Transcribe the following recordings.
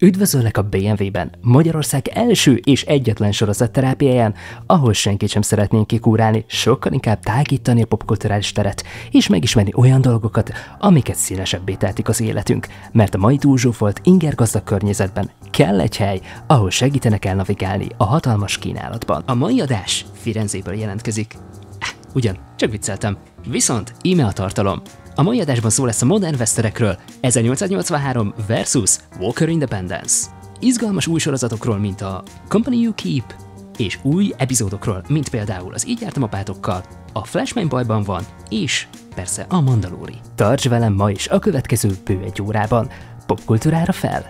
Üdvözöllek a BMW-ben, Magyarország első és egyetlen sorozat terápiáján, ahol senkit sem szeretnénk kikúrálni, sokkal inkább tágítani a popkulturális teret, és megismerni olyan dolgokat, amiket szélesebbé tehetik az életünk, mert a mai túlzsúfolt, gazdag környezetben kell egy hely, ahol segítenek el navigálni a hatalmas kínálatban. A mai adás Firenzéből jelentkezik. Ugyan, csak vicceltem. Viszont íme a tartalom. A mai adásban szó lesz a modern westerekről, 1883 versus Walker Independence. Izgalmas új sorozatokról, mint a Company You Keep, és új epizódokról, mint például az Így jártam pátokkal, a Flashman bajban van, és persze a Mandalóri. Tarts velem ma is a következő bő egy órában. Popkultúrára fel!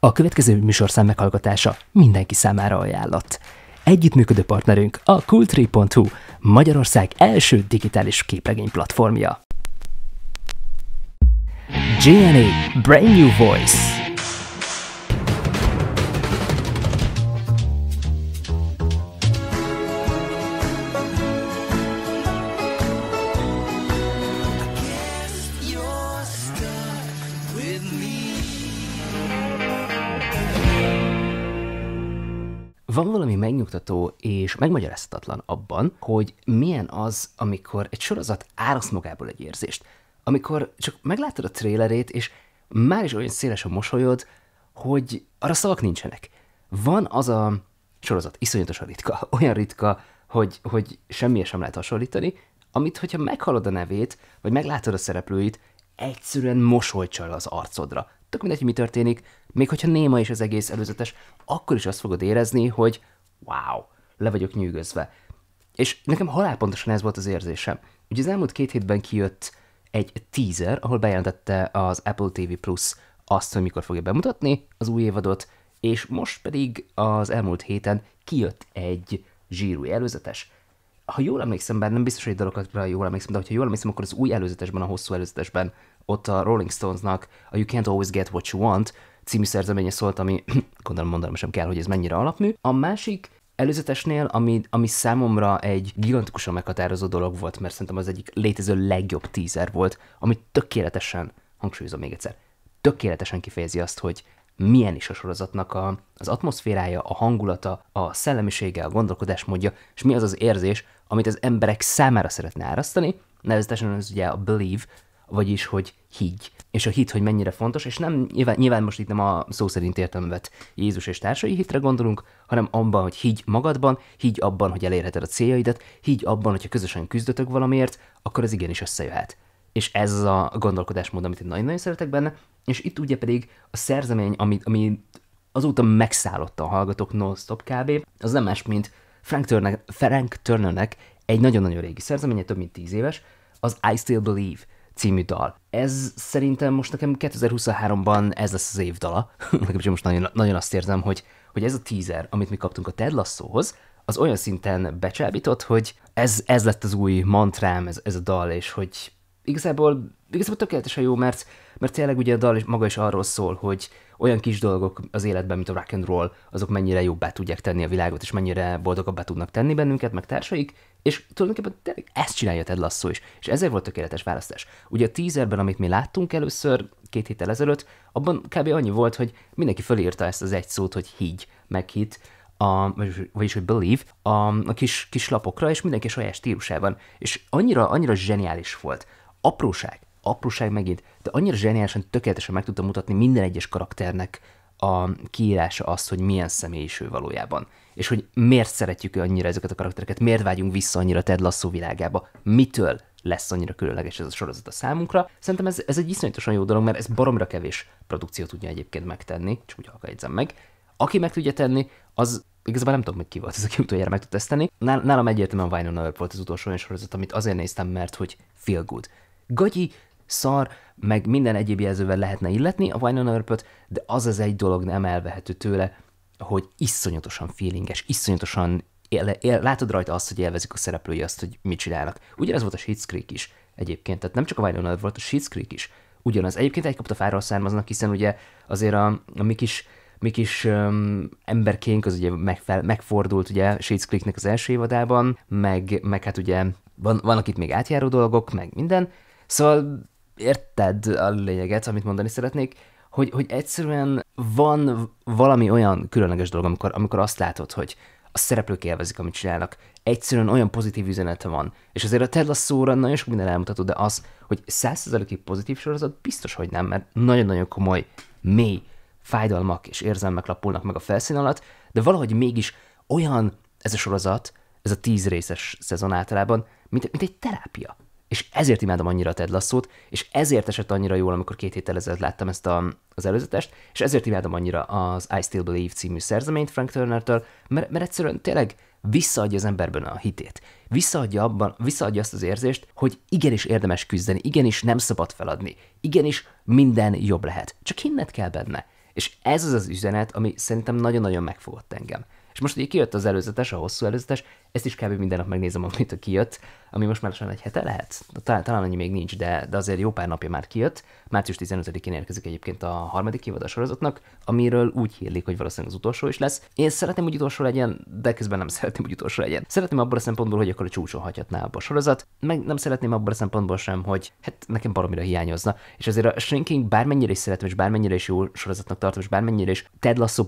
A következő műsorszám meghallgatása mindenki számára ajánlott együttműködő partnerünk a Kultri.hu, 3hu Magyarország első digitális képregény platformja. GNA Brand New Voice Van valami megnyugtató és megmagyarázhatatlan abban, hogy milyen az, amikor egy sorozat áraszt magából egy érzést. Amikor csak meglátod a trélerét, és már is olyan széles a mosolyod, hogy arra szavak nincsenek. Van az a sorozat, iszonyatosan ritka, olyan ritka, hogy, hogy semmi sem lehet hasonlítani, amit, hogyha meghallod a nevét, vagy meglátod a szereplőit, egyszerűen mosolycsal az arcodra. Tök mindegy, mi történik, még hogyha néma is az egész előzetes, akkor is azt fogod érezni, hogy wow, le vagyok nyűgözve. És nekem halálpontosan ez volt az érzésem. Ugye az elmúlt két hétben kijött egy teaser, ahol bejelentette az Apple TV Plus azt, hogy mikor fogja bemutatni az új évadot, és most pedig az elmúlt héten kijött egy zsírú előzetes. Ha jól emlékszem, bár nem biztos, hogy dalokatra jól emlékszem, de ha jól emlékszem, akkor az új előzetesben, a hosszú előzetesben, ott a Rolling Stonesnak a You Can't Always Get What You Want, című szerzeménye szólt, ami gondolom mondanom sem kell, hogy ez mennyire alapmű. A másik előzetesnél, ami, ami számomra egy gigantikusan meghatározó dolog volt, mert szerintem az egyik létező legjobb teaser volt, ami tökéletesen, hangsúlyozom még egyszer, tökéletesen kifejezi azt, hogy milyen is a sorozatnak a, az atmoszférája, a hangulata, a szellemisége, a gondolkodásmódja, és mi az az érzés, amit az emberek számára szeretne árasztani, nevezetesen az ugye a believe, vagyis hogy higgy és a hit, hogy mennyire fontos, és nem nyilván, nyilván most itt nem a szó szerint értelmevet Jézus és társai hitre gondolunk, hanem abban, hogy higgy magadban, higgy abban, hogy elérheted a céljaidat, higgy abban, hogyha közösen küzdötök valamiért, akkor az igenis összejöhet. És ez az a gondolkodásmód, amit én nagyon-nagyon szeretek benne, és itt ugye pedig a szerzemény, ami, ami azóta megszállotta a hallgatók non-stop kb. Az nem más, mint Frank, Turner, Frank Turnernek egy nagyon-nagyon régi szerzeménye, több mint tíz éves, az I Still Believe című dal ez szerintem most nekem 2023-ban ez lesz az évdala. Nekem most nagyon, nagyon azt érzem, hogy, hogy ez a teaser, amit mi kaptunk a Ted Lasso-hoz, az olyan szinten becsábított, hogy ez, ez lett az új mantrám, ez, ez a dal, és hogy igazából, igazából tökéletesen jó, mert, mert tényleg ugye a dal maga is arról szól, hogy olyan kis dolgok az életben, mint a rock and roll, azok mennyire jobbá tudják tenni a világot, és mennyire boldogabbá tudnak tenni bennünket, meg társaik, és tulajdonképpen tényleg ezt csinálja Ted Lasso is, és ezért volt tökéletes választás. Ugye a teaserben, amit mi láttunk először, két héttel ezelőtt, abban kb. annyi volt, hogy mindenki fölírta ezt az egy szót, hogy higgy, meg hit, a, vagyis hogy Believe, a, a kis, kis lapokra, és mindenki saját stílusában. És annyira, annyira zseniális volt, apróság, apróság megint, de annyira zseniálisan, tökéletesen meg tudta mutatni minden egyes karakternek a kiírása az, hogy milyen is ő valójában. És hogy miért szeretjük ő annyira ezeket a karaktereket, miért vágyunk vissza annyira Ted Lasso világába, mitől lesz annyira különleges ez a sorozat a számunkra. Szerintem ez, ez egy iszonyatosan jó dolog, mert ez baromra kevés produkció tudja egyébként megtenni, csak úgy halkajegyzem meg. Aki meg tudja tenni, az igazából nem tudom, hogy ki volt ez, aki utoljára meg tudta ezt tenni. Nálam egyértelműen Wine on Earth volt az utolsó olyan sorozat, amit azért néztem, mert hogy feel good gagyi, szar, meg minden egyéb jelzővel lehetne illetni a Winona Earp-öt, de az az egy dolog nem elvehető tőle, hogy iszonyatosan feelinges, iszonyatosan él, él, látod rajta azt, hogy élvezik a szereplői azt, hogy mit csinálnak. Ugyanez volt a Schitt's Creek is egyébként, tehát nem csak a Winona Earp volt, a Schitt's Creek is ugyanaz. Egyébként egy kapta fáról származnak, hiszen ugye azért a, a mi kis, mi kis um, emberkénk az ugye megfel, megfordult ugye Shades Creeknek az első évadában, meg, meg hát ugye van, vannak itt még átjáró dolgok, meg minden, Szóval érted a lényeget, amit mondani szeretnék, hogy, hogy egyszerűen van valami olyan különleges dolog, amikor, amikor azt látod, hogy a szereplők élvezik, amit csinálnak. Egyszerűen olyan pozitív üzenete van. És azért a Ted Lasso-ra nagyon sok minden elmutató, de az, hogy 100%-ig pozitív sorozat, biztos, hogy nem, mert nagyon-nagyon komoly, mély fájdalmak és érzelmek lapulnak meg a felszín alatt, de valahogy mégis olyan ez a sorozat, ez a tíz részes szezon általában, mint, mint egy terápia és ezért imádom annyira Ted Lasso-t, és ezért esett annyira jól, amikor két héttel ezelőtt láttam ezt a, az előzetest, és ezért imádom annyira az I Still Believe című szerzeményt Frank Turner-től, mert, mert egyszerűen tényleg visszaadja az emberben a hitét. Visszaadja, abban, visszaadja azt az érzést, hogy igenis érdemes küzdeni, igenis nem szabad feladni, igenis minden jobb lehet. Csak hinned kell benne. És ez az az üzenet, ami szerintem nagyon-nagyon megfogott engem. És most ugye kijött az előzetes, a hosszú előzetes, ezt is kb. minden nap megnézem, amit kijött, ami most már lassan egy hete lehet. Talán, talán annyi még nincs, de, de azért jó pár napja már kijött. Március 15-én érkezik egyébként a harmadik évad a sorozatnak, amiről úgy hírlik, hogy valószínűleg az utolsó is lesz. Én szeretném, hogy utolsó legyen, de közben nem szeretném, hogy utolsó legyen. Szeretném abból a szempontból, hogy akkor a csúcson hagyhatná abba a sorozat, meg nem szeretném abból a szempontból sem, hogy hát nekem baromira hiányozna. És azért a Shrinking bármennyire is szeretem, és bármennyire is jó sorozatnak tartom, és bármennyire is Ted Lasso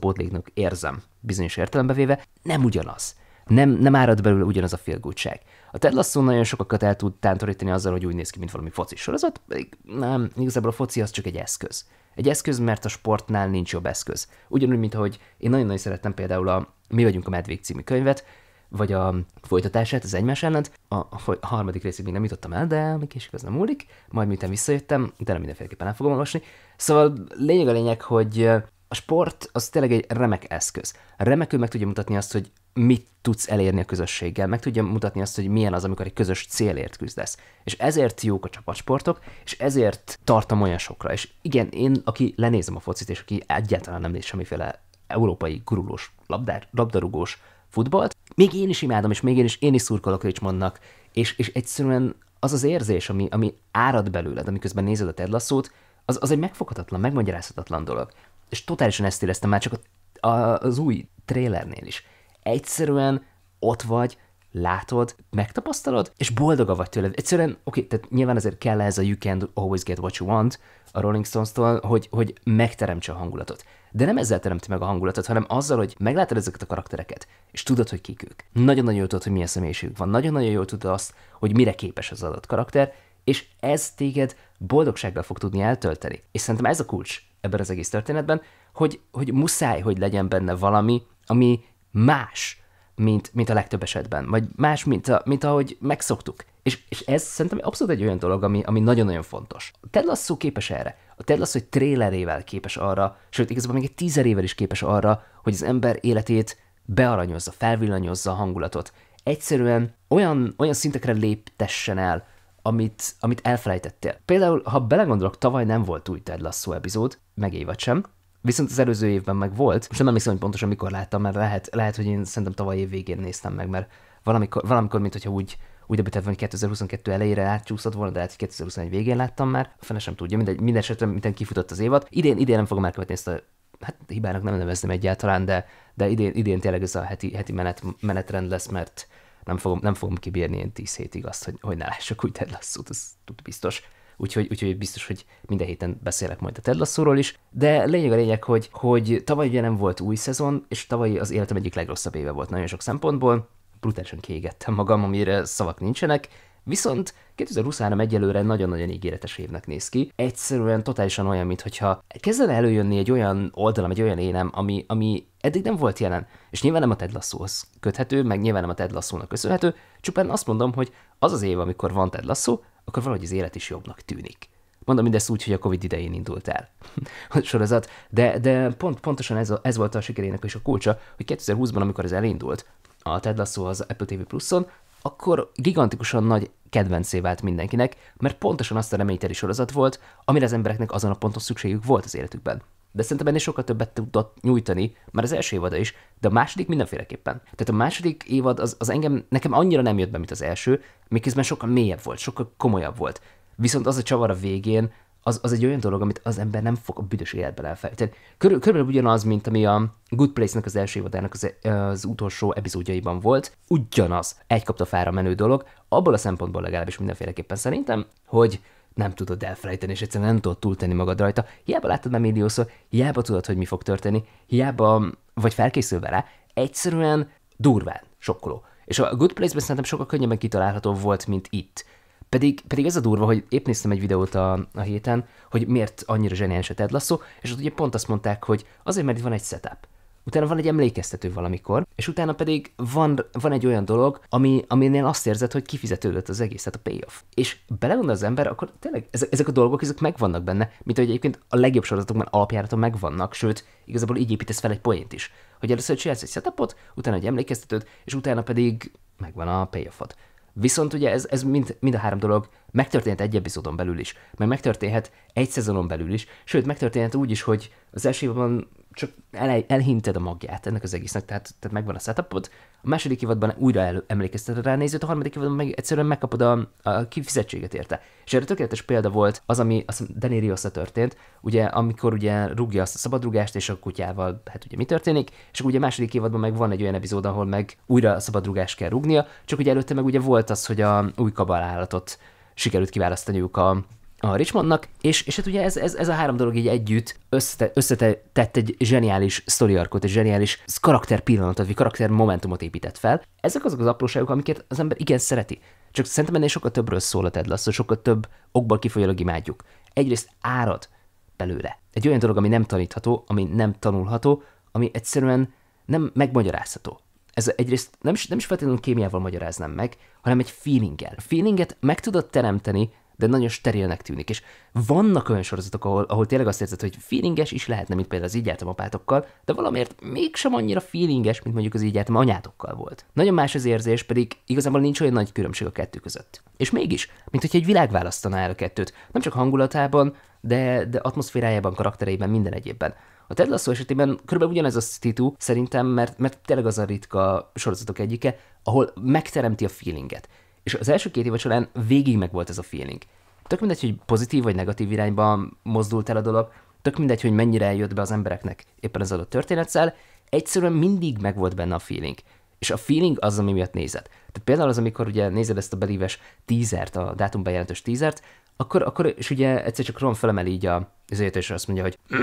érzem bizonyos értelemben véve nem ugyanaz. Nem, nem árad belőle ugyanaz a félgúcság. A Ted Lasso nagyon sokakat el tud tántorítani azzal, hogy úgy néz ki, mint valami foci sorozat, pedig nem, igazából a foci az csak egy eszköz. Egy eszköz, mert a sportnál nincs jobb eszköz. Ugyanúgy, mint ahogy én nagyon-nagyon szerettem például a Mi vagyunk a Medvék című könyvet, vagy a folytatását, az egymás ellent. A, a, a harmadik részig még nem jutottam el, de még később az nem múlik. Majd miután visszajöttem, de nem mindenféleképpen el fogom olvasni. Szóval lényeg a lényeg, hogy a sport az tényleg egy remek eszköz. Remekül meg tudja mutatni azt, hogy mit tudsz elérni a közösséggel, meg tudja mutatni azt, hogy milyen az, amikor egy közös célért küzdesz. És ezért jók a csapatsportok, és ezért tartom olyan sokra. És igen, én, aki lenézem a focit, és aki egyáltalán nem néz semmiféle európai gurulós, labdár, labdarúgós futballt, még én is imádom, és még én is, én is szurkolok Richmondnak, és, és egyszerűen az az érzés, ami, ami árad belőled, amiközben nézed a Ted Lasso-t, az, az egy megfoghatatlan, megmagyarázhatatlan dolog és totálisan ezt éreztem már csak a, a, az új trélernél is. Egyszerűen ott vagy, látod, megtapasztalod, és boldoga vagy tőle. Egyszerűen, oké, okay, tehát nyilván azért kell ez a You Can Always Get What You Want a Rolling Stones-tól, hogy, hogy megteremtse a hangulatot. De nem ezzel teremti meg a hangulatot, hanem azzal, hogy meglátod ezeket a karaktereket, és tudod, hogy kik ők. Nagyon-nagyon jól tudod, hogy milyen személyiségük van, nagyon-nagyon jól tudod azt, hogy mire képes az adott karakter, és ez téged boldogsággal fog tudni eltölteni. És szerintem ez a kulcs ebben az egész történetben, hogy, hogy muszáj, hogy legyen benne valami, ami más, mint, mint a legtöbb esetben, vagy más, mint, a, mint ahogy megszoktuk. És, és ez szerintem abszolút egy olyan dolog, ami, ami nagyon-nagyon fontos. A Ted Lasso képes erre. A Ted Lasso egy trélerével képes arra, sőt igazából még egy tízerével is képes arra, hogy az ember életét bearanyozza, felvillanyozza a hangulatot. Egyszerűen olyan, olyan szintekre léptessen el, amit, amit elfelejtettél. Például, ha belegondolok, tavaly nem volt új Ted Lasso epizód, megél vagy sem. Viszont az előző évben meg volt, most nem emlékszem, hogy pontosan mikor láttam, mert lehet, lehet hogy én szerintem tavaly év végén néztem meg, mert valamikor, valamikor mint hogyha úgy úgy debütált hogy 2022 elejére átcsúszott volna, de hát 2021 végén láttam már, a fene sem tudja, mindegy, minden esetre minden kifutott az évad. Idén, idén nem fogom elkövetni ezt a hát hibának nem nevezném egyáltalán, de, de idén, idén tényleg ez a heti, heti menet, menetrend lesz, mert nem fogom, nem fogom kibírni én 10 hétig azt, hogy, hogy ne lássak úgy Ted lasso az tud biztos úgyhogy, úgyhogy biztos, hogy minden héten beszélek majd a Ted Lasso-ról is, de lényeg a lényeg, hogy, hogy tavaly ugye nem volt új szezon, és tavaly az életem egyik legrosszabb éve volt nagyon sok szempontból, brutálisan kiégettem magam, amire szavak nincsenek, Viszont 2023 egyelőre nagyon-nagyon ígéretes évnek néz ki. Egyszerűen totálisan olyan, mintha kezdene előjönni egy olyan oldalam, egy olyan énem, ami, ami eddig nem volt jelen. És nyilván nem a Ted Lasso-hoz köthető, meg nyilván nem a Ted Lasso-nak köszönhető, csupán azt mondom, hogy az az év, amikor van Ted Lasso, akkor valahogy az élet is jobbnak tűnik. Mondom mindezt úgy, hogy a Covid idején indult el a sorozat, de, de pont, pontosan ez, a, ez volt a sikerének és a kulcsa, hogy 2020-ban, amikor ez elindult, a Ted Lasso az Apple TV Plus-on, akkor gigantikusan nagy kedvencé vált mindenkinek, mert pontosan azt a reményteli sorozat volt, amire az embereknek azon a ponton szükségük volt az életükben de szerintem ennél sokkal többet tudott nyújtani, már az első évada is, de a második mindenféleképpen. Tehát a második évad az, az engem, nekem annyira nem jött be, mint az első, miközben sokkal mélyebb volt, sokkal komolyabb volt. Viszont az a csavar a végén, az, az egy olyan dolog, amit az ember nem fog a büdös életben elfelejteni. Körül, körülbelül ugyanaz, mint ami a Good Place-nek az első évadának az, az utolsó epizódjaiban volt. Ugyanaz, egy kapta fára menő dolog, abból a szempontból legalábbis mindenféleképpen szerintem, hogy nem tudod elfelejteni, és egyszerűen nem tudod túltenni magad rajta. Hiába láttad már milliószor, hiába tudod, hogy mi fog történni, hiába vagy felkészülve rá, egyszerűen durván, sokkoló. És a Good Place-ben szerintem sokkal könnyebben kitalálható volt, mint itt. Pedig, pedig ez a durva, hogy épp néztem egy videót a, a héten, hogy miért annyira zseniális a Ted Lasso, és ott ugye pont azt mondták, hogy azért, mert itt van egy setup utána van egy emlékeztető valamikor, és utána pedig van, van egy olyan dolog, ami, aminél azt érzed, hogy kifizetődött az egész, tehát a payoff. És belegondol az ember, akkor tényleg ezek, ezek a dolgok, ezek megvannak benne, mint ahogy egyébként a legjobb sorozatokban alapjáraton megvannak, sőt, igazából így építesz fel egy poént is. Hogy először csinálsz egy setupot, utána egy emlékeztetőt, és utána pedig megvan a payoffot. Viszont ugye ez, ez mind, mind a három dolog megtörténhet egy epizódon belül is, meg megtörténhet egy szezonon belül is, sőt, megtörténhet úgy is, hogy az elsőben csak el, elhinted a magját ennek az egésznek, tehát, tehát megvan a setupod. A második évadban újra el, emlékezteted rá nézőt, a harmadik évadban meg egyszerűen megkapod a, a kifizetséget érte. És erre tökéletes példa volt az, ami azt denarius történt, ugye, amikor ugye rúgja azt a szabadrugást, és a kutyával, hát ugye mi történik, és ugye a második évadban meg van egy olyan epizód, ahol meg újra a szabadrugást kell rugnia, csak ugye előtte meg ugye volt az, hogy a új kabalállatot sikerült kiválasztaniuk a a Richmondnak, és, és hát ugye ez, ez, ez a három dolog így együtt összete, összetett egy zseniális sztoriarkot, egy zseniális karakter pillanatot, vagy karakter momentumot épített fel. Ezek azok az apróságok, amiket az ember igen szereti. Csak szerintem ennél sokkal többről szól a Ted Lasso, sokkal több okból kifolyólag imádjuk. Egyrészt árad belőle. Egy olyan dolog, ami nem tanítható, ami nem tanulható, ami egyszerűen nem megmagyarázható. Ez egyrészt nem is, nem is feltétlenül kémiával magyaráznám meg, hanem egy feelinggel. A feelinget meg tudod teremteni de nagyon sterilnek tűnik. És vannak olyan sorozatok, ahol, ahol tényleg azt érzed, hogy feelinges is lehetne, mint például az így jártam apátokkal, de valamiért mégsem annyira feelinges, mint mondjuk az így jártam anyátokkal volt. Nagyon más az érzés, pedig igazából nincs olyan nagy különbség a kettő között. És mégis, mint hogy egy világ választaná el a kettőt, nem csak hangulatában, de, de atmoszférájában, karaktereiben, minden egyébben. A Ted Lasso esetében körülbelül ugyanez a titú, szerintem, mert, mert tényleg az a ritka sorozatok egyike, ahol megteremti a feelinget. És az első két év során végig meg volt ez a feeling. Tök mindegy, hogy pozitív vagy negatív irányban, mozdult el a dolog, tök mindegy, hogy mennyire jött be az embereknek éppen az adott történetszel, egyszerűen mindig meg volt benne a feeling. És a feeling az, ami miatt nézed. Tehát például az, amikor ugye nézed ezt a belíves tízert, a dátumbejelentős tízert, akkor, akkor és ugye egyszer csak Ron felemeli így a, az és azt mondja, hogy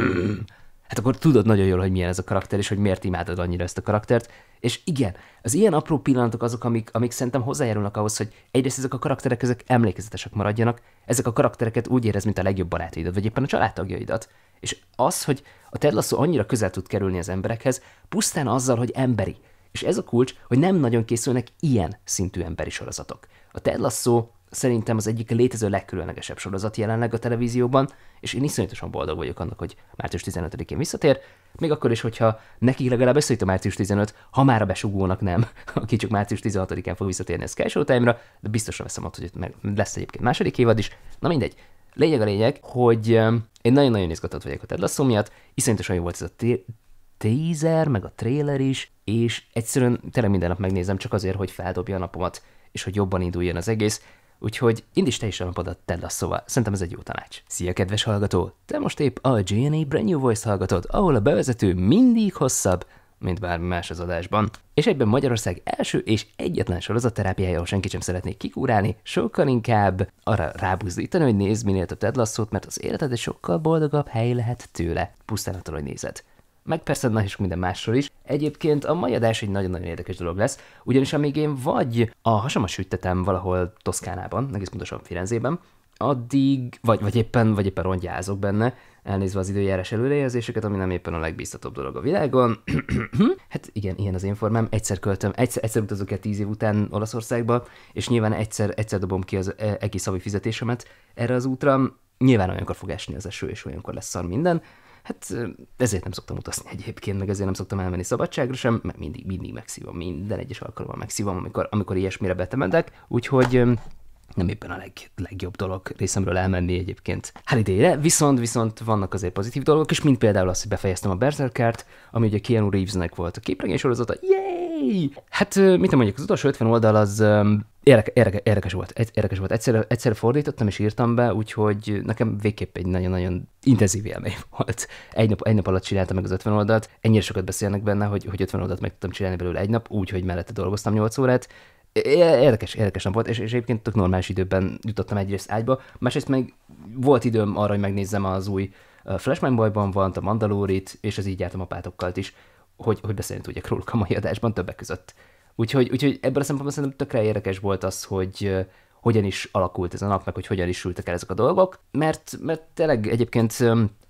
hát akkor tudod nagyon jól, hogy milyen ez a karakter, és hogy miért imádod annyira ezt a karaktert. És igen, az ilyen apró pillanatok azok, amik, amik szerintem hozzájárulnak ahhoz, hogy egyrészt ezek a karakterek ezek emlékezetesek maradjanak, ezek a karaktereket úgy érez, mint a legjobb barátaidat, vagy éppen a családtagjaidat. És az, hogy a Ted Lasso annyira közel tud kerülni az emberekhez, pusztán azzal, hogy emberi. És ez a kulcs, hogy nem nagyon készülnek ilyen szintű emberi sorozatok. A Ted Lasso szerintem az egyik létező legkülönlegesebb sorozat jelenleg a televízióban, és én iszonyatosan boldog vagyok annak, hogy március 15-én visszatér, még akkor is, hogyha nekik legalább összejött a március 15, ha már a besugónak nem, aki csak március 16-án fog visszatérni a Sky Showtime-ra, de biztosan veszem ott, hogy meg lesz egyébként második évad is. Na mindegy, lényeg a lényeg, hogy én nagyon-nagyon izgatott vagyok a Ted Lasso miatt, iszonyatosan jó volt ez a teaser, meg a trailer is, és egyszerűen tényleg minden nap megnézem csak azért, hogy feldobja a napomat, és hogy jobban induljon az egész. Úgyhogy indítsd te is a napodat Ted Lasszóval, szerintem ez egy jó tanács. Szia, kedves hallgató! Te most épp a GNA Brand New Voice hallgatod, ahol a bevezető mindig hosszabb, mint bármi más az adásban. És egyben Magyarország első és egyetlen sorozatterápiája, ahol senki sem szeretné kikúrálni, sokkal inkább arra rábuzdítani, hogy nézd minél több Ted Lasso-t, mert az életed egy sokkal boldogabb hely lehet tőle, pusztán attól, hogy nézed meg persze na és minden másról is. Egyébként a mai adás egy nagyon-nagyon érdekes dolog lesz, ugyanis amíg én vagy a hasamas süttetem valahol Toszkánában, egész pontosan Firenzében, addig, vagy, vagy éppen, vagy éppen rongyázok benne, elnézve az időjárás előrejelzéseket, ami nem éppen a legbiztatóbb dolog a világon. hát igen, ilyen az én formám. Egyszer költöm, egyszer, egyszer utazok el tíz év után Olaszországba, és nyilván egyszer, egyszer dobom ki az e, egész havi fizetésemet erre az útra. Nyilván olyankor fog esni az eső, és olyankor lesz szar minden. Hát ezért nem szoktam utazni egyébként, meg ezért nem szoktam elmenni szabadságra sem, mert mindig, mindig megszívom, minden egyes alkalommal megszívom, amikor, amikor ilyesmire betemedek, úgyhogy nem éppen a leg, legjobb dolog részemről elmenni egyébként. Halidére, hát viszont, viszont vannak azért pozitív dolgok, és mint például az, hogy befejeztem a Berserkert, ami ugye Keanu Reevesnek volt a képregény sorozata, yay! Hát mit nem mondjuk, az utolsó 50 oldal az Érdeke, érdeke, érdekes volt, érdekes volt. Egyszer, egyszer fordítottam és írtam be, úgyhogy nekem végképp egy nagyon-nagyon intenzív élmény volt. Egy nap, egy nap alatt csináltam meg az 50 oldalt, ennyire sokat beszélnek benne, hogy, hogy 50 oldalt meg tudtam csinálni belőle egy nap, úgyhogy mellette dolgoztam 8 órát. Érdekes, érdekes nap volt, és, és egyébként tök normális időben jutottam egyrészt ágyba, másrészt meg volt időm arra, hogy megnézzem az új Flashman bajban van, a mandalorit, és az így jártam a pátokkal is, hogy, hogy beszélni tudjak róluk a mai adásban többek között. Úgyhogy, úgyhogy ebből a szempontból szerintem tökre érdekes volt az, hogy hogyan is alakult ez a nap, meg hogy hogyan is ültek el ezek a dolgok, mert, mert tényleg egyébként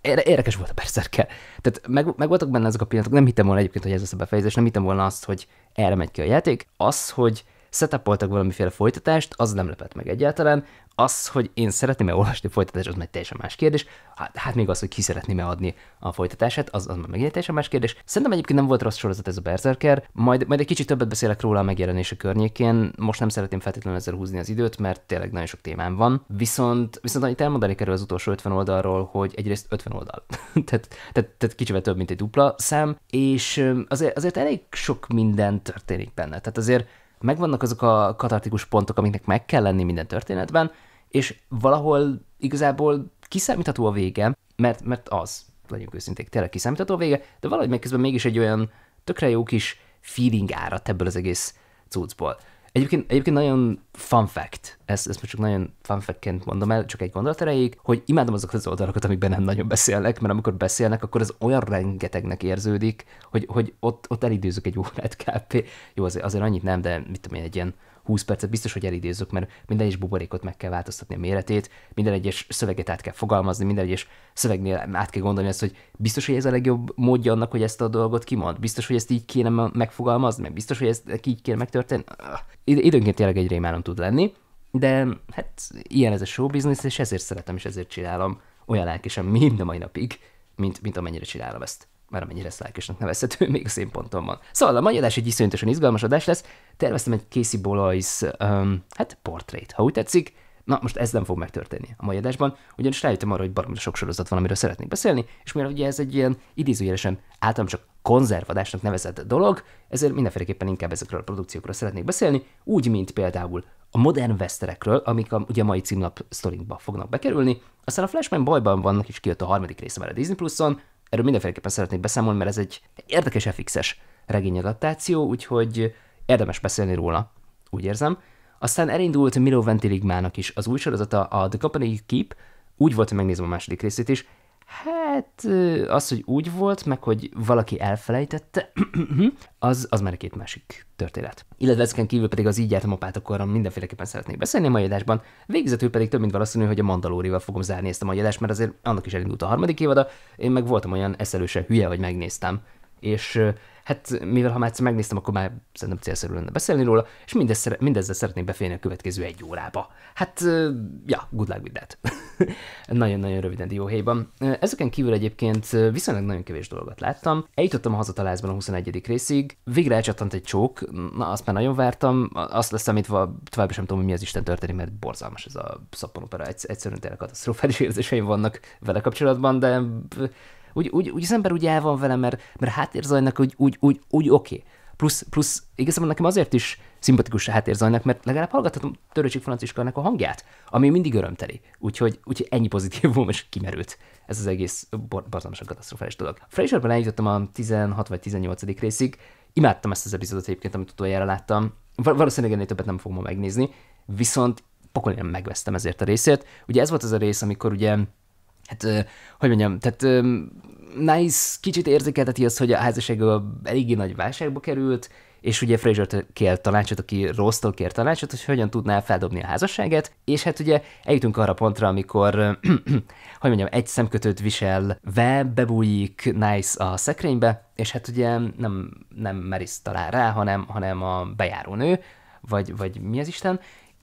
érdekes volt a berszerkel. Tehát meg, meg voltak benne ezek a pillanatok, nem hittem volna egyébként, hogy ez lesz a befejezés, nem hittem volna azt, hogy erre megy ki a játék. Az, hogy setupoltak valamiféle folytatást, az nem lepett meg egyáltalán. Az, hogy én szeretném-e olvasni a folytatást, az már teljesen más kérdés. Hát, hát még az, hogy ki szeretném-e adni a folytatását, az, az már megint teljesen más kérdés. Szerintem egyébként nem volt rossz sorozat ez a Berserker, majd, majd egy kicsit többet beszélek róla a megjelenése környékén. Most nem szeretném feltétlenül ezzel húzni az időt, mert tényleg nagyon sok témám van. Viszont, viszont annyit elmondani kerül az utolsó 50 oldalról, hogy egyrészt 50 oldal. tehát, tehát, tehát kicsivel több, mint egy dupla szám, és azért, azért elég sok minden történik benne. Tehát azért megvannak azok a katartikus pontok, amiknek meg kell lenni minden történetben, és valahol igazából kiszámítható a vége, mert, mert az, legyünk őszinték, tényleg kiszámítható a vége, de valahogy meg közben mégis egy olyan tökre jó kis feeling árat ebből az egész cuccból. Egyébként, egyébként nagyon fun fact, ezt, ezt most csak nagyon fun factként mondom el, csak egy gondolat erejéig, hogy imádom azokat az oldalakat, amikben nem nagyon beszélnek, mert amikor beszélnek, akkor az olyan rengetegnek érződik, hogy, hogy ott, ott elidőzök egy órát kb. Jó, azért, azért annyit nem, de mit tudom én, egy ilyen 20 percet biztos, hogy elidézzük, mert minden egyes buborékot meg kell változtatni a méretét, minden egyes szöveget át kell fogalmazni, minden egyes szövegnél át kell gondolni azt, hogy biztos, hogy ez a legjobb módja annak, hogy ezt a dolgot kimond, biztos, hogy ezt így kéne megfogalmazni, meg biztos, hogy ez így kéne megtörténni. Ah, időnként tényleg egy rémálom tud lenni, de hát ilyen ez a show business, és ezért szeretem, és ezért csinálom olyan lelkesen mind a mai napig, mint, mint amennyire csinálom ezt már amennyire szájkosnak nevezhető, még a színponton van. Szóval a mai adás egy iszonyatosan izgalmas adás lesz. Terveztem egy Casey Bolois, um, hát portrét, ha úgy tetszik. Na, most ez nem fog megtörténni a mai adásban, ugyanis rájöttem arra, hogy baromira sok sorozat van, amiről szeretnék beszélni, és mivel ugye ez egy ilyen idézőjelesen általam csak konzervadásnak nevezett dolog, ezért mindenféleképpen inkább ezekről a produkciókról szeretnék beszélni, úgy, mint például a modern westerekről, amik a, ugye a mai címlap sztorinkba fognak bekerülni, aztán a Flashman bajban vannak, és kijött a harmadik része már a Disney Plus-on, erről mindenféleképpen szeretnék beszámolni, mert ez egy érdekes FX-es regényadaptáció, úgyhogy érdemes beszélni róla, úgy érzem. Aztán elindult Milo Ventiligmának is az új sorozata, a The Company Keep, úgy volt, hogy megnézem a második részét is, Hát az, hogy úgy volt, meg hogy valaki elfelejtette, az, az már a két másik történet. Illetve ezeken kívül pedig az így jártam akkor mindenféleképpen szeretnék beszélni a mai adásban, Végzetül pedig több mint valószínű, hogy a Mandalórival fogom zárni ezt a mai adást, mert azért annak is elindult a harmadik évada, én meg voltam olyan eszelőse hülye, hogy megnéztem, és hát mivel ha már egyszer megnéztem, akkor már szerintem célszerű lenne beszélni róla, és mindezzel, mindezzel szeretném befejezni a következő egy órába. Hát, ja, good luck with that. Nagyon-nagyon röviden dióhéjban. Ezeken kívül egyébként viszonylag nagyon kevés dolgot láttam. Eljutottam a hazatalászban a 21. részig, végre elcsattant egy csók, na azt már nagyon vártam, azt lesz amit tovább sem tudom, hogy mi az Isten történik, mert borzalmas ez a szappanopera, egyszerűen tényleg katasztrofális érzéseim vannak vele kapcsolatban, de úgy, úgy, úgy az ember úgy el van vele, mert, mert háttérzajnak úgy, úgy, úgy, úgy oké. Okay. Plusz, plusz igazából nekem azért is szimpatikus a háttérzajnak, mert legalább hallgathatom Törőcsik Franciskának a hangját, ami mindig örömteli. Úgyhogy, úgyhogy ennyi volt, és kimerült ez az egész bor- borzalmasan katasztrofális dolog. Frasierben eljutottam a 16 vagy 18. részig, imádtam ezt az epizódot egyébként, amit utoljára láttam. Valószínűleg ennél többet nem fogom megnézni, viszont pokolni nem megvesztem ezért a részét. Ugye ez volt az a rész, amikor ugye hát, hogy mondjam, tehát Nice kicsit érzékelteti azt, hogy a házasság eléggé nagy válságba került, és ugye Fraser kér tanácsot, aki Rostól kér tanácsot, hogy hogyan tudná feldobni a házasságát, és hát ugye eljutunk arra pontra, amikor, hogy mondjam, egy szemkötőt visel ve, bebújik Nice a szekrénybe, és hát ugye nem, nem Maris talál rá, hanem, hanem a bejárónő, vagy, vagy mi az Isten,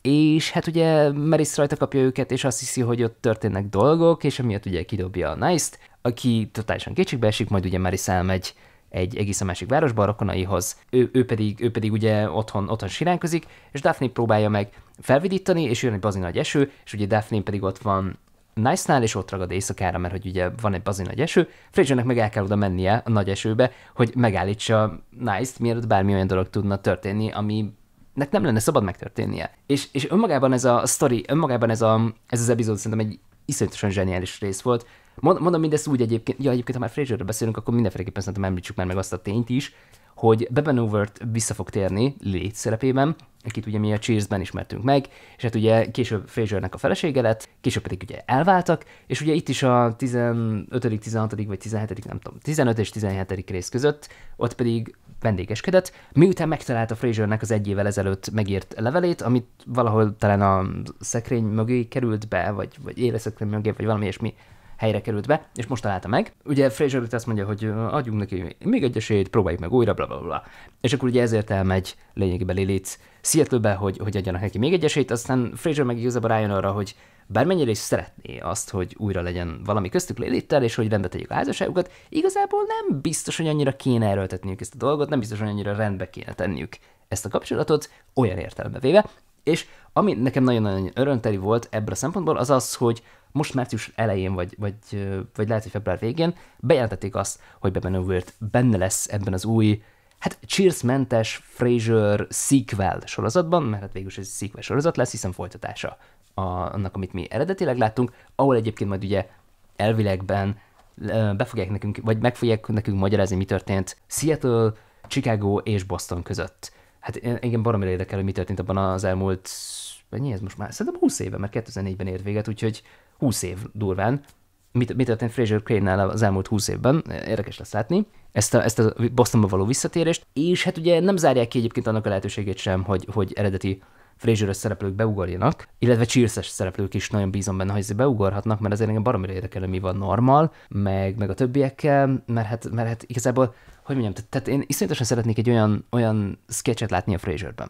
és hát ugye Merisz rajta kapja őket, és azt hiszi, hogy ott történnek dolgok, és emiatt ugye kidobja a Nice-t, aki totálisan kétségbe esik, majd ugye Merisz elmegy egy egészen másik városba, a rokonaihoz. Ő, ő, pedig, ő pedig ugye otthon, otthon siránkozik, és Daphne próbálja meg felvidítani, és jön egy bazi nagy eső, és ugye Daphne pedig ott van Nice-nál, és ott ragad éjszakára, mert hogy ugye van egy bazi nagy eső, Frasier-nek meg el kell oda mennie a nagy esőbe, hogy megállítsa Nice-t, mielőtt bármi olyan dolog tudna történni, ami nek nem lenne szabad megtörténnie. És, és önmagában ez a story, önmagában ez, a, ez az epizód szerintem egy iszonyatosan zseniális rész volt. Mondom mindezt úgy egyébként, ja egyébként, ha már Fraserről beszélünk, akkor mindenféleképpen szerintem említsük már meg azt a tényt is, hogy Beben Overt vissza fog térni létszerepében, akit ugye mi a Cheers-ben ismertünk meg, és hát ugye később Frasernek a felesége lett, később pedig ugye elváltak, és ugye itt is a 15., 16. vagy 17. nem tudom, 15 és 17. rész között, ott pedig vendégeskedett, miután megtalálta Frasernek az egy évvel ezelőtt megírt levelét, amit valahol talán a szekrény mögé került be, vagy, vagy éleszekrény mögé, vagy valami ilyesmi helyre került be, és most találta meg. Ugye Fraser azt mondja, hogy adjunk neki még egy esélyt, próbáljuk meg újra, bla bla bla. És akkor ugye ezért elmegy lényegében Lilith Seattle-be, hogy, hogy adjanak neki még egy esélyt, aztán Fraser meg igazából rájön arra, hogy Bármennyire is szeretné azt, hogy újra legyen valami köztük Lilittel, és hogy rendbe tegyük a házasságukat, igazából nem biztos, hogy annyira kéne erőltetniük ezt a dolgot, nem biztos, hogy annyira rendbe kéne tenniük ezt a kapcsolatot, olyan értelembe véve. És ami nekem nagyon-nagyon örömteli volt ebből a szempontból, az az, hogy most március elején, vagy, vagy, vagy lehet, hogy február végén bejelentették azt, hogy Overt benne lesz ebben az új, hát Cheers-mentes Fraser sequel sorozatban, mert hát végül is egy sequel sorozat lesz, hiszen folytatása a, annak, amit mi eredetileg láttunk, ahol egyébként majd ugye elvilegben be fogják nekünk, vagy meg fogják nekünk magyarázni, mi történt Seattle, Chicago és Boston között. Hát engem baromira érdekel, hogy mi történt abban az elmúlt, mennyi ez most már? Szerintem 20 éve, mert 2004-ben ért véget, úgyhogy 20 év durván. Mit, mi történt Fraser Crane-nál az elmúlt 20 évben? Érdekes lesz látni ezt a, ezt a Bostonba való visszatérést, és hát ugye nem zárják ki egyébként annak a lehetőségét sem, hogy, hogy eredeti frasier szereplők beugorjanak, illetve cheers szereplők is nagyon bízom benne, hogy ezért beugorhatnak, mert azért engem baromira érdekel, mi van normal, meg, meg a többiekkel, mert hát, mert hát igazából, hogy mondjam, tehát, én iszonyatosan szeretnék egy olyan, olyan sketchet látni a Frasierben.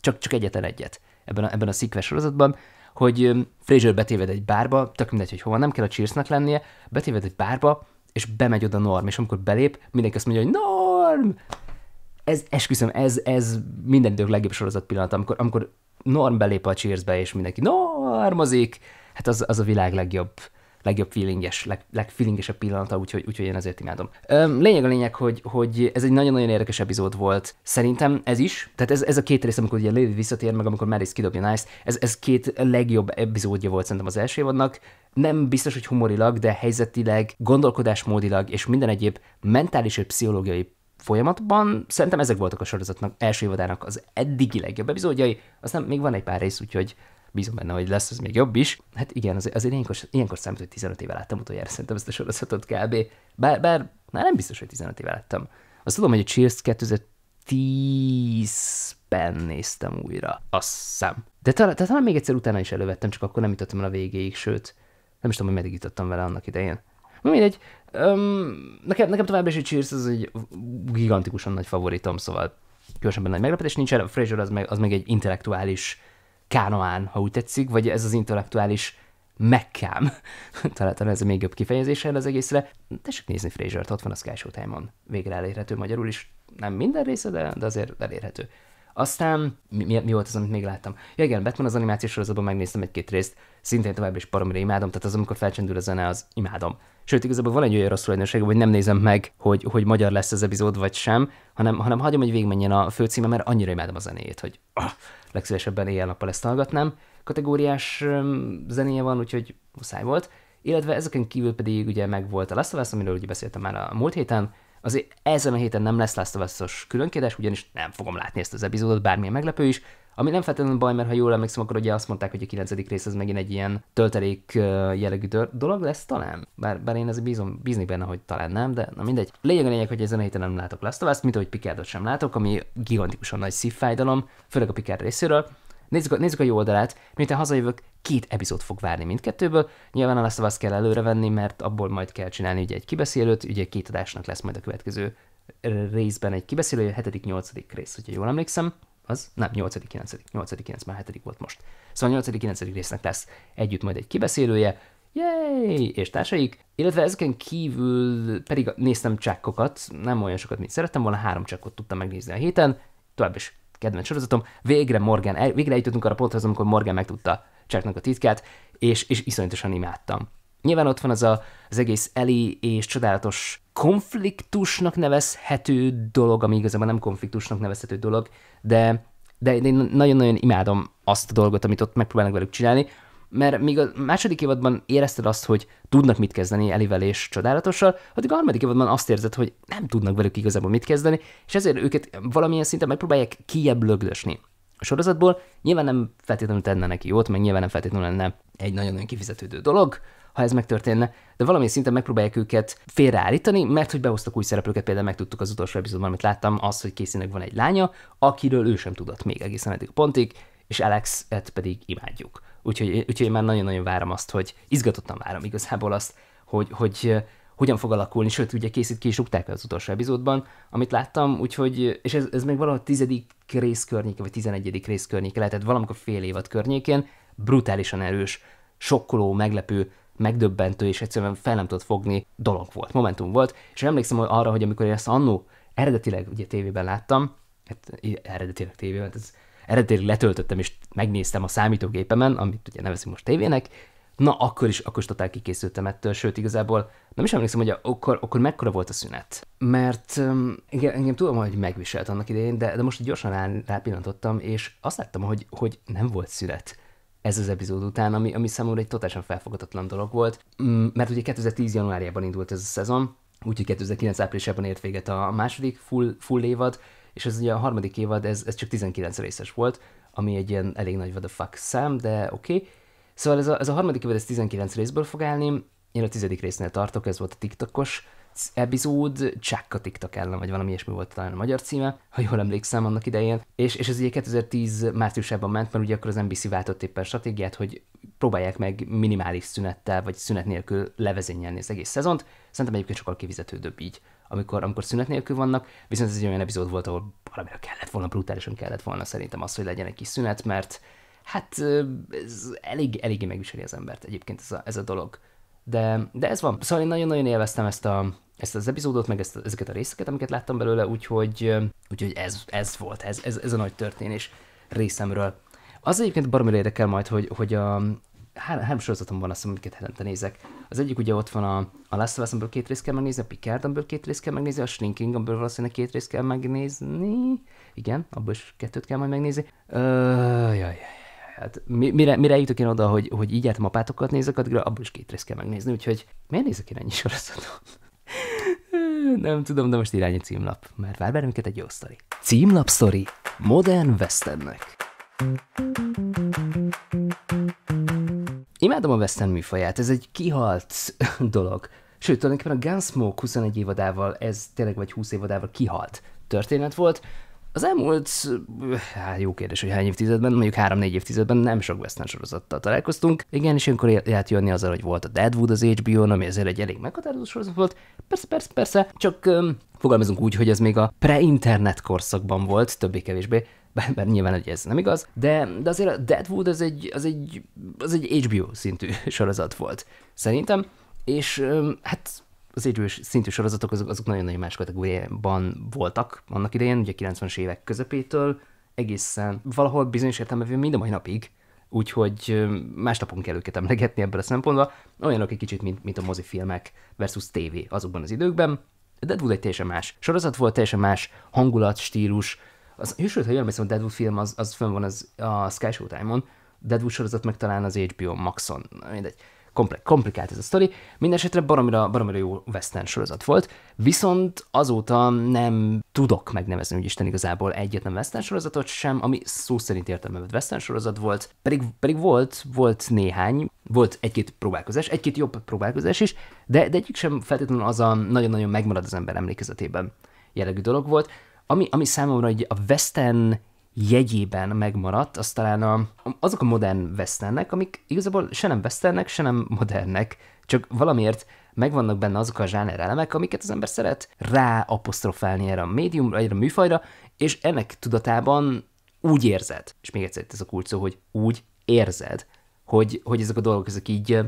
Csak, csak egyetlen egyet ebben a, ebben a szikves sorozatban, hogy Fraser betéved egy bárba, tök mindegy, hogy hova, nem kell a cheers lennie, betéved egy bárba, és bemegy oda Norm, és amikor belép, mindenki azt mondja, hogy Norm! Ez, esküszöm, ez, ez minden idők legjobb sorozat pillanat, amikor, amikor Norm belép a Cheers-be és mindenki normozik, hát az, az a világ legjobb legjobb feelinges, leg, legfeelingesebb pillanata, úgyhogy, úgyhogy én ezért imádom. Lényeg a lényeg, hogy, hogy ez egy nagyon-nagyon érdekes epizód volt. Szerintem ez is, tehát ez, ez a két rész, amikor ugye Lily visszatér, meg amikor Maris kidobja Nice, ez, ez két legjobb epizódja volt szerintem az első évadnak. Nem biztos, hogy humorilag, de helyzetileg, gondolkodásmódilag és minden egyéb mentális és pszichológiai folyamatban. Szerintem ezek voltak a sorozatnak első évadának az eddigi legjobb epizódjai. Aztán még van egy pár rész, úgyhogy bízom benne, hogy lesz ez még jobb is. Hát igen, azért, azért ilyenkor, ilyenkor számít, hogy 15 éve láttam utoljára szerintem ezt a sorozatot kb. Bár, bár na, nem biztos, hogy 15 éve láttam. Azt tudom, hogy a Cheers 2010-ben néztem újra. Azt hiszem. De talán, de talán még egyszer utána is elővettem, csak akkor nem jutottam el a végéig, sőt, nem is tudom, hogy meddig jutottam vele annak idején. Na mindegy, um, nekem, nekem továbbra is a Cheers az egy gigantikusan nagy favoritom, szóval különösebben nagy meglepetés nincs, a Fraser az meg, az meg egy intellektuális kánoán, ha úgy tetszik, vagy ez az intellektuális mekkám. Talán ez a még jobb kifejezése az egészre. Tessék nézni fraser t ott van a Sky Showtime-on. Végre elérhető magyarul is. Nem minden része, de, de azért elérhető. Aztán mi, mi, mi volt az, amit még láttam? Ja igen, Batman az animációs sorozatban megnéztem egy-két részt, szintén továbbra is paromra imádom, tehát az, amikor felcsendül a zene, az imádom. Sőt, igazából van egy olyan rossz tulajdonságom, hogy nem nézem meg, hogy, hogy magyar lesz az epizód vagy sem, hanem, hanem hagyom, hogy végigmenjen a főcíme, mert annyira imádom a zenét, hogy ah, legszívesebben éjjel-nappal ezt hallgatnám. Kategóriás zenéje van, úgyhogy muszáj volt. Illetve ezeken kívül pedig ugye meg volt a Last of Us, amiről ugye beszéltem már a múlt héten, azért ezen a héten nem lesz Last of Us-os különkérdés, ugyanis nem fogom látni ezt az epizódot, bármilyen meglepő is, ami nem feltétlenül baj, mert ha jól emlékszem, akkor ugye azt mondták, hogy a 9. rész az megint egy ilyen töltelék jellegű dolog lesz talán. Bár, bár én ez bízom, bízni benne, hogy talán nem, de na mindegy. Lényeg a lényeg, hogy ezen a héten nem látok Last of mint ahogy Picardot sem látok, ami gigantikusan nagy szívfájdalom, főleg a Picard részéről. Nézzük a, nézzük a jó oldalát, miután hazajövök, két epizód fog várni mindkettőből. Nyilván a Last of Us kell előrevenni, mert abból majd kell csinálni ugye egy kibeszélőt, ugye két adásnak lesz majd a következő részben egy kibeszélő, a 7.-8. rész, hogyha jól emlékszem az nem 8. 9. 8. 9. már 7. volt most. Szóval 8. 9. résznek lesz együtt majd egy kibeszélője, Yay! és társaik, illetve ezeken kívül pedig néztem csákkokat, nem olyan sokat, mint szerettem volna, három csákkot tudtam megnézni a héten, tovább is kedvenc sorozatom, végre Morgan, végre eljutottunk arra ponthoz, amikor Morgan megtudta csáknak a titkát, és, és iszonyatosan imádtam. Nyilván ott van az a, az egész Eli és csodálatos konfliktusnak nevezhető dolog, ami igazából nem konfliktusnak nevezhető dolog, de, de én nagyon-nagyon imádom azt a dolgot, amit ott megpróbálnak velük csinálni, mert míg a második évadban érezted azt, hogy tudnak mit kezdeni Elivel és csodálatossal, addig a harmadik évadban azt érzed, hogy nem tudnak velük igazából mit kezdeni, és ezért őket valamilyen szinten megpróbálják kiebb lögdösni. A sorozatból nyilván nem feltétlenül tenne neki jót, meg nyilván nem feltétlenül lenne egy nagyon-nagyon kifizetődő dolog, ha ez megtörténne, de valami szinten megpróbálják őket félreállítani, mert hogy behoztak új szereplőket, például megtudtuk az utolsó epizódban, amit láttam, az, hogy Caseynek van egy lánya, akiről ő sem tudott még egészen eddig pontig, és Alex-et pedig imádjuk. Úgyhogy, úgyhogy én már nagyon-nagyon várom azt, hogy izgatottan várom igazából azt, hogy, hogy eh, hogyan fog alakulni, sőt, ugye készít ki is rúgták az utolsó epizódban, amit láttam, úgyhogy, és ez, ez még valahol tizedik rész környéke, vagy tizenegyedik rész környéke lehetett, valamikor fél évad környékén, brutálisan erős, sokkoló, meglepő, megdöbbentő és egyszerűen fel nem tudott fogni dolog volt, momentum volt, és emlékszem hogy arra, hogy amikor én ezt annó eredetileg ugye tévében láttam, hát eredetileg tévében, hát ez eredetileg letöltöttem és megnéztem a számítógépemen, amit ugye nevezünk most tévének, na akkor is, akkor is totál kikészültem ettől, sőt igazából nem is emlékszem, hogy akkor, akkor mekkora volt a szünet. Mert um, engem, engem tudom, hogy megviselt annak idején, de, de most gyorsan rá, rápillantottam, és azt láttam, hogy, hogy nem volt szünet ez az epizód után, ami, ami számomra egy totálisan felfogatatlan dolog volt, mm, mert ugye 2010 januárjában indult ez a szezon, úgyhogy 2009 áprilisában ért véget a második full, full évad, és ez ugye a harmadik évad, ez, ez csak 19 részes volt, ami egy ilyen elég nagy what the fuck szám, de oké. Okay. Szóval ez a, ez a harmadik évad, ez 19 részből fog állni, én a tizedik résznél tartok, ez volt a TikTokos epizód, csak a TikTok ellen, vagy valami ilyesmi volt talán a magyar címe, ha jól emlékszem annak idején. És, és ez ugye 2010 márciusában ment, mert ugye akkor az NBC váltott éppen stratégiát, hogy próbálják meg minimális szünettel, vagy szünet nélkül levezényelni az egész szezont. Szerintem egyébként sokkal kivizetődőbb így amikor, amikor szünet nélkül vannak, viszont ez egy olyan epizód volt, ahol valamire kellett volna, brutálisan kellett volna szerintem az, hogy legyen egy kis szünet, mert hát ez elég, eléggé megviseli az embert egyébként ez a, ez a dolog. De, de ez van. Szóval én nagyon-nagyon élveztem ezt a, ezt az epizódot, meg ezt, ezeket a részeket, amiket láttam belőle, úgyhogy, úgyhogy ez, ez volt, ez, ez, ez a nagy történés részemről. Az egyébként baromira érdekel majd, hogy, hogy a, három, három sorozatom van, azt amiket hetente nézek. Az egyik ugye ott van a, a Last of Us, két részt kell megnézni, a Picard, amiből két részt kell megnézni, a Shrinking, amiből valószínűleg két részt kell megnézni. Igen, abból is kettőt kell majd megnézni. Ö, jaj, jaj, hát mire, mire jutok én oda, hogy, hogy így a pátokat nézek, addigra abból is két részt kell megnézni, úgyhogy miért nézek én ennyi sorozatot? Nem tudom, de most irányi címlap, mert vár bennünket egy jó sztori. Címlap sztori Modern Westernnek. Imádom a Western műfaját, ez egy kihalt dolog. Sőt, tulajdonképpen a Gunsmoke 21 évadával, ez tényleg vagy 20 évadával kihalt történet volt, az elmúlt, hát jó kérdés, hogy hány évtizedben, mondjuk három-négy évtizedben nem sok western sorozattal találkoztunk. Igen, és ilyenkor lehet jönni azzal, hogy volt a Deadwood az HBO-n, ami azért egy elég meghatározó sorozat volt. Persze, persze, persze, csak um, fogalmazunk úgy, hogy ez még a pre-internet korszakban volt, többé-kevésbé, mert nyilván hogy ez nem igaz, de, de azért a Deadwood az egy, az, egy, az egy HBO szintű sorozat volt, szerintem, és um, hát az idős szintű sorozatok azok, azok nagyon-nagyon más kategóriában voltak annak idején, ugye 90-es évek közepétől egészen valahol bizonyos értelemben mind a mai napig, úgyhogy más napon kell őket emlegetni ebből a szempontból. Olyanok egy kicsit, mint, mint a mozifilmek versus TV azokban az időkben, Deadwood egy teljesen más sorozat volt, teljesen más hangulat, stílus. Az, és sőt, ha jól a Deadwood film az, az fönn van az, a Sky Showtime-on, Deadwood sorozat meg talán az HBO Maxon, mindegy komple- komplikált ez a sztori. Mindenesetre baromira, baromira jó western sorozat volt, viszont azóta nem tudok megnevezni, hogy Isten igazából egyetlen western sorozatot sem, ami szó szerint értelmevett western sorozat volt, pedig, pedig volt, volt néhány, volt egy-két próbálkozás, egy-két jobb próbálkozás is, de, de egyik sem feltétlenül az a nagyon-nagyon megmarad az ember emlékezetében jellegű dolog volt, ami, ami számomra egy a western jegyében megmaradt, az talán a, azok a modern westernek, amik igazából se nem westernek, se nem modernek, csak valamiért megvannak benne azok a zsáner elemek, amiket az ember szeret ráapostrofálni erre a médiumra, erre a műfajra, és ennek tudatában úgy érzed, és még egyszer ez a kulcs szó, hogy úgy érzed, hogy, hogy ezek a dolgok ezek így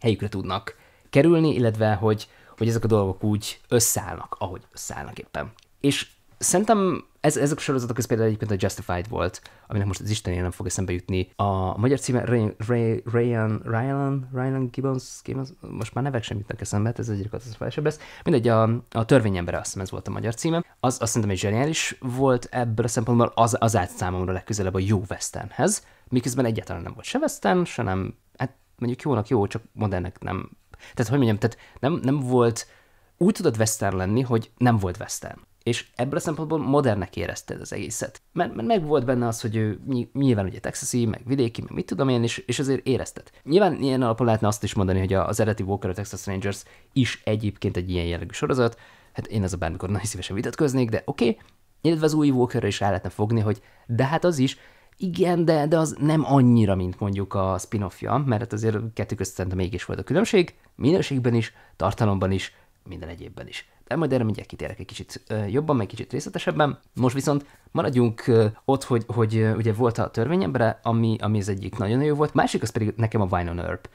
helyükre tudnak kerülni, illetve hogy, hogy ezek a dolgok úgy összeállnak, ahogy összeállnak éppen. És szerintem ez, ezek a sorozatok ez például egyébként a Justified volt, aminek most az Istenén nem fog eszembe jutni. A magyar címe Ryan, Ryan, Ryan, Ryan Gibbons, Gibbons, most már nevek sem jutnak eszembe, hát egyik az felsőbb lesz. Mindegy, a, a törvényembere azt hiszem ez volt a magyar címe. Az azt szerintem egy zseniális volt ebből a szempontból, az, az állt számomra legközelebb a jó westernhez, miközben egyáltalán nem volt se western, se nem, hát mondjuk jónak jó, csak modernnek nem. Tehát, hogy mondjam, tehát nem, nem volt, úgy tudott western lenni, hogy nem volt western és ebből a szempontból modernnek érezted az egészet. Mert, mert meg volt benne az, hogy ő nyilván ugye texasi, meg vidéki, meg mit tudom én, és, és azért érezted. Nyilván ilyen alapon lehetne azt is mondani, hogy az eredeti Walker a Texas Rangers is egyébként egy ilyen jellegű sorozat, hát én a bármikor nagyon szívesen vitatkoznék, de oké, okay. illetve az új Walkerra is rá lehetne fogni, hogy de hát az is, igen, de, de az nem annyira, mint mondjuk a spin-offja, mert hát azért kettő között mégis volt a különbség, minőségben is, tartalomban is, minden egyébben is de majd erre mindjárt kitérek egy kicsit jobban, meg kicsit részletesebben. Most viszont maradjunk ott, hogy, hogy ugye volt a törvényembre, ami, ami az egyik nagyon jó volt, másik az pedig nekem a Vine on Earp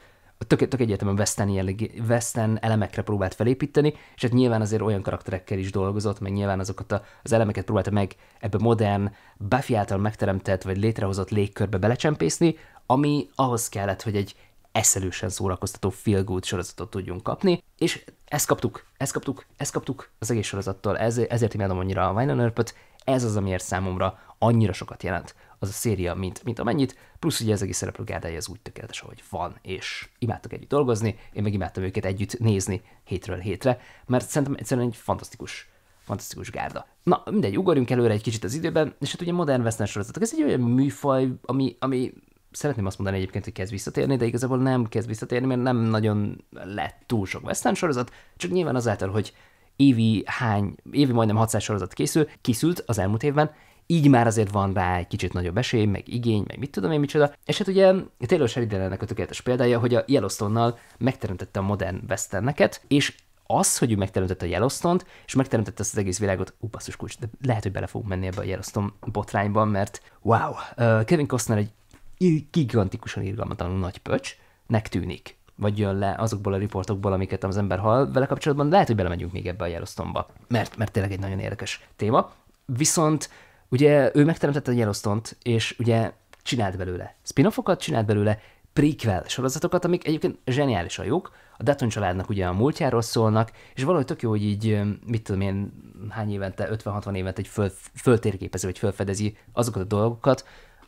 tök, tök egyértelműen western, jellegi, western elemekre próbált felépíteni, és hát nyilván azért olyan karakterekkel is dolgozott, meg nyilván azokat a, az elemeket próbálta meg ebbe modern, Buffy által megteremtett vagy létrehozott légkörbe belecsempészni, ami ahhoz kellett, hogy egy eszelősen szórakoztató feel good sorozatot tudjunk kapni, és ezt kaptuk, ezt kaptuk, ezt kaptuk az egész sorozattal, ez, ezért imádom annyira a Wine Earpöt, ez az, amiért számomra annyira sokat jelent az a széria, mint, mint amennyit, plusz ugye az egész gárdája az úgy tökéletes, ahogy van, és imádtak együtt dolgozni, én meg imádtam őket együtt nézni hétről hétre, mert szerintem egyszerűen egy fantasztikus fantasztikus gárda. Na, mindegy, ugorjunk előre egy kicsit az időben, és hát ugye modern western sorozatok, ez egy olyan műfaj, ami, ami szeretném azt mondani egyébként, hogy kezd visszatérni, de igazából nem kezd visszatérni, mert nem nagyon lett túl sok Western sorozat, csak nyilván azáltal, hogy évi hány, évi majdnem 600 sorozat készül, készült az elmúlt évben, így már azért van rá egy kicsit nagyobb esély, meg igény, meg mit tudom én micsoda. És hát ugye Taylor Sheridan ennek a tökéletes példája, hogy a Yellowstone-nal megteremtette a modern westerneket, és az, hogy ő megteremtette a Yellowstone-t, és megteremtette ezt az egész világot, ú, basszus kulcs, de lehet, hogy bele fogunk menni ebbe a Yellowstone botrányba, mert wow, Kevin Costner egy gigantikusan irgalmatlanul nagy pöcs, tűnik vagy jön le azokból a riportokból, amiket az ember hall vele kapcsolatban, lehet, hogy belemegyünk még ebbe a Yellowstone-ba, mert, mert tényleg egy nagyon érdekes téma. Viszont ugye ő megteremtette a Yellowstone-t, és ugye csinált belőle spin csinált belőle prequel sorozatokat, amik egyébként a jók, a Dutton családnak ugye a múltjáról szólnak, és valahogy tök jó, hogy így, mit tudom én, hány évente, 50-60 évente egy föl, föltérképező, vagy fölfedezi azokat a dolgokat,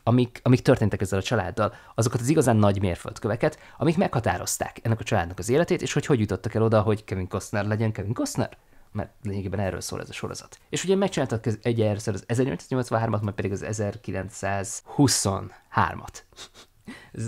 amik, amik történtek ezzel a családdal, azokat az igazán nagy mérföldköveket, amik meghatározták ennek a családnak az életét, és hogy hogy jutottak el oda, hogy Kevin Costner legyen Kevin Costner? mert lényegében erről szól ez a sorozat. És ugye megcsináltak egyszer az 1883-at, majd pedig az 1923-at.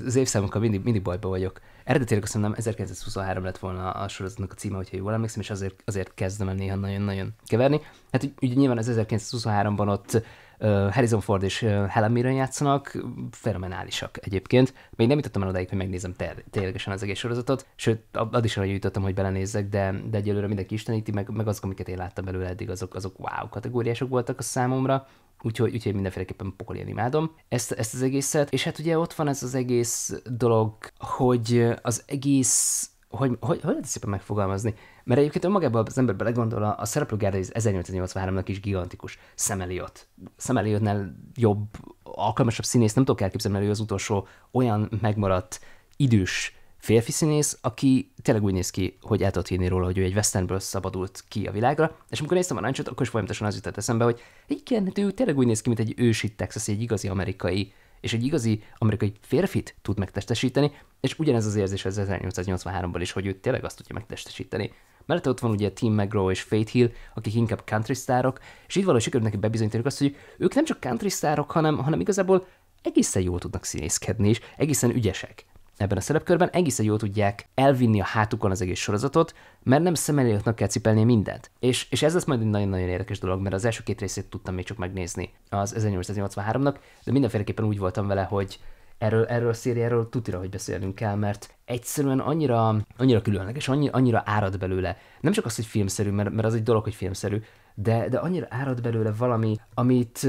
Az évszámokkal mindig, mindig bajba vagyok. Eredetileg azt mondom, 1923 lett volna a sorozatnak a címe, hogyha jól emlékszem, és azért, azért kezdem el néha nagyon-nagyon keverni. Hát ugye nyilván az 1923-ban ott uh, Harrison Ford és uh, Helen Mirren játszanak, fenomenálisak egyébként. Még nem jutottam el odáig, hogy megnézem ténylegesen az egész sorozatot, sőt, ad is arra jutottam, hogy belenézzek, de, de egyelőre mindenki isteníti, meg, meg azok, amiket én láttam belőle eddig, azok, azok wow kategóriások voltak a számomra. Úgyhogy, úgyhogy mindenféleképpen pokolén imádom ezt, ezt az egészet. És hát ugye ott van ez az egész dolog, hogy az egész hogy, hogy, hogy lehet szépen megfogalmazni? Mert egyébként önmagában az ember belegondol, a szereplőgárda 1883-nak is gigantikus. Szemeliot. Szemeliotnál jobb, alkalmasabb színész nem tudok elképzelni, mert ő az utolsó olyan megmaradt idős férfi színész, aki tényleg úgy néz ki, hogy el tudod hinni róla, hogy ő egy westernből szabadult ki a világra, és amikor néztem a rancsot, akkor is folyamatosan az jutott eszembe, hogy igen, hát ő tényleg úgy néz ki, mint egy ősi Texas, egy igazi amerikai, és egy igazi amerikai férfit tud megtestesíteni, és ugyanez az érzés az 1883-ban is, hogy ő tényleg azt tudja megtestesíteni. Mert ott van ugye Tim McGraw és Faith Hill, akik inkább country sztárok, és itt valahogy sikerült neki bebizonyítani azt, hogy ők nem csak country sztárok, hanem, hanem igazából egészen jól tudnak színészkedni, és egészen ügyesek ebben a szerepkörben egészen jól tudják elvinni a hátukon az egész sorozatot, mert nem szemeléletnek kell cipelni mindent. És, és ez lesz majd egy nagyon-nagyon érdekes dolog, mert az első két részét tudtam még csak megnézni az 1883-nak, de mindenféleképpen úgy voltam vele, hogy erről, erről a szériáról tutira, hogy beszélnünk kell, mert egyszerűen annyira, annyira különleges, annyira, annyira árad belőle. Nem csak az, hogy filmszerű, mert, mert az egy dolog, hogy filmszerű, de, de annyira árad belőle valami, amit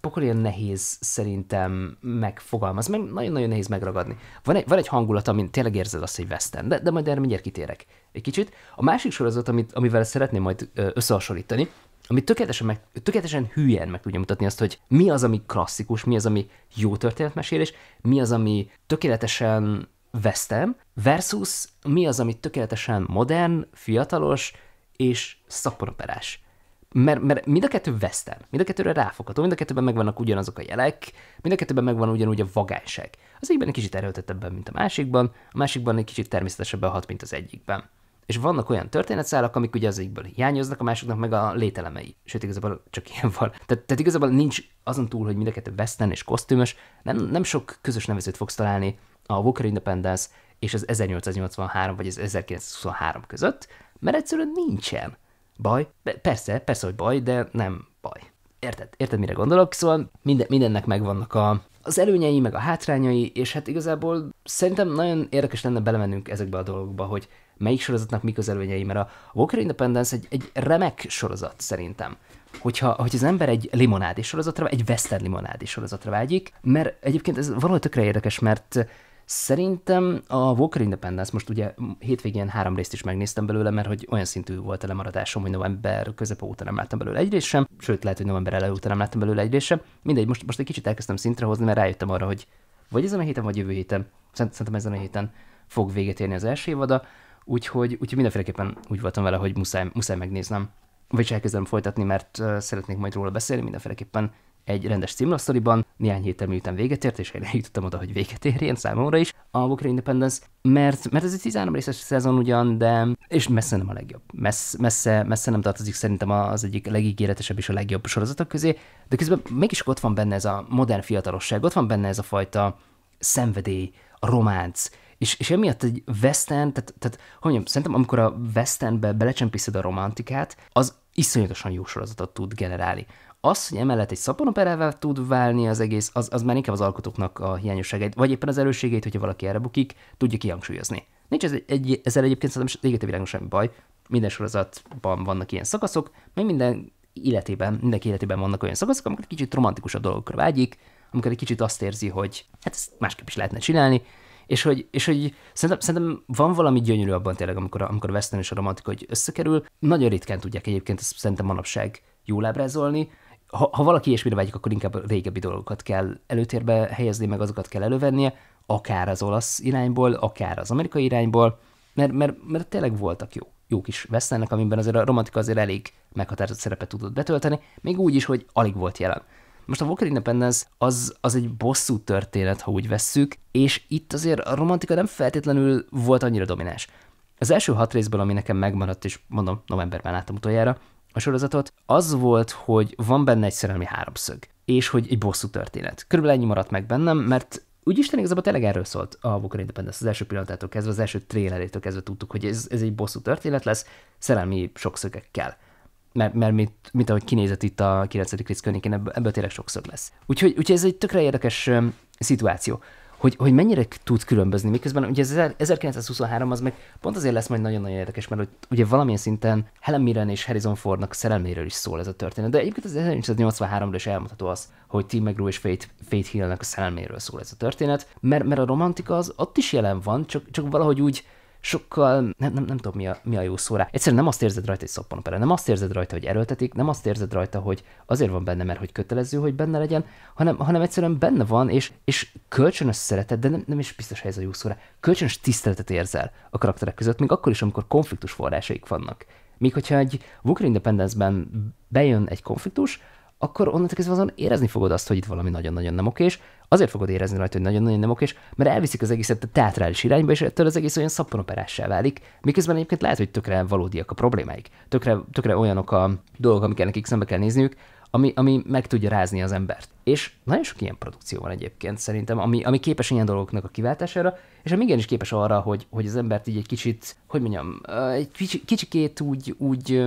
pokol ilyen nehéz szerintem megfogalmaz, meg nagyon-nagyon nehéz megragadni. Van egy, van egy hangulat, amin tényleg érzed azt, hogy vesztem, de, de majd erre mindjárt kitérek egy kicsit. A másik sorozat, amit, amivel szeretném majd összehasonlítani, ami tökéletesen, meg, tökéletesen hülyen meg tudja mutatni azt, hogy mi az, ami klasszikus, mi az, ami jó történetmesélés, mi az, ami tökéletesen vesztem, versus mi az, ami tökéletesen modern, fiatalos és szaporoperás mert, mert mind a kettő veszten, mind a kettőre ráfogható, mind a kettőben megvannak ugyanazok a jelek, mind a kettőben megvan ugyanúgy a vagányság. Az egyikben egy kicsit erőltetebbben, mint a másikban, a másikban egy kicsit természetesebben hat, mint az egyikben. És vannak olyan történetszálak, amik ugye az egyikből hiányoznak, a másiknak meg a lételemei. Sőt, igazából csak ilyen van. Teh- tehát igazából nincs azon túl, hogy mind a kettő veszten és kosztümös, nem, nem sok közös nevezőt fogsz találni a Walker Independence és az 1883 vagy az 1923 között, mert egyszerűen nincsen. Baj? De persze, persze, hogy baj, de nem baj. Érted? Érted, mire gondolok? Szóval minden, mindennek megvannak a, az előnyei, meg a hátrányai, és hát igazából szerintem nagyon érdekes lenne belemennünk ezekbe a dolgokba, hogy melyik sorozatnak mik az előnyei, mert a Walker Independence egy, egy remek sorozat szerintem. Hogyha, hogy az ember egy limonádi sorozatra, egy western limonádi sorozatra vágyik, mert egyébként ez valahogy tökre érdekes, mert Szerintem a Walker Independence, most ugye hétvégén három részt is megnéztem belőle, mert hogy olyan szintű volt a lemaradásom, hogy november közepe óta nem láttam belőle egy sem, sőt lehet, hogy november elejé óta nem láttam belőle egy sem. Mindegy, most, most egy kicsit elkezdtem szintre hozni, mert rájöttem arra, hogy vagy ezen a héten, vagy jövő héten, szerintem ezen a héten fog véget érni az első évada, úgyhogy, úgyhogy mindenféleképpen úgy voltam vele, hogy muszáj, muszáj megnéznem. vagy elkezdem folytatni, mert szeretnék majd róla beszélni, mindenféleképpen egy rendes címlasztoriban, néhány héttel miután véget ért, és én eljutottam oda, hogy véget érjen számomra is a Walker Independence, mert, mert ez egy 13 részes szezon ugyan, de és messze nem a legjobb. Messz, messze, messze nem tartozik szerintem az egyik legígéretesebb és a legjobb sorozatok közé, de közben mégis ott van benne ez a modern fiatalosság, ott van benne ez a fajta szenvedély, a románc, és, és emiatt egy western, tehát, tehát hogy mondjam, szerintem amikor a westernbe belecsempészed a romantikát, az iszonyatosan jó sorozatot tud generálni az, hogy emellett egy szaponoperával tud válni az egész, az, az már inkább az alkotóknak a hiányosságait, vagy éppen az erősségeit, hogyha valaki erre bukik, tudja kihangsúlyozni. Nincs ez, egy, ezzel egyébként szerintem az a világon semmi baj, minden sorozatban vannak ilyen szakaszok, meg minden életében, mindenki életében vannak olyan szakaszok, amikor egy kicsit romantikusabb dolgokra vágyik, amikor egy kicsit azt érzi, hogy hát ezt másképp is lehetne csinálni, és hogy, és hogy szerintem, szerintem, van valami gyönyörű abban tényleg, amikor, amikor a western és a romantika hogy összekerül. Nagyon ritkán tudják egyébként ezt szerintem manapság jól ábrázolni, ha, ha valaki ilyesmire vágyik, akkor inkább a régebbi dolgokat kell előtérbe helyezni, meg azokat kell elővennie, akár az olasz irányból, akár az amerikai irányból, mert, mert, mert tényleg voltak jó, jó kis westernnek, amiben azért a romantika azért elég meghatározott szerepet tudott betölteni, még úgy is, hogy alig volt jelen. Most a Walker Independence az, az egy bosszú történet, ha úgy vesszük, és itt azért a romantika nem feltétlenül volt annyira domináns. Az első hat részből, ami nekem megmaradt, és mondom, novemberben láttam utoljára, a sorozatot, az volt, hogy van benne egy szerelmi háromszög, és hogy egy bosszú történet. Körülbelül ennyi maradt meg bennem, mert Isten igazából tényleg erről szólt a Walker Independence az első pillanatától kezdve, az első trélerétől kezdve tudtuk, hogy ez, ez egy bosszú történet lesz, szerelmi sokszögekkel. Mert, mert mit, mint ahogy kinézett itt a 9. rész környékén, ebből, ebből tényleg sokszög lesz. Úgyhogy, úgyhogy ez egy tökre érdekes um, szituáció hogy, hogy mennyire tud különbözni, miközben ugye az 1923 az meg pont azért lesz majd nagyon-nagyon érdekes, mert hogy ugye valamilyen szinten Helen Mirren és Harrison Fordnak szerelméről is szól ez a történet, de egyébként az 1983-ra is elmondható az, hogy Tim McGraw és Fate, Fate nek a szerelméről szól ez a történet, mert, mert a romantika az ott is jelen van, csak, csak valahogy úgy sokkal, nem, nem, nem tudom mi a, mi a jó szó rá. Egyszerűen nem azt érzed rajta, hogy szappanopera, nem azt érzed rajta, hogy erőltetik, nem azt érzed rajta, hogy azért van benne, mert hogy kötelező, hogy benne legyen, hanem, hanem egyszerűen benne van, és, és kölcsönös szeretet, de nem, nem is biztos, hogy ez a jó szó rá. Kölcsönös tiszteletet érzel a karakterek között, még akkor is, amikor konfliktus forrásaik vannak. míg hogyha egy Walker Independence-ben bejön egy konfliktus, akkor onnantól kezdve azon érezni fogod azt, hogy itt valami nagyon-nagyon nem okés, azért fogod érezni rajta, hogy nagyon-nagyon nem okés, mert elviszik az egészet a teatrális irányba, és ettől az egész olyan szappanoperássá válik, miközben egyébként lehet, hogy tökre valódiak a problémáik, tökre, tökre olyanok a dolgok, amiket nekik szembe kell nézniük, ami, ami meg tudja rázni az embert. És nagyon sok ilyen produkció van egyébként szerintem, ami, ami képes ilyen dolgoknak a kiváltására, és ami igenis képes arra, hogy, hogy az embert így egy kicsit, hogy mondjam, egy kicsikét úgy, úgy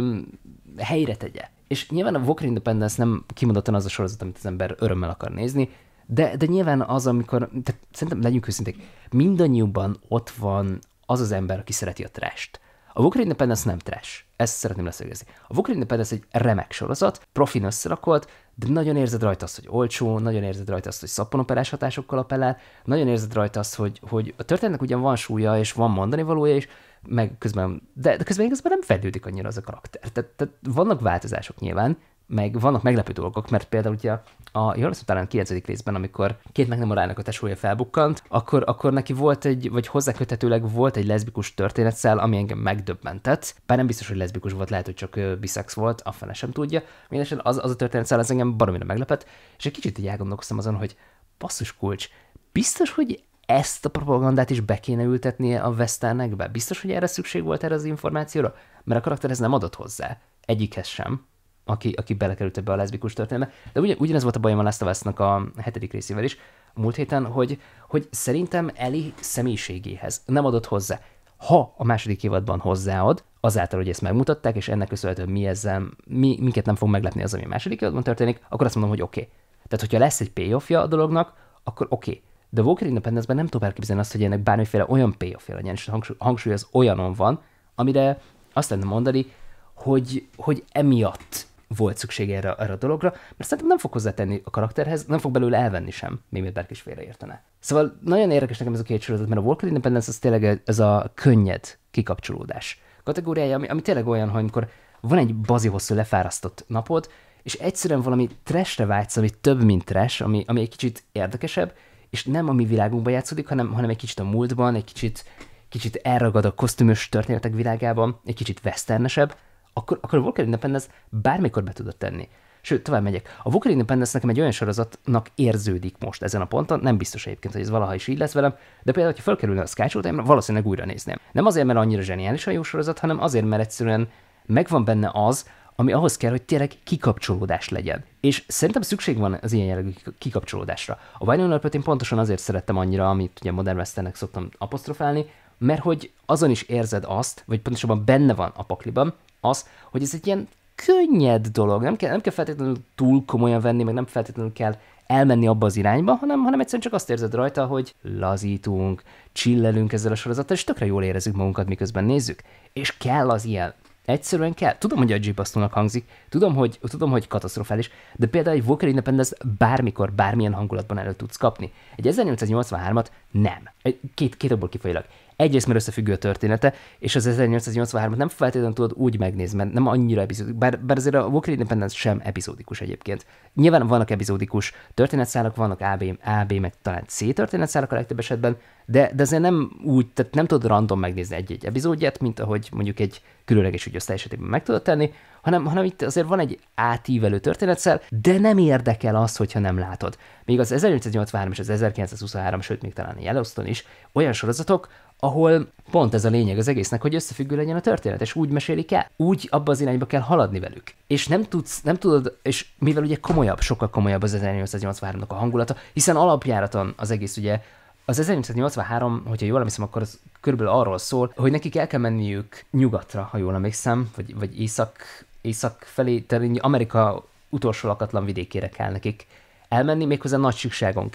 helyre tegye és nyilván a Walker Independence nem kimondottan az a sorozat, amit az ember örömmel akar nézni, de, de nyilván az, amikor, tehát szerintem legyünk őszinték, mindannyiukban ott van az az ember, aki szereti a trást. A Walker Independence nem trash, ezt szeretném leszögezni. A Walker Independence egy remek sorozat, profin összerakolt, de nagyon érzed rajta azt, hogy olcsó, nagyon érzed rajta azt, hogy szapponoperás hatásokkal appellál, nagyon érzed rajta azt, hogy, hogy a történetnek ugyan van súlya és van mondani valója is, meg közben, de, de közben igazából nem fejlődik annyira az a karakter. Tehát, tehát vannak változások nyilván, meg vannak meglepő dolgok, mert például ugye a Jolasz után 9. részben, amikor két meg nem a tesója felbukkant, akkor, akkor neki volt egy, vagy hozzáköthetőleg volt egy leszbikus történetszál, ami engem megdöbbentett. Bár nem biztos, hogy leszbikus volt, lehet, hogy csak biszex volt, a fene sem tudja. Mindenesetre az, az a történetszál, ez engem baromira meglepett, és egy kicsit így elgondolkoztam azon, hogy basszus kulcs, biztos, hogy ezt a propagandát is be kéne ültetnie a westernekbe? Biztos, hogy erre szükség volt erre az információra? Mert a karakter ez nem adott hozzá. Egyikhez sem, aki, aki belekerült ebbe a leszbikus történetbe. De ugyan, ugyanez volt a bajom a Last of Us-nak a hetedik részével is, a múlt héten, hogy, hogy szerintem Eli személyiségéhez nem adott hozzá. Ha a második évadban hozzáad, azáltal, hogy ezt megmutatták, és ennek köszönhetően mi ezzel, mi, minket nem fog meglepni az, ami a második évadban történik, akkor azt mondom, hogy oké. Okay. Tehát, hogyha lesz egy payoffja a dolognak, akkor oké. Okay de a Walker independence nem tudom elképzelni azt, hogy ennek bármiféle olyan payoff legyen, és hangsúly, hangsúly az olyanon van, amire azt lenne mondani, hogy, hogy emiatt volt szükség erre, erre a dologra, mert szerintem nem fog hozzátenni a karakterhez, nem fog belőle elvenni sem, még miért bárki is félreértene. Szóval nagyon érdekes nekem ez a két sorozat, mert a Walker Independence az tényleg ez a könnyed kikapcsolódás kategóriája, ami, ami tényleg olyan, hogy amikor van egy bazi hosszú lefárasztott napod, és egyszerűen valami trash vágysz, ami több, mint trash, ami, ami egy kicsit érdekesebb, és nem a mi világunkban játszódik, hanem, hanem egy kicsit a múltban, egy kicsit, kicsit elragad a kosztümös történetek világában, egy kicsit westernesebb, akkor, akkor a Walker Independence bármikor be tudod tenni. Sőt, tovább megyek. A Walker Independence nekem egy olyan sorozatnak érződik most ezen a ponton, nem biztos egyébként, hogy ez valaha is így lesz velem, de például, ha felkerülne a Sky showtime valószínűleg újra nézném. Nem azért, mert annyira zseniális a jó sorozat, hanem azért, mert egyszerűen megvan benne az, ami ahhoz kell, hogy tényleg kikapcsolódás legyen. És szerintem szükség van az ilyen jellegű kikapcsolódásra. A Vinyl én pontosan azért szerettem annyira, amit ugye Modern Westernnek szoktam apostrofálni, mert hogy azon is érzed azt, vagy pontosabban benne van a pakliban az, hogy ez egy ilyen könnyed dolog, nem kell, nem kell feltétlenül túl komolyan venni, meg nem feltétlenül kell elmenni abba az irányba, hanem, hanem egyszerűen csak azt érzed rajta, hogy lazítunk, csillelünk ezzel a sorozattal, és tökre jól érezzük magunkat, miközben nézzük. És kell az ilyen Egyszerűen kell. Tudom, hogy a Jeep hangzik, tudom hogy, tudom, hogy katasztrofális, de például egy Walker Independence bármikor, bármilyen hangulatban elő tudsz kapni. Egy 1883-at nem. Két, két abból kifolyólag. Egyrészt, mert összefüggő a története, és az 1883-at nem feltétlenül tudod úgy megnézni, mert nem annyira epizódikus, bár, bár azért a Walker Independence sem epizódikus egyébként. Nyilván vannak epizódikus történetszálak, vannak AB, AB meg talán C történetszálak a legtöbb esetben, de, de azért nem úgy, tehát nem tudod random megnézni egy-egy epizódját, mint ahogy mondjuk egy különleges azt esetében meg tudod tenni, hanem, hanem itt azért van egy átívelő történetszel, de nem érdekel az, hogyha nem látod. Még az 1883 és az 1923, sőt még talán a Yellowstone is olyan sorozatok, ahol pont ez a lényeg az egésznek, hogy összefüggő legyen a történet, és úgy mesélik el, úgy abba az irányba kell haladni velük. És nem tudsz, nem tudod, és mivel ugye komolyabb, sokkal komolyabb az 1883-nak a hangulata, hiszen alapjáraton az egész ugye az 1883, hogyha jól emlékszem, akkor az körülbelül arról szól, hogy nekik el kell menniük nyugatra, ha jól emlékszem, vagy, vagy észak, észak felé, tehát Amerika utolsó lakatlan vidékére kell nekik elmenni, méghozzá nagy síkságon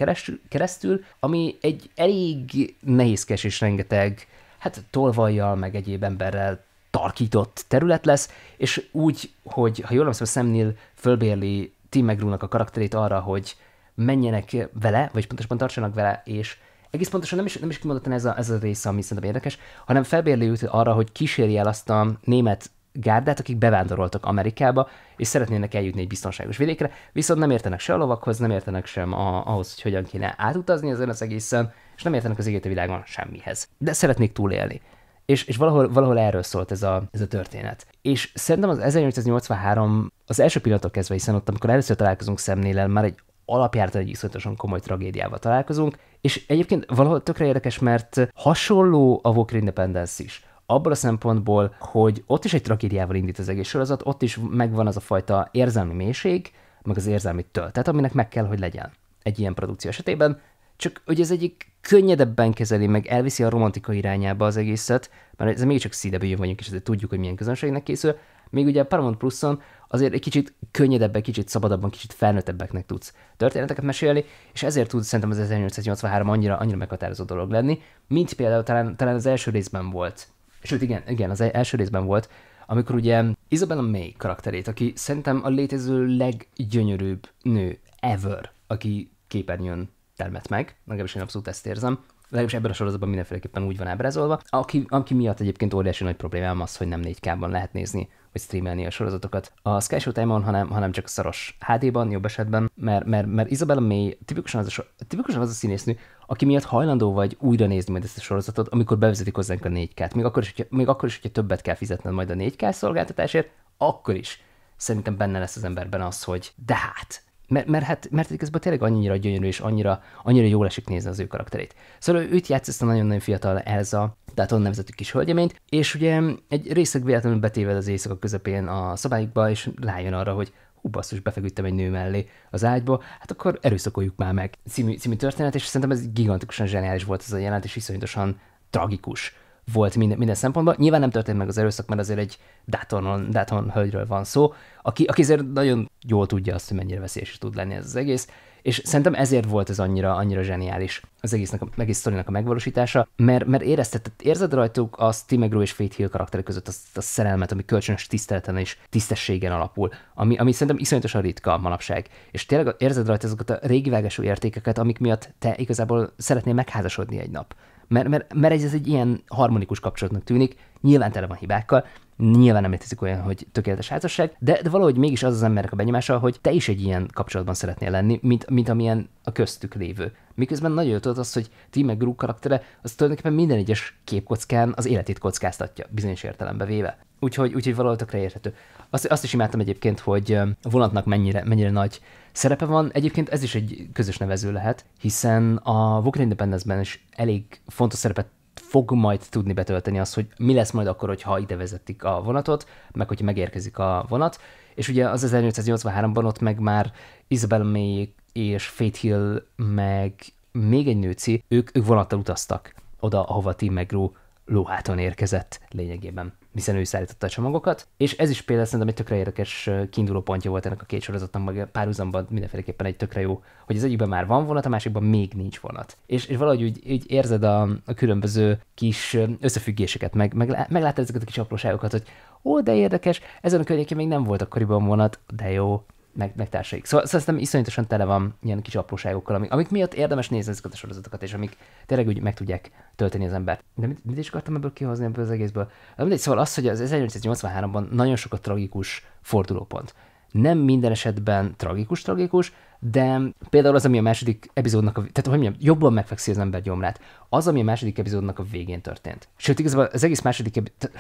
keresztül, ami egy elég nehézkes és rengeteg, hát tolvajjal, meg egyéb emberrel tarkított terület lesz, és úgy, hogy ha jól emlékszem, szemnél fölbérli Tim McGrew-nak a karakterét arra, hogy menjenek vele, vagy pontosan tartsanak vele, és egész pontosan nem is, nem is kimondottan ez a, ez a része, ami szerintem érdekes, hanem felbérli őt arra, hogy kíséri el azt a német gárdát, akik bevándoroltak Amerikába, és szeretnének eljutni egy biztonságos vidékre, viszont nem értenek se a lovakhoz, nem értenek sem a, ahhoz, hogy hogyan kéne átutazni ezen az egészen, és nem értenek az égéte világon semmihez. De szeretnék túlélni. És, és valahol, valahol erről szólt ez a, ez a történet. És szerintem az 1883 az első pillanatok kezdve, hiszen ott, amikor először találkozunk szemnélel, már egy alapjárt egy iszonyatosan komoly tragédiával találkozunk, és egyébként valahol tökre érdekes, mert hasonló a Walker Independence is abból a szempontból, hogy ott is egy tragédiával indít az egész sorozat, ott is megvan az a fajta érzelmi mélység, meg az érzelmi töltet, aminek meg kell, hogy legyen egy ilyen produkció esetében, csak hogy ez egyik könnyedebben kezeli, meg elviszi a romantika irányába az egészet, mert ez még csak CW vagyunk, és ezért tudjuk, hogy milyen közönségnek készül, még ugye a Paramount Plus-on azért egy kicsit könnyedebben, kicsit szabadabban, kicsit felnőttebbeknek tudsz történeteket mesélni, és ezért tud szerintem az 1883 annyira, annyira meghatározó dolog lenni, mint például talán, talán az első részben volt. Sőt, igen, igen, az első részben volt, amikor ugye Isabella May karakterét, aki szerintem a létező leggyönyörűbb nő ever, aki képernyőn termet meg, legalábbis én abszolút ezt érzem, legalábbis ebben a sorozatban mindenféleképpen úgy van ábrázolva, aki, aki miatt egyébként óriási nagy problémám az, hogy nem 4K-ban lehet nézni vagy streamelni a sorozatokat a Sky Showtime-on, hanem, hanem csak szaros HD-ban, jobb esetben, mert, mert, mert Isabella May tipikusan az, a, tipikusan az a színésznő, aki miatt hajlandó vagy újra nézni majd ezt a sorozatot, amikor bevezetik hozzánk a 4K-t. Még akkor is, hogyha, még akkor is, hogyha többet kell fizetned majd a 4K szolgáltatásért, akkor is szerintem benne lesz az emberben az, hogy de hát, mert, mert, hát, mert igazából tényleg annyira gyönyörű és annyira, annyira jól esik nézni az ő karakterét. Szóval őt játsz ezt a nagyon-nagyon fiatal Elza, tehát onnan nevezettük kis hölgyeményt, és ugye egy részeg véletlenül betéved az éjszaka közepén a szabályokba, és rájön arra, hogy hú basszus, befeküdtem egy nő mellé az ágyba, hát akkor erőszakoljuk már meg című, című történet, és szerintem ez gigantikusan zseniális volt ez a jelent, és iszonyatosan tragikus volt minden, minden szempontból. Nyilván nem történt meg az erőszak, mert azért egy Dátonon, Dáton hölgyről van szó, aki, aki azért nagyon jól tudja azt, hogy mennyire veszélyes tud lenni ez az egész, és szerintem ezért volt ez annyira, annyira zseniális az egésznek, az egész a megvalósítása, mert, mert érezted, érzed rajtuk az Timegro és Faith Hill karakterek között a, a szerelmet, ami kölcsönös tiszteleten és tisztességen alapul, ami, ami szerintem iszonyatosan ritka manapság. És tényleg érzed rajta azokat a régi értékeket, amik miatt te igazából szeretnél megházasodni egy nap mert, mert, mert ez egy ilyen harmonikus kapcsolatnak tűnik, nyilván tele van hibákkal, Nyilván nem létezik olyan, hogy tökéletes házasság, de, de valahogy mégis az az embernek a benyomása, hogy te is egy ilyen kapcsolatban szeretnél lenni, mint, mint amilyen a köztük lévő. Miközben nagyon jól tudod azt, hogy ti meg Gru karaktere, az tulajdonképpen minden egyes képkockán az életét kockáztatja, bizonyos értelembe véve. Úgyhogy, úgyhogy valahol tökre érthető. Azt, azt is imádtam egyébként, hogy a vonatnak mennyire, mennyire nagy szerepe van. Egyébként ez is egy közös nevező lehet, hiszen a Vocal Independence-ben is elég fontos szerepet fog majd tudni betölteni azt, hogy mi lesz majd akkor, hogyha ide vezetik a vonatot, meg hogyha megérkezik a vonat. És ugye az 1883-ban ott meg már Isabel May és Faith Hill, meg még egy nőci, ők, ők vonattal utaztak oda, ahova Tim McGrew lóháton érkezett lényegében hiszen ő szállította a csomagokat, és ez is például szerintem egy tökre érdekes kiinduló pontja volt ennek a két sorozatnak, meg párhuzamban mindenféleképpen egy tökre jó, hogy az egyikben már van vonat, a másikban még nincs vonat. És, és valahogy úgy, úgy érzed a, a különböző kis összefüggéseket, meg, meg, meglátod ezeket a kis apróságokat, hogy ó, de érdekes, ezen a környékén még nem volt akkoriban vonat, de jó, meg, meg társaik. Szóval, szóval szerintem iszonyatosan tele van ilyen kis apróságokkal, amik, amik miatt érdemes nézni ezeket a sorozatokat, és amik tényleg úgy meg tudják tölteni az embert. De mit, mit is akartam ebből kihozni ebből az egészből? De mindegy, szóval az, hogy az 1983-ban nagyon sok a tragikus fordulópont. Nem minden esetben tragikus-tragikus, de például az, ami a második epizódnak, a, tehát hogy mondjam, jobban megfekszi az ember gyomrát, az, ami a második epizódnak a végén történt. Sőt, igazából az egész második epizód,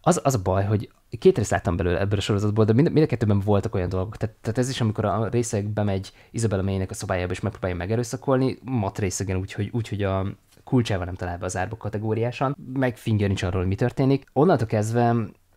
az, az a baj, hogy két részt láttam belőle ebből a sorozatból, de mind, mind a kettőben voltak olyan dolgok. Tehát, tehát ez is, amikor a részek bemegy Izabella mélynek a szobájába, és megpróbálja megerőszakolni, mat részegen úgy, hogy, úgy, hogy a kulcsával nem talál be az árbok kategóriásan, meg fingja nincs arról, hogy mi történik. Onnantól kezdve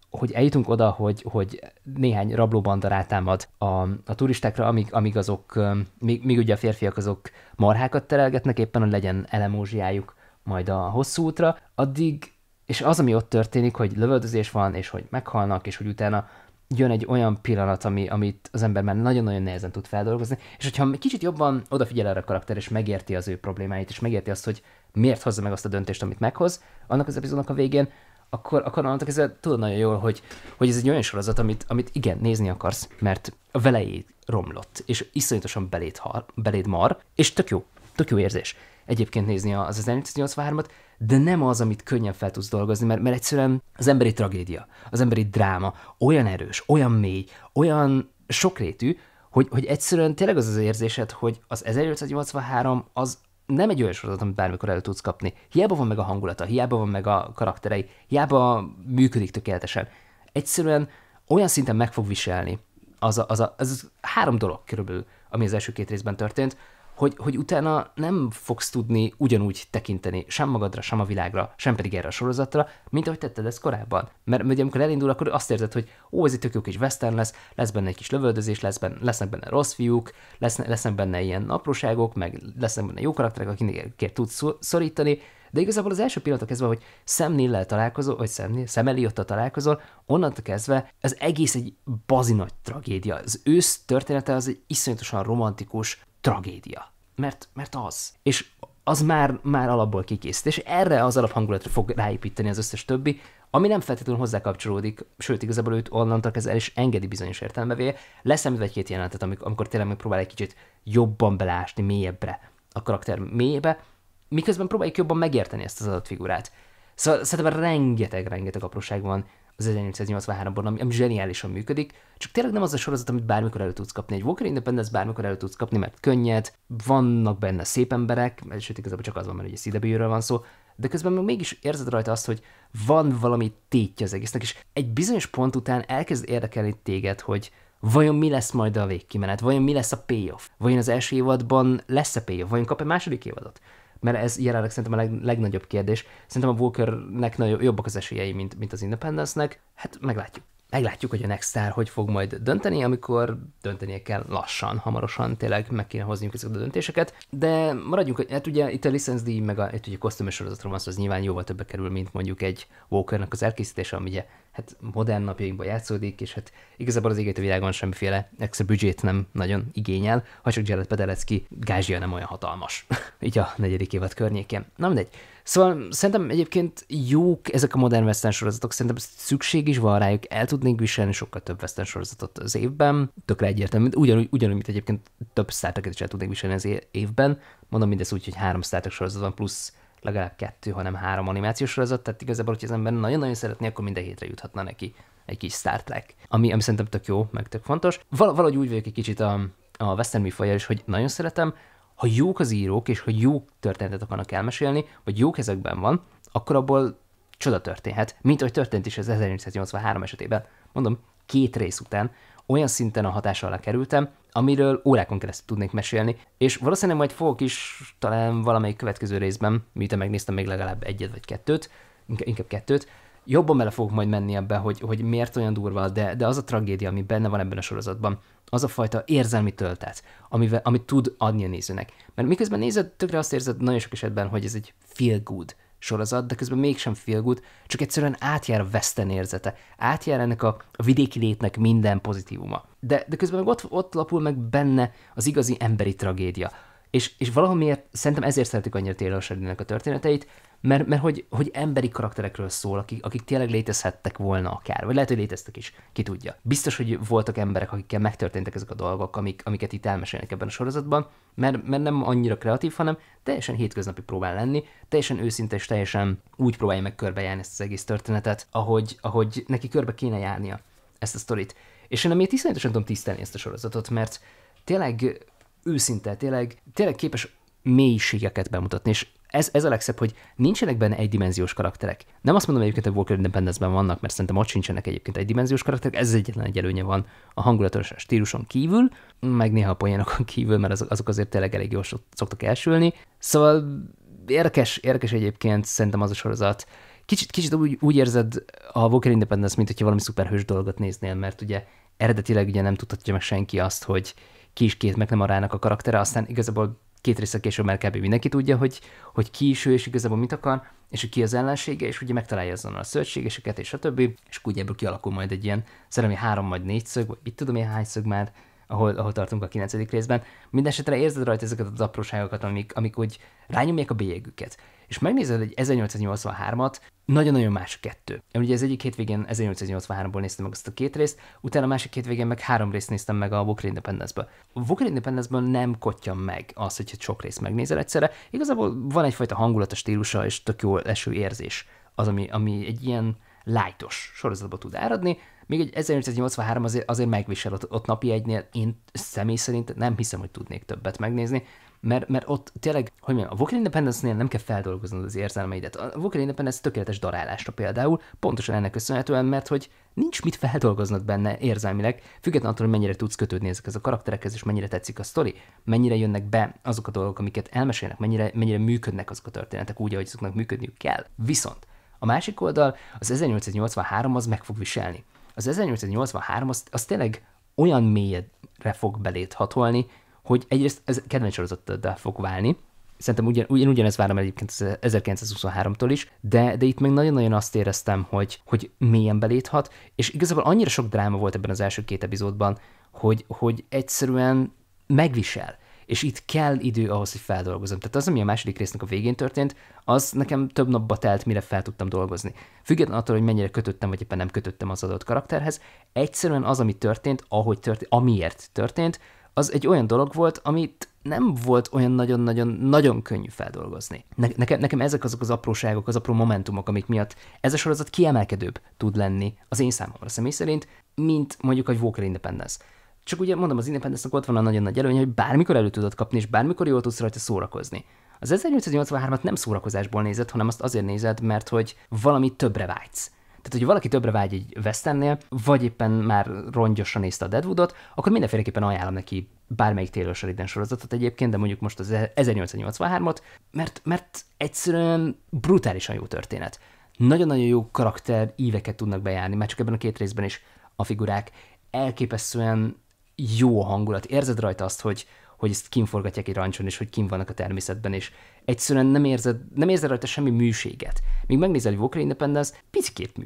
hogy eljutunk oda, hogy, hogy néhány rablóbanda rátámad a, a turistákra, amíg, amíg azok, míg, míg ugye a férfiak azok marhákat terelgetnek éppen, hogy legyen elemózsiájuk majd a hosszú útra, addig és az, ami ott történik, hogy lövöldözés van, és hogy meghalnak, és hogy utána jön egy olyan pillanat, ami, amit az ember már nagyon-nagyon nehezen tud feldolgozni, és hogyha kicsit jobban odafigyel erre a karakter, és megérti az ő problémáit, és megérti azt, hogy miért hozza meg azt a döntést, amit meghoz, annak az epizódnak a végén, akkor, akkor annak ezzel tudod nagyon jól, hogy, hogy ez egy olyan sorozat, amit, amit igen, nézni akarsz, mert a velejét romlott, és iszonyatosan beléd, hal, beléd mar, és tök jó, tök jó érzés egyébként nézni az 1883 at de nem az, amit könnyen fel tudsz dolgozni, mert, mert egyszerűen az emberi tragédia, az emberi dráma olyan erős, olyan mély, olyan sokrétű, hogy, hogy egyszerűen tényleg az az érzésed, hogy az 1883 az nem egy olyan sorozat, amit bármikor elő tudsz kapni. Hiába van meg a hangulata, hiába van meg a karakterei, hiába működik tökéletesen. Egyszerűen olyan szinten meg fog viselni az a, az a, az a három dolog körülbelül, ami az első két részben történt, hogy, hogy utána nem fogsz tudni ugyanúgy tekinteni sem magadra, sem a világra, sem pedig erre a sorozatra, mint ahogy tetted ezt korábban. Mert ugye amikor elindul, akkor azt érzed, hogy ó, ez egy tök jó kis western lesz, lesz benne egy kis lövöldözés, lesz benne, lesznek benne rossz fiúk, lesznek, lesznek benne ilyen apróságok, meg lesznek benne jó karakterek, akiket tudsz szorítani, de igazából az első pillanatok kezdve, hogy szemnillel találkozol, vagy szemnél, Sam elliott találkozol, onnantól kezdve ez egész egy bazinagy tragédia. Az ősz története az egy iszonyatosan romantikus, tragédia. Mert, mert az. És az már, már alapból kikészít. És erre az alaphangulatra fog ráépíteni az összes többi, ami nem feltétlenül hozzákapcsolódik, sőt, igazából őt onnantól kezdve el is engedi bizonyos értelmevé. említve egy-két jelenetet, amikor, amikor tényleg megpróbál egy kicsit jobban belásni mélyebbre a karakter mélyébe, miközben próbáljuk jobban megérteni ezt az adott figurát. Szóval szerintem rengeteg-rengeteg apróság van az 1983-ban, ami, ami zseniálisan működik, csak tényleg nem az a sorozat, amit bármikor elő tudsz kapni. Egy Walker Independence bármikor elő tudsz kapni, mert könnyed, vannak benne szép emberek, sőt igazából csak az van, mert ugye CW-ről van szó, de közben még mégis érzed rajta azt, hogy van valami tétje az egésznek, és egy bizonyos pont után elkezd érdekelni téged, hogy vajon mi lesz majd a végkimenet, vajon mi lesz a payoff, vajon az első évadban lesz-e payoff, vajon kap-e második évadot, mert ez jelenleg szerintem a leg, legnagyobb kérdés. Szerintem a Walkernek nagyon jobbak az esélyei, mint, mint az Independence-nek. Hát meglátjuk. Meglátjuk, hogy a Nexstar hogy fog majd dönteni, amikor döntenie kell lassan, hamarosan tényleg meg kéne hozniuk ezeket a döntéseket, de maradjunk, hát ugye itt a díj, meg a, itt ugye kosztümös sorozatról van szó, az nyilván jóval többe kerül, mint mondjuk egy Walkernek az elkészítése, ami ugye hát modern napjainkban játszódik, és hát igazából az égető világon semmiféle extra büdzsét nem nagyon igényel, ha csak Jared Pedelecki gázsia nem olyan hatalmas, így a negyedik évad környékén. Na mindegy, Szóval szerintem egyébként jók ezek a modern western sorozatok, szerintem szükség is van rájuk, el tudnék viselni sokkal több western sorozatot az évben, tökre egyértelmű, ugyanúgy, ugyanúgy mint egyébként több Star is el tudnék viselni az évben, mondom mindezt úgy, hogy három Star Trek sorozat van, plusz legalább kettő, hanem három animációs sorozat, tehát igazából, hogyha az ember nagyon-nagyon szeretné, akkor minden hétre juthatna neki egy kis Star Trek, ami, ami szerintem tök jó, meg tök fontos. Val- valahogy úgy vagyok egy kicsit a, a western műfajjal is, hogy nagyon szeretem, ha jók az írók, és ha jó történetet akarnak elmesélni, vagy jó kezekben van, akkor abból csoda történhet, mint ahogy történt is az 1883 esetében. Mondom, két rész után olyan szinten a hatás alá kerültem, amiről órákon keresztül tudnék mesélni, és valószínűleg majd fogok is talán valamelyik következő részben, miután megnéztem még legalább egyet vagy kettőt, inkább kettőt, jobban bele fogok majd menni ebbe, hogy, hogy miért olyan durva, de, de az a tragédia, ami benne van ebben a sorozatban, az a fajta érzelmi töltet, amivel, amit tud adni a nézőnek. Mert miközben nézed, tökre azt érzed nagyon sok esetben, hogy ez egy feel good sorozat, de közben mégsem feel good, csak egyszerűen átjár a veszten érzete, átjár ennek a vidéki létnek minden pozitívuma. De, de közben meg ott, ott lapul meg benne az igazi emberi tragédia, és, és valamiért szerintem ezért szeretik annyira Taylor a történeteit, mert, mert hogy, hogy emberi karakterekről szól, akik, akik tényleg létezhettek volna akár, vagy lehet, hogy léteztek is, ki tudja. Biztos, hogy voltak emberek, akikkel megtörténtek ezek a dolgok, amik, amiket itt elmesélnek ebben a sorozatban, mert, mert nem annyira kreatív, hanem teljesen hétköznapi próbál lenni, teljesen őszinte és teljesen úgy próbálja meg körbejárni ezt az egész történetet, ahogy, ahogy neki körbe kéne járnia ezt a sztorit. És én amiért iszonyatosan tudom tisztelni ezt a sorozatot, mert tényleg őszinte, tényleg, tényleg képes mélységeket bemutatni, és ez, ez a legszebb, hogy nincsenek benne egydimenziós karakterek. Nem azt mondom egyébként, hogy Walker Independence-ben vannak, mert szerintem ott sincsenek egyébként egydimenziós karakterek, ez egyetlen egy előnye van a hangulatos stíluson kívül, meg néha a poénokon kívül, mert azok, azok azért tényleg elég jól szoktak elsülni. Szóval érdekes, érdekes egyébként szerintem az a sorozat. Kicsit, kicsit úgy, úgy érzed a Walker Independence, mint hogyha valami szuperhős dolgot néznél, mert ugye eredetileg ugye nem tudhatja meg senki azt, hogy ki is két McNamara-nak a karaktere, aztán igazából két része később már kb. mindenki tudja, hogy, hogy ki is ő, és igazából mit akar, és hogy ki az ellensége, és ugye megtalálja azonnal a szövetségeseket, és a többi, és ugye ebből kialakul majd egy ilyen szerelmi három vagy négy szög, vagy mit tudom én hány szög már, ahol, ahol tartunk a 9. részben. Mindenesetre érzed rajta ezeket az apróságokat, amik, amik úgy rányomják a bélyegüket és megnézed egy 1883-at, nagyon-nagyon más kettő. Én ugye az egyik hétvégén 1883-ból néztem meg azt a két részt, utána a másik hétvégén meg három részt néztem meg a Walker Independence-ből. A Walker independence nem kotja meg az, hogyha sok részt megnézel egyszerre. Igazából van egyfajta hangulata stílusa, és tök jó eső érzés az, ami, ami egy ilyen lájtos sorozatba tud áradni, még egy 1883 azért, azért megvisel ott, ott napi egynél, én személy szerint nem hiszem, hogy tudnék többet megnézni, mert, mert ott tényleg, hogy mondjam, a Vocal Independence-nél nem kell feldolgoznod az érzelmeidet. A Vocal Independence tökéletes darálásra például, pontosan ennek köszönhetően, mert hogy nincs mit feldolgoznod benne érzelmileg, függetlenül attól, hogy mennyire tudsz kötődni ezekhez a karakterekhez, és mennyire tetszik a sztori, mennyire jönnek be azok a dolgok, amiket elmesélnek, mennyire, mennyire működnek azok a történetek úgy, ahogy szoknak működniük kell. Viszont a másik oldal, az 1883 az meg fog viselni. Az 1883 az, az tényleg olyan mélyedre fog belét hatolni, hogy egyrészt ez kedvenc sorozatoddá fog válni, szerintem ugyan, ugyan, ugyanezt várom egyébként 1923-tól is, de, de itt meg nagyon-nagyon azt éreztem, hogy, hogy mélyen beléthat, és igazából annyira sok dráma volt ebben az első két epizódban, hogy, hogy egyszerűen megvisel és itt kell idő ahhoz, hogy feldolgozom. Tehát az, ami a második résznek a végén történt, az nekem több napba telt, mire fel tudtam dolgozni. Független attól, hogy mennyire kötöttem, vagy éppen nem kötöttem az adott karakterhez, egyszerűen az, ami történt, ahogy történt, amiért történt, az egy olyan dolog volt, amit nem volt olyan nagyon-nagyon-nagyon könnyű feldolgozni. Ne, nekem, nekem ezek azok az apróságok, az apró momentumok, amik miatt ez a sorozat kiemelkedőbb tud lenni az én számomra személy szerint, mint mondjuk egy Walker Independence. Csak ugye mondom, az independence ott van a nagyon nagy előnye, hogy bármikor elő tudod kapni, és bármikor jól tudsz rajta szórakozni. Az 1883-at nem szórakozásból nézed, hanem azt azért nézed, mert hogy valami többre vágysz. Tehát, hogy valaki többre vágy egy Westernnél, vagy éppen már rongyosan nézte a Deadwoodot, akkor mindenféleképpen ajánlom neki bármelyik Taylor Sheridan sorozatot egyébként, de mondjuk most az 1883-ot, e- mert, mert egyszerűen brutálisan jó történet. Nagyon-nagyon jó karakter íveket tudnak bejárni, már csak ebben a két részben is a figurák. Elképesztően jó a hangulat. Érzed rajta azt, hogy, hogy ezt kinforgatják egy rancson, és hogy kim vannak a természetben, és egyszerűen nem érzed, nem érzed rajta semmi műséget. Még megnézel egy Walker Independence, picikét mű.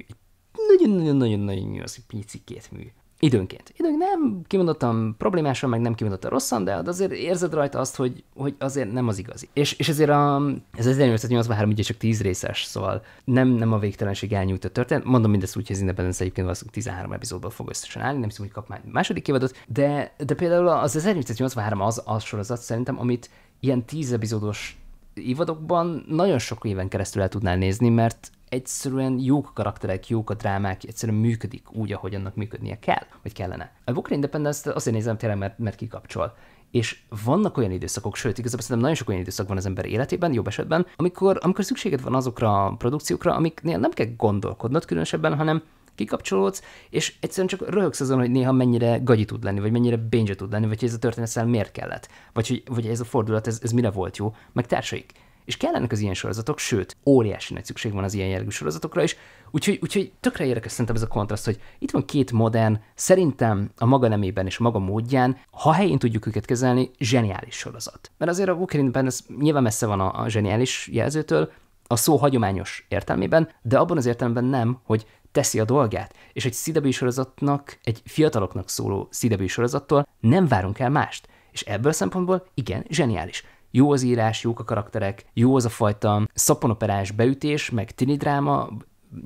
Nagyon-nagyon-nagyon-nagyon jó az, hogy picikét mű. Időnként. Időnként nem kimondottam problémásan, meg nem kimondottam rosszan, de hát azért érzed rajta azt, hogy, hogy azért nem az igazi. És, és ezért a, ez 1883 ugye csak 10 részes, szóval nem, nem a végtelenség elnyújtott történet. Mondom mindezt úgy, hogy az Independence egyébként valószínűleg 13 epizódból fog összesen állni, nem hiszem, hogy kap már második évadot, de, de például az 1883 az, az sorozat szerintem, amit ilyen 10 epizódos évadokban nagyon sok éven keresztül el tudnál nézni, mert egyszerűen jók a karakterek, jók a drámák, egyszerűen működik úgy, ahogy annak működnie kell, vagy kellene. A Booker Independence-t azért nézem tényleg, mert, mert kikapcsol. És vannak olyan időszakok, sőt, igazából szerintem nagyon sok olyan időszak van az ember életében, jobb esetben, amikor, amikor szükséged van azokra a produkciókra, amiknél nem kell gondolkodnod különösebben, hanem kikapcsolódsz, és egyszerűen csak röhögsz azon, hogy néha mennyire gagyi tud lenni, vagy mennyire bénzse tud lenni, vagy hogy ez a történetszel miért kellett, vagy hogy vagy ez a fordulat, ez, ez mire volt jó, meg társaik. És kellenek az ilyen sorozatok, sőt, óriási nagy szükség van az ilyen jellegű sorozatokra is. Úgyhogy, úgyhogy tökre érdekes szerintem ez a kontraszt, hogy itt van két modern, szerintem a maga nemében és a maga módján, ha helyén tudjuk őket kezelni, zseniális sorozat. Mert azért a Walkerinben ez nyilván messze van a, a zseniális jelzőtől, a szó hagyományos értelmében, de abban az értelemben nem, hogy teszi a dolgát, és egy CW sorozatnak, egy fiataloknak szóló CW sorozattól nem várunk el mást. És ebből szempontból igen, zseniális. Jó az írás, jók a karakterek, jó az a fajta szaponoperás beütés, meg tini dráma,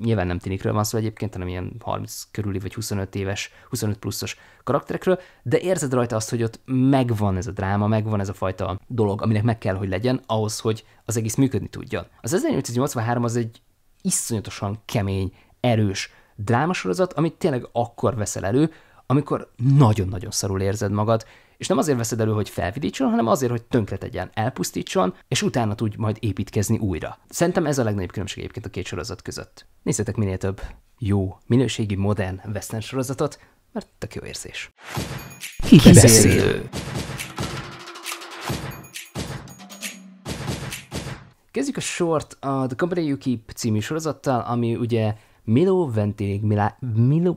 nyilván nem tinikről van szó egyébként, hanem ilyen 30 körüli vagy 25 éves, 25 pluszos karakterekről, de érzed rajta azt, hogy ott megvan ez a dráma, megvan ez a fajta dolog, aminek meg kell, hogy legyen, ahhoz, hogy az egész működni tudjon. Az 1883 az egy iszonyatosan kemény, erős drámasorozat, amit tényleg akkor veszel elő, amikor nagyon-nagyon szarul érzed magad, és nem azért veszed elő, hogy felvidítson, hanem azért, hogy tegyen, elpusztítson, és utána tudj majd építkezni újra. Szerintem ez a legnagyobb különbség egyébként a két sorozat között. Nézzetek minél több jó, minőségi, modern western sorozatot, mert tök jó érzés. Kibeszélő. Kezdjük a sort a The Company You Keep című sorozattal, ami ugye Milo Ventilig Milá... Milo...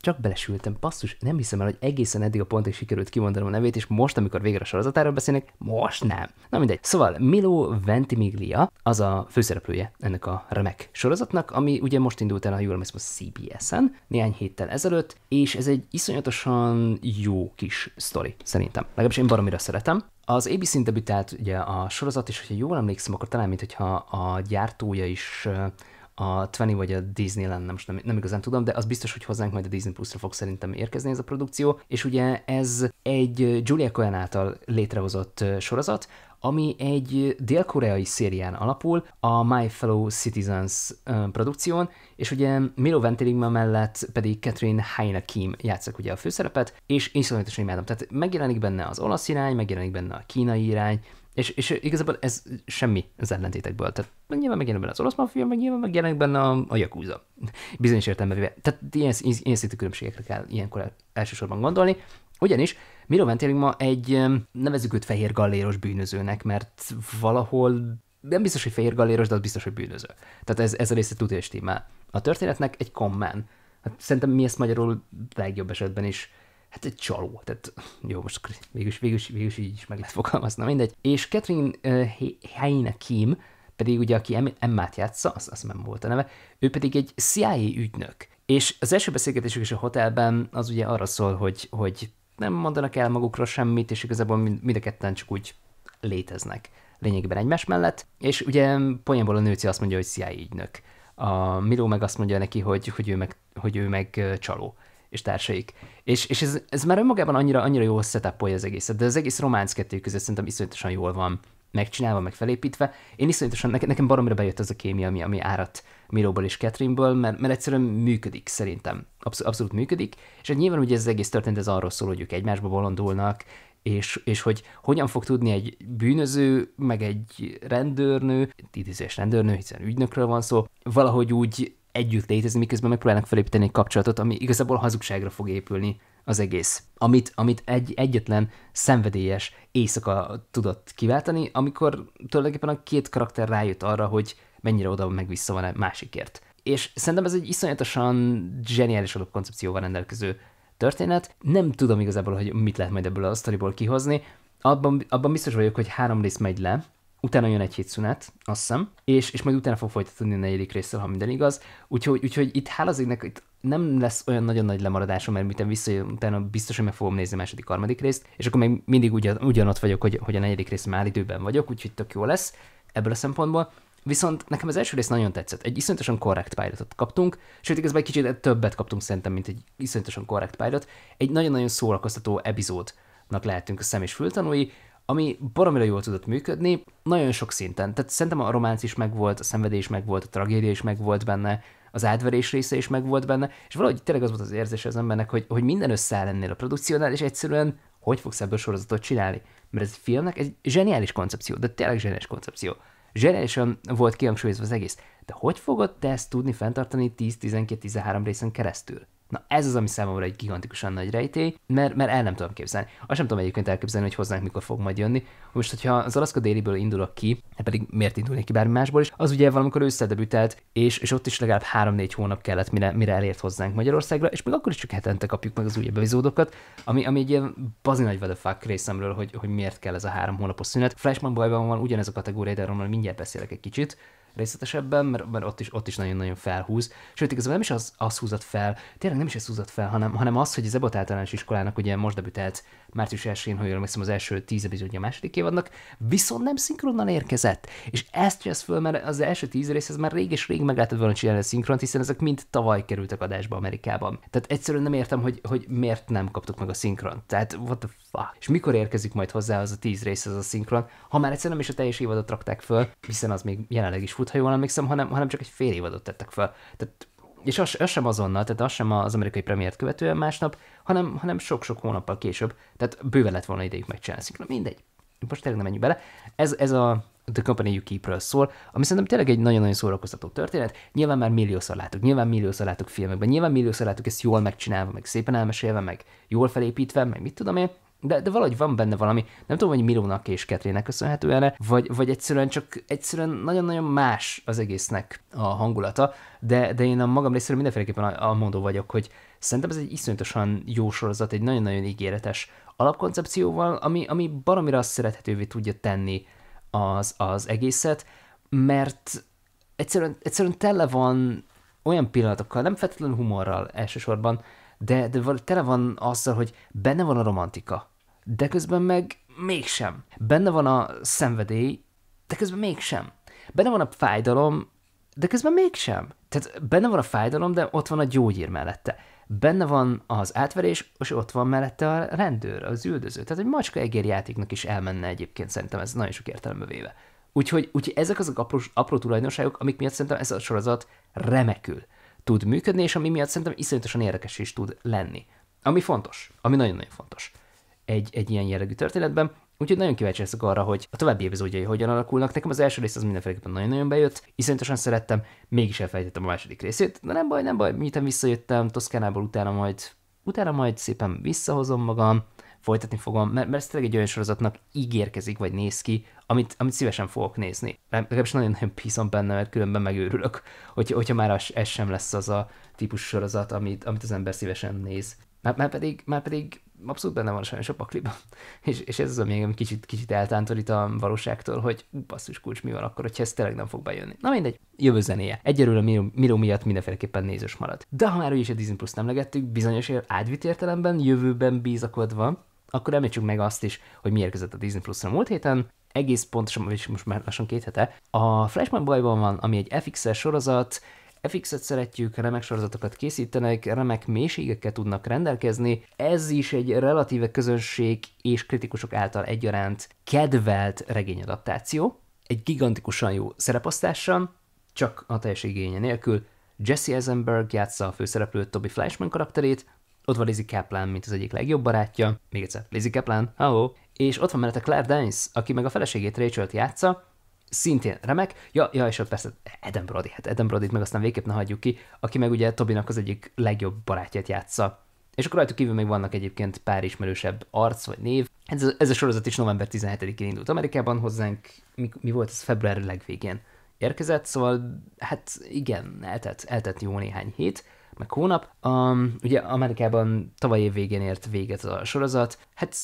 Csak belesültem, passzus, nem hiszem el, hogy egészen eddig a pontig sikerült kimondanom a nevét, és most, amikor végre a sorozatáról beszélnek, most nem. Na mindegy. Szóval Milo Ventimiglia az a főszereplője ennek a remek sorozatnak, ami ugye most indult el a jól CBS-en néhány héttel ezelőtt, és ez egy iszonyatosan jó kis sztori, szerintem. Legalábbis én baromira szeretem. Az abc debütált ugye a sorozat, és hogyha jól emlékszem, akkor talán, mintha a gyártója is a 20 vagy a Disney lenne, nem, nem igazán tudom, de az biztos, hogy hozzánk majd a Disney Plus-ra fog szerintem érkezni ez a produkció, és ugye ez egy Julia Cohen által létrehozott sorozat, ami egy dél-koreai szérián alapul, a My Fellow Citizens produkción, és ugye Milo Ventimiglia mellett pedig Catherine Heine Kim játszak ugye a főszerepet, és én szóval imádom. Tehát megjelenik benne az olasz irány, megjelenik benne a kínai irány, és, és igazából ez semmi az ellentétekből. Tehát nyilván megjelenik benne az orosz maffia, meg nyilván megjelenik benne a, a jakúza. Bizonyos értelemben Tehát ilyen, ilyen szintű különbségekre kell ilyenkor elsősorban gondolni. Ugyanis Milo Venturing ma egy, nevezük őt fehér galléros bűnözőnek, mert valahol nem biztos, hogy fehér galléros, de az biztos, hogy bűnöző. Tehát ez, ez a része tudja és A történetnek egy common. Hát szerintem mi ezt magyarul legjobb esetben is hát egy csaló. Tehát jó, most végülis, végül, végülis így is meg lehet fogalmazni, mindegy. És Catherine uh, Heine Kim, pedig ugye aki Emmát játsza, az, az nem volt a neve, ő pedig egy CIA ügynök. És az első beszélgetésük is a hotelben az ugye arra szól, hogy, hogy nem mondanak el magukra semmit, és igazából mind a ketten csak úgy léteznek lényegében egymás mellett, és ugye poénból a nőci azt mondja, hogy CIA ügynök. A Miró meg azt mondja neki, hogy, hogy, ő, meg, hogy ő meg csaló és társaik. És, és ez, ez már önmagában annyira, annyira jól setupolja az egészet, de az egész románc kettő között szerintem iszonyatosan jól van megcsinálva, meg felépítve. Én iszonyatosan, nekem, nekem baromra bejött az a kémia, ami, ami árat Miróból és Catherineből, mert, mert egyszerűen működik szerintem. Absz- abszolút működik. És hát nyilván ugye ez az egész történet ez arról szól, hogy ők egymásba bolondulnak, és, és hogy hogyan fog tudni egy bűnöző, meg egy rendőrnő, idézős rendőrnő, hiszen ügynökről van szó, valahogy úgy együtt létezni, miközben megpróbálnak felépíteni egy kapcsolatot, ami igazából hazugságra fog épülni az egész. Amit, amit egy, egyetlen szenvedélyes éjszaka tudott kiváltani, amikor tulajdonképpen a két karakter rájött arra, hogy mennyire oda meg vissza van a másikért. És szerintem ez egy iszonyatosan zseniális alapkoncepcióval rendelkező történet. Nem tudom igazából, hogy mit lehet majd ebből a sztoriból kihozni. Abban, abban biztos vagyok, hogy három rész megy le, utána jön egy hét szünet, azt hiszem, és, és majd utána fog folytatódni a negyedik részsel, ha minden igaz. Úgyhogy, úgyhogy itt hála az égnek, itt nem lesz olyan nagyon nagy lemaradásom, mert miután visszajön, utána biztos, hogy meg fogom nézni a második, harmadik részt, és akkor még mindig ugyan, ugyanott vagyok, hogy, hogy a negyedik rész már időben vagyok, úgyhogy tök jó lesz ebből a szempontból. Viszont nekem az első rész nagyon tetszett. Egy iszonyatosan korrekt pilotot kaptunk, sőt, igazából egy kicsit többet kaptunk szerintem, mint egy iszonyatosan korrekt pilot. Egy nagyon-nagyon szórakoztató epizódnak lehetünk a szem és fültanúi, ami baromira jól tudott működni, nagyon sok szinten. Tehát szerintem a románc is megvolt, a szenvedés megvolt, a tragédia is megvolt benne, az átverés része is megvolt benne, és valahogy tényleg az volt az érzés az embernek, hogy, hogy minden összeáll ennél a produkciónál, és egyszerűen hogy fogsz ebből sorozatot csinálni? Mert ez a filmnek egy zseniális koncepció, de tényleg zseniális koncepció. Zseniálisan volt kihangsúlyozva az egész. De hogy fogod te ezt tudni fenntartani 10-12-13 részen keresztül? Na ez az, ami számomra egy gigantikusan nagy rejtély, mert, mert el nem tudom képzelni. Azt sem tudom egyébként elképzelni, hogy hozzánk mikor fog majd jönni. Most, hogyha az Alaszka déliből indulok ki, hát pedig miért indulnék ki bármi másból is, az ugye valamikor összedebütelt, debütált, és, és ott is legalább 3-4 hónap kellett, mire, mire elért hozzánk Magyarországra, és még akkor is csak hetente kapjuk meg az új epizódokat, ami, ami egy ilyen bazi nagy vadafák részemről, hogy, hogy miért kell ez a három hónapos szünet. Flashman bajban van ugyanez a kategória, de arról mindjárt beszélek egy kicsit részletesebben, mert, mert ott, is, ott is nagyon-nagyon felhúz. Sőt, igazából nem is az, az húzott fel, tényleg nem is ez húzott fel, hanem, hanem az, hogy az ebot általános iskolának ugye most debütált március 1-én, ha jól emlékszem, az első tíz epizódja a második évadnak, viszont nem szinkronnal érkezett. És ezt jössz föl, mert az első tíz rész, ez már rég és rég meg lehetett volna csinálni a szinkront, hiszen ezek mind tavaly kerültek adásba Amerikában. Tehát egyszerűen nem értem, hogy, hogy miért nem kaptuk meg a szinkront. Tehát what the fuck. És mikor érkezik majd hozzá az a tíz rész, az a szinkron, ha már egyszerűen nem is a teljes évadot rakták föl, hiszen az még jelenleg is fut, ha jól emlékszem, hanem, hanem csak egy fél évadot tettek föl. Tehát és az, az sem azonnal, tehát az sem az amerikai premiért követően másnap, hanem, hanem sok-sok hónappal később, tehát bőve lett volna idejük megcsinálni. Na mindegy, most tényleg nem menjünk bele. Ez, ez a The Company You keep szól, ami szerintem tényleg egy nagyon-nagyon szórakoztató történet. Nyilván már milliószor láttuk, nyilván milliószor láttuk filmekben, nyilván milliószor láttuk ezt jól megcsinálva, meg szépen elmesélve, meg jól felépítve, meg mit tudom én. De, de valahogy van benne valami, nem tudom, hogy Milónak és Ketrének köszönhetően, vagy, vagy egyszerűen csak egyszerűen nagyon-nagyon más az egésznek a hangulata, de, de én a magam részéről mindenféleképpen a, a mondó vagyok, hogy szerintem ez egy iszonyatosan jó sorozat, egy nagyon-nagyon ígéretes alapkoncepcióval, ami, ami baromira szerethetővé tudja tenni az, az egészet, mert egyszerűen, egyszerűen tele van olyan pillanatokkal, nem feltétlenül humorral elsősorban, de, de tele van azzal, hogy benne van a romantika, de közben meg mégsem. Benne van a szenvedély, de közben mégsem. Benne van a fájdalom, de közben mégsem. Tehát benne van a fájdalom, de ott van a gyógyír mellette. Benne van az átverés, és ott van mellette a rendőr, az üldöző. Tehát egy macska egérjátéknak is elmenne egyébként, szerintem ez nagyon sok értelembe véve. Úgyhogy, úgyhogy ezek azok apró, apró tulajdonságok, amik miatt szerintem ez a sorozat remekül tud működni, és ami miatt szerintem iszonyatosan érdekes is tud lenni. Ami fontos, ami nagyon-nagyon fontos egy, egy ilyen jellegű történetben, Úgyhogy nagyon kíváncsi leszek arra, hogy a további epizódjai hogyan alakulnak. Nekem az első rész az mindenféleképpen nagyon-nagyon bejött, iszonyatosan szerettem, mégis elfelejtettem a második részét, de nem baj, nem baj, miután visszajöttem Toszkánából, utána majd, utána majd szépen visszahozom magam, folytatni fogom, mert, mert ez tényleg egy olyan sorozatnak ígérkezik, vagy néz ki, amit, amit szívesen fogok nézni. Legalábbis nagyon-nagyon bízom benne, mert különben megőrülök, hogy, hogyha már az, ez sem lesz az a típus sorozat, amit, amit az ember szívesen néz. Már, már, pedig, már pedig abszolút benne van sajnos a pakliban. És, és ez az, ami engem kicsit, kicsit eltántorít a valóságtól, hogy basszus kulcs mi van akkor, hogyha ez tényleg nem fog bejönni. Na mindegy, jövő zenéje. Egyelőre a Miro, Miro miatt mindenféleképpen nézős marad. De ha már úgyis a Disney Plus nem legettük, bizonyos átvit értelemben, jövőben bízakodva, akkor említsük meg azt is, hogy mi érkezett a Disney Plus-ra múlt héten, egész pontosan, vagyis most már lassan két hete, a Flashman Boyban van, ami egy FX-es sorozat, FX-et szeretjük, remek sorozatokat készítenek, remek mélységekkel tudnak rendelkezni. Ez is egy relatíve közönség és kritikusok által egyaránt kedvelt regényadaptáció, egy gigantikusan jó szereposztással, csak a teljes igénye nélkül. Jesse Eisenberg játsza a főszereplő Toby Fleischman karakterét, ott van Lizzie Kaplan, mint az egyik legjobb barátja, még egyszer, Lizzie Kaplan, hello, és ott van mellette Claire Danes, aki meg a feleségét Rachel-t játsza, szintén remek. Ja, ja és ott persze Eden Brody, hát Eden Brody-t meg aztán végképp ne hagyjuk ki, aki meg ugye Tobinak az egyik legjobb barátját játsza. És akkor rajtuk kívül még vannak egyébként pár ismerősebb arc vagy név. Ez, a, ez a sorozat is november 17-én indult Amerikában, hozzánk mi, mi volt ez február legvégén érkezett, szóval hát igen, eltett, eltett jó néhány hét meg hónap. Um, ugye Amerikában tavaly év végén ért véget a sorozat, hát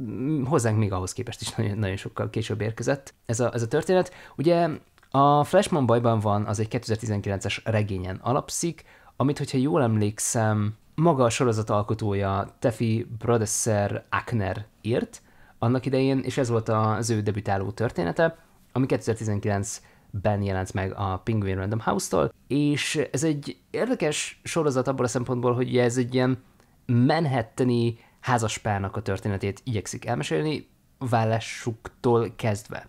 mm, hozzánk még ahhoz képest is nagyon, nagyon sokkal később érkezett ez a, ez a történet. Ugye a Flashman bajban van, az egy 2019-es regényen alapszik, amit, hogyha jól emlékszem, maga a sorozat alkotója Tefi Brodesser Akner írt annak idején, és ez volt az ő debütáló története, ami 2019 ben jelent meg a Penguin Random House-tól, és ez egy érdekes sorozat abból a szempontból, hogy ez egy ilyen Manhattani házaspárnak a történetét igyekszik elmesélni, vállásuktól kezdve.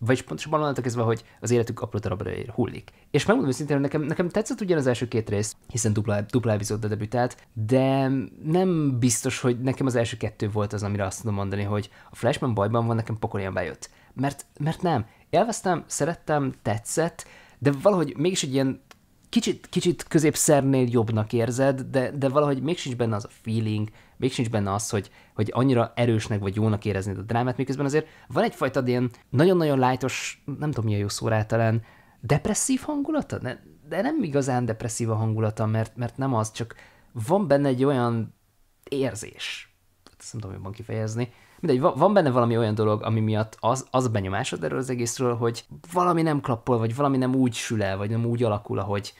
Vagyis pontosabban onnantól kezdve, hogy az életük apró darabra hullik. És megmondom őszintén, nekem, nekem tetszett ugyan az első két rész, hiszen dupla, dupla a debütált, de nem biztos, hogy nekem az első kettő volt az, amire azt tudom mondani, hogy a Flashman bajban van, nekem pokolian bejött. Mert, mert nem. Élveztem, szerettem, tetszett, de valahogy mégis egy ilyen kicsit, kicsit középszernél jobbnak érzed, de, de valahogy még sincs benne az a feeling, még sincs benne az, hogy, hogy annyira erősnek vagy jónak érezni a drámát, miközben azért van egyfajta ilyen nagyon-nagyon lájtos, nem tudom mi a jó szó talán, depresszív hangulata? De, de nem igazán depresszív a hangulata, mert, mert nem az, csak van benne egy olyan érzés, ezt nem tudom jobban kifejezni, Mindegy, van benne valami olyan dolog, ami miatt az, az a benyomásod erről az egészről, hogy valami nem klappol, vagy valami nem úgy sül el, vagy nem úgy alakul, ahogy,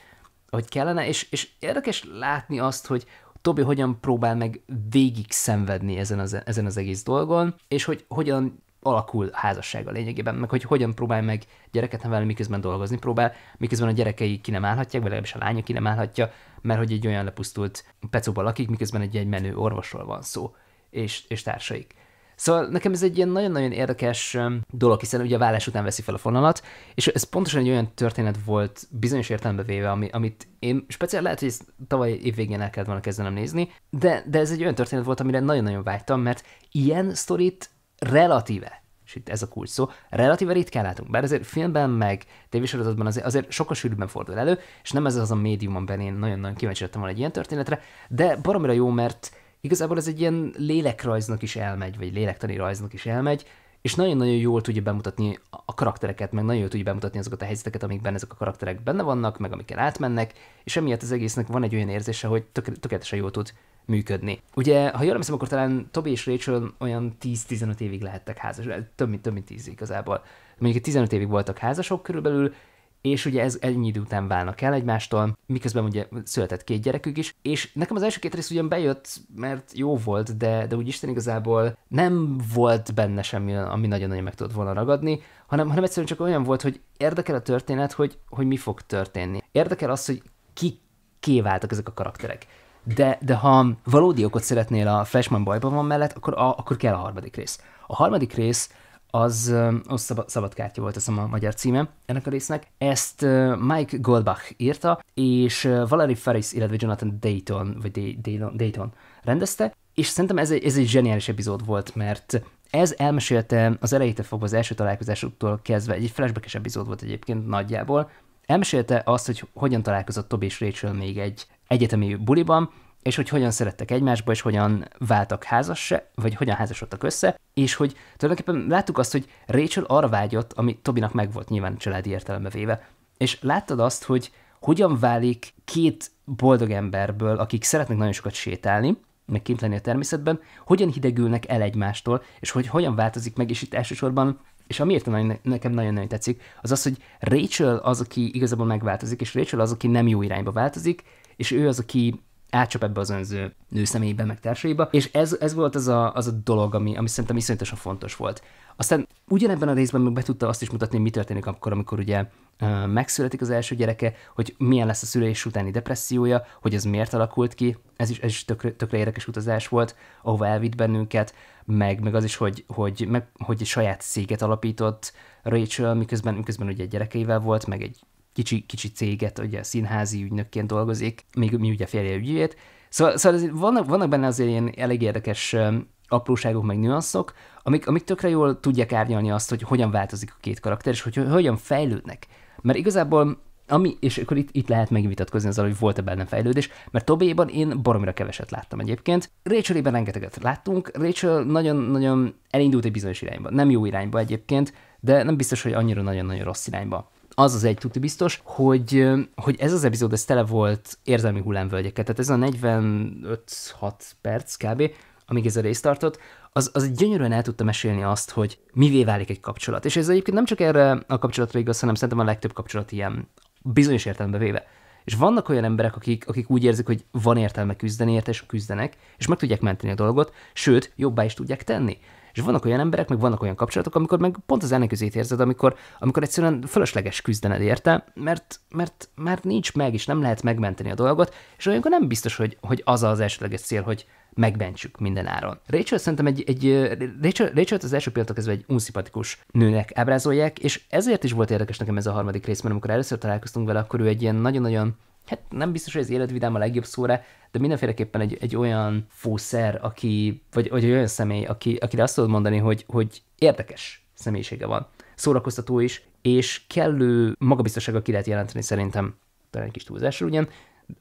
ahogy kellene, és, és érdekes látni azt, hogy Tobi hogyan próbál meg végig szenvedni ezen az, ezen az egész dolgon, és hogy hogyan alakul házassága lényegében, meg hogy hogyan próbál meg gyereket nevelni, miközben dolgozni próbál, miközben a gyerekei ki nem állhatják, vagy legalábbis a lánya ki nem állhatja, mert hogy egy olyan lepusztult pecóban lakik, miközben egy, egy menő orvosról van szó, és, és társaik. Szóval nekem ez egy ilyen nagyon-nagyon érdekes dolog, hiszen ugye a vállás után veszi fel a fonalat, és ez pontosan egy olyan történet volt bizonyos értelembe véve, ami, amit én speciál lehet, hogy ezt tavaly évvégén el kellett volna kezdenem nézni, de, de ez egy olyan történet volt, amire nagyon-nagyon vágytam, mert ilyen sztorit relatíve és itt ez a kulcs szó, relatíve ritkán látunk, bár azért filmben meg tévésorozatban azért, azért sokkal sűrűbben fordul elő, és nem ez az a médium, amiben én nagyon-nagyon kíváncsi lettem volna egy ilyen történetre, de baromira jó, mert igazából ez egy ilyen lélekrajznak is elmegy, vagy lélektani rajznak is elmegy, és nagyon-nagyon jól tudja bemutatni a karaktereket, meg nagyon jól tudja bemutatni azokat a helyzeteket, amikben ezek a karakterek benne vannak, meg amikkel átmennek, és emiatt az egésznek van egy olyan érzése, hogy tök- tökéletesen jól tud működni. Ugye, ha jól emlékszem, akkor talán Toby és Rachel olyan 10-15 évig lehettek házasok, több mint, több mint 10 igazából. Mondjuk 15 évig voltak házasok körülbelül, és ugye ez ennyi idő után válnak el egymástól, miközben ugye született két gyerekük is, és nekem az első két rész ugyan bejött, mert jó volt, de, de úgy Isten igazából nem volt benne semmi, ami nagyon-nagyon meg tudott volna ragadni, hanem, hanem egyszerűen csak olyan volt, hogy érdekel a történet, hogy, hogy mi fog történni. Érdekel az, hogy ki kéváltak ezek a karakterek. De, de ha valódi okot szeretnél a Freshman bajban van mellett, akkor, a, akkor kell a harmadik rész. A harmadik rész az, az szabad, szabad kártya volt, azt a magyar címe ennek a résznek. Ezt Mike Goldbach írta, és Valerie Ferris, illetve Jonathan Dayton, vagy Dayton, Dayton rendezte, és szerintem ez egy, ez egy zseniális epizód volt, mert ez elmesélte az elejétől fogva az első találkozásuktól kezdve, egy flashback epizód volt egyébként nagyjából, elmesélte azt, hogy hogyan találkozott Toby és Rachel még egy egyetemi buliban, és hogy hogyan szerettek egymásba, és hogyan váltak házasse vagy hogyan házasodtak össze, és hogy tulajdonképpen láttuk azt, hogy Rachel arra vágyott, ami Tobinak megvolt nyilván családi értelembe véve, és láttad azt, hogy hogyan válik két boldog emberből, akik szeretnek nagyon sokat sétálni, meg kint lenni a természetben, hogyan hidegülnek el egymástól, és hogy hogyan változik meg, és itt elsősorban és ami amiért nekem nagyon-nagyon tetszik, az az, hogy Rachel az, aki igazából megváltozik, és Rachel az, aki nem jó irányba változik, és ő az, aki átcsap ebbe az önző nő személyébe, meg társaiba, és ez, ez volt az a, az a dolog, ami, ami szerintem iszonyatosan fontos volt. Aztán ugyanebben a részben még be tudta azt is mutatni, mi történik akkor, amikor ugye megszületik az első gyereke, hogy milyen lesz a szülés utáni depressziója, hogy ez miért alakult ki, ez is, ez is tökre, tökre érdekes utazás volt, ahova elvitt bennünket, meg, meg az is, hogy, hogy, meg, hogy egy saját széget alapított Rachel, miközben, miközben ugye gyerekeivel volt, meg egy kicsi, kicsi céget, ugye színházi ügynökként dolgozik, még mi ugye férje ügyvéd. Szóval, szóval vannak, vannak benne azért ilyen elég érdekes apróságok, meg nüanszok, amik, amik tökre jól tudják árnyalni azt, hogy hogyan változik a két karakter, és hogy hogyan fejlődnek. Mert igazából ami, és akkor itt, itt lehet megvitatkozni azzal, hogy volt-e benne fejlődés, mert Tobéban én baromira keveset láttam egyébként. rachel rengeteget láttunk, Rachel nagyon-nagyon elindult egy bizonyos irányba, nem jó irányba egyébként, de nem biztos, hogy annyira nagyon-nagyon rossz irányba az az egy tuti biztos, hogy, hogy ez az epizód, ez tele volt érzelmi hullámvölgyeket. Tehát ez a 45-6 perc kb., amíg ez a rész tartott, az, az gyönyörűen el tudta mesélni azt, hogy mivé válik egy kapcsolat. És ez egyébként nem csak erre a kapcsolatra igaz, hanem szerintem a legtöbb kapcsolat ilyen bizonyos értelembe véve. És vannak olyan emberek, akik, akik úgy érzik, hogy van értelme küzdeni érte, és küzdenek, és meg tudják menteni a dolgot, sőt, jobbá is tudják tenni. És vannak olyan emberek, meg vannak olyan kapcsolatok, amikor meg pont az ellenkezőjét érzed, amikor, amikor egyszerűen fölösleges küzdened érte, mert, mert már nincs meg, és nem lehet megmenteni a dolgot, és olyankor nem biztos, hogy, hogy az az elsőleges cél, hogy megmentsük minden áron. Rachel szerintem egy, egy Rachel, Rachel az első pillanatok kezdve egy unszipatikus nőnek ábrázolják, és ezért is volt érdekes nekem ez a harmadik rész, mert amikor először találkoztunk vele, akkor ő egy ilyen nagyon-nagyon hát nem biztos, hogy az életvidám a legjobb szóra, de mindenféleképpen egy, egy olyan fószer, aki, vagy, vagy egy olyan személy, aki, akire azt tudod mondani, hogy, hogy érdekes személyisége van. Szórakoztató is, és kellő magabiztossága ki lehet jelenteni szerintem, talán egy kis túlzásra ugyan,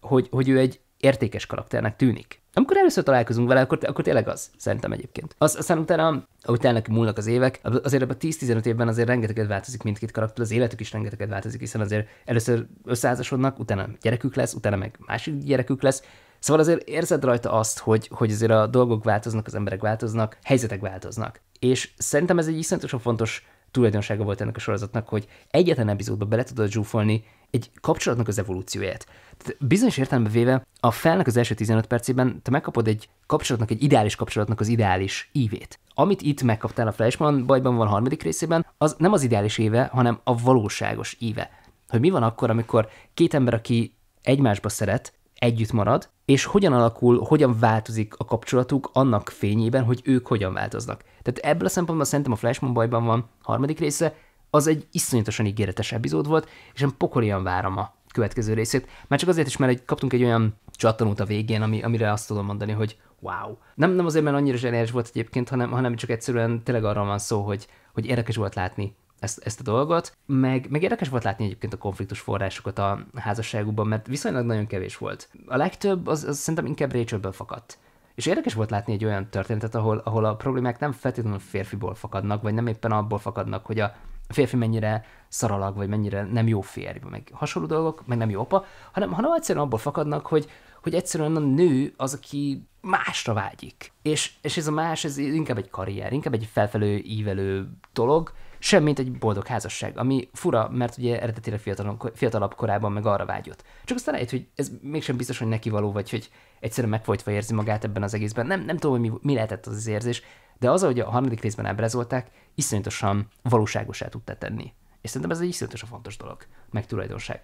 hogy, hogy ő egy értékes karakternek tűnik. Amikor először találkozunk vele, akkor, akkor tényleg az, szerintem egyébként. Az, aztán utána, ahogy telnek múlnak az évek, azért ebben a 10-15 évben azért rengeteget változik mindkét karakter, az életük is rengeteget változik, hiszen azért először összeházasodnak, utána gyerekük lesz, utána meg másik gyerekük lesz, Szóval azért érzed rajta azt, hogy, hogy azért a dolgok változnak, az emberek változnak, helyzetek változnak. És szerintem ez egy iszonyatosan fontos tulajdonsága volt ennek a sorozatnak, hogy egyetlen epizódba bele tudod zsúfolni egy kapcsolatnak az evolúcióját. Tehát bizonyos értelemben véve a felnek az első 15 percében te megkapod egy kapcsolatnak, egy ideális kapcsolatnak az ideális ívét. Amit itt megkaptál a Flashman bajban van harmadik részében, az nem az ideális éve, hanem a valóságos íve. Hogy mi van akkor, amikor két ember, aki egymásba szeret, együtt marad, és hogyan alakul, hogyan változik a kapcsolatuk annak fényében, hogy ők hogyan változnak. Tehát ebből a szempontból szerintem a Flashman bajban van harmadik része, az egy iszonyatosan ígéretes epizód volt, és én pokolian várom a következő részét. Már csak azért is, mert egy, kaptunk egy olyan csattanót a végén, ami, amire azt tudom mondani, hogy wow. Nem, nem azért, mert annyira zseniális volt egyébként, hanem, hanem csak egyszerűen tényleg arra van szó, hogy, hogy érdekes volt látni ezt, ezt a dolgot. Meg, meg érdekes volt látni egyébként a konfliktus forrásokat a házasságukban, mert viszonylag nagyon kevés volt. A legtöbb az, az szerintem inkább Rachelből fakadt. És érdekes volt látni egy olyan történetet, ahol, ahol a problémák nem feltétlenül férfiból fakadnak, vagy nem éppen abból fakadnak, hogy a férfi mennyire szaralag, vagy mennyire nem jó férj, meg hasonló dolgok, meg nem jó apa, hanem, hanem egyszerűen abból fakadnak, hogy, hogy egyszerűen a nő az, aki másra vágyik. És, és ez a más, ez inkább egy karrier, inkább egy felfelő, ívelő dolog, sem mint egy boldog házasság, ami fura, mert ugye eredetileg fiatalabb, fiatalabb korában meg arra vágyott. Csak aztán lehet, hogy ez mégsem biztos, hogy neki való, vagy hogy egyszerűen megfojtva érzi magát ebben az egészben. Nem, nem tudom, hogy mi, mi lehetett az az érzés, de az, ahogy a harmadik részben ábrázolták, iszonyatosan valóságosá tudta tenni. És szerintem ez egy iszonyatosan fontos dolog, meg tulajdonság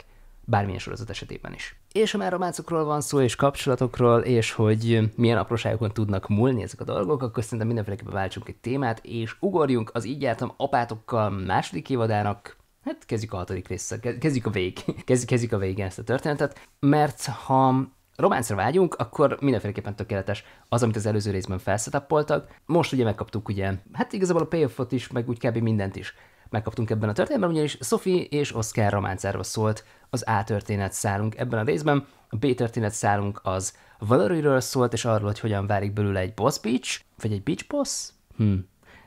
bármilyen sorozat esetében is. És ha már románcokról van szó, és kapcsolatokról, és hogy milyen apróságokon tudnak múlni ezek a dolgok, akkor szerintem mindenféleképpen váltsunk egy témát, és ugorjunk az Így jártam apátokkal második évadának Hát kezdjük a hatodik része, kezdjük a vég, kezdjük, kezdjük a végén ezt a történetet, mert ha románcra vágyunk, akkor mindenféleképpen tökéletes az, amit az előző részben felszetappoltak. Most ugye megkaptuk ugye, hát igazából a payoffot is, meg úgy kb. mindent is megkaptunk ebben a történetben, ugyanis Sophie és Oscar románcáról szólt az A történet szálunk ebben a részben, a B történet szálunk az valerie szólt, és arról, hogy hogyan válik belőle egy boss bitch, vagy egy bitch boss? Hm.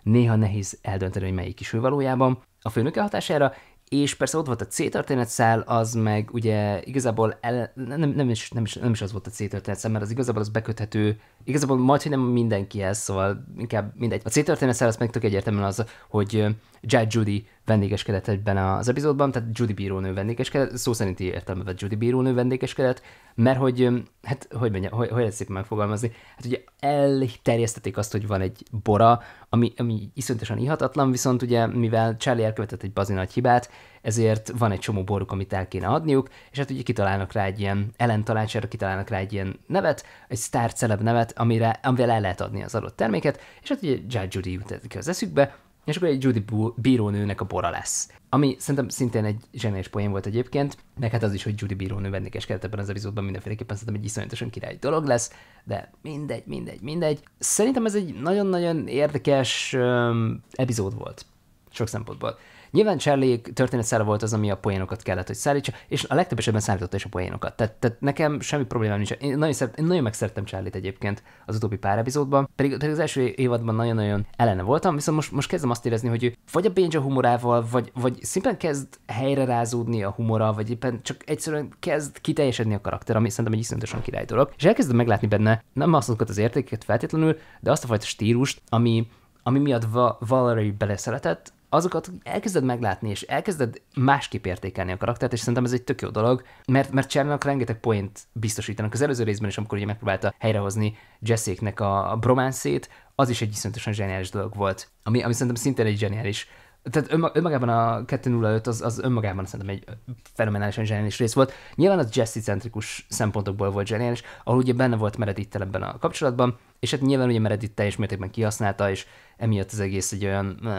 Néha nehéz eldönteni, hogy melyik is ő valójában. A főnöke hatására és persze ott volt a C történetszál, az meg ugye igazából el, nem, nem, is, nem, is, nem is az volt a C történetszál, mert az igazából az beköthető, igazából majd, hogy nem mindenkihez, szóval inkább mindegy. A C történetszál az meg tök egyértelműen az, hogy Jai Judy vendégeskedett ebben az epizódban, tehát Judy Bírónő vendégeskedett, szó szerinti vett Judy Bírónő vendégeskedett, mert hogy, hát hogy mondjam, hogy, hogy lehet szépen megfogalmazni, hát ugye elterjesztették azt, hogy van egy bora, ami, ami iszonyatosan ihatatlan, viszont ugye mivel Charlie elkövetett egy bazi nagy hibát, ezért van egy csomó boruk, amit el kéne adniuk, és hát ugye kitalálnak rá egy ilyen ellentalácsára, kitalálnak rá egy ilyen nevet, egy sztár celeb nevet, amire, amivel el lehet adni az adott terméket, és hát ugye Judge Judy jut az eszükbe, és akkor egy Judy bírónőnek a bora lesz. Ami szerintem szintén egy zseniális poén volt egyébként, meg hát az is, hogy Judy bírónő vendégeskedett ebben az epizódban mindenféleképpen szerintem egy iszonyatosan király dolog lesz, de mindegy, mindegy, mindegy. Szerintem ez egy nagyon-nagyon érdekes um, epizód volt, sok szempontból. Nyilván Charlie történetszára volt az, ami a poénokat kellett, hogy szállítsa, és a legtöbb esetben szállította is a poénokat. Tehát, tehát nekem semmi problémám nincs. Én nagyon, szeret, én nagyon megszerettem Charlie-t egyébként az utóbbi pár epizódban, pedig, pedig az első évadban nagyon-nagyon ellene voltam, viszont most, most kezdem azt érezni, hogy vagy a Benja humorával, vagy, vagy szimplán kezd helyre rázódni a humora, vagy éppen csak egyszerűen kezd kiteljesedni a karakter, ami szerintem egy iszonyatosan király dolog. És elkezdem meglátni benne nem azokat az értékeket feltétlenül, de azt a fajta stílust, ami ami miatt Va- Valerie beleszeretett, azokat elkezded meglátni, és elkezded másképp értékelni a karaktert, és szerintem ez egy tök jó dolog, mert, mert Csernak rengeteg point biztosítanak. Az előző részben is, amikor ugye megpróbálta helyrehozni Jesséknek a, a brománszét, az is egy iszonyatosan zseniális dolog volt, ami, ami szerintem szintén egy zseniális tehát önmagában a 205 az, az önmagában szerintem egy fenomenálisan zseniális rész volt. Nyilván az Jesse centrikus szempontokból volt zseniális, ahol ugye benne volt Meredith ebben a kapcsolatban, és hát nyilván ugye Meredith teljes mértékben kihasználta, és emiatt az egész egy olyan uh,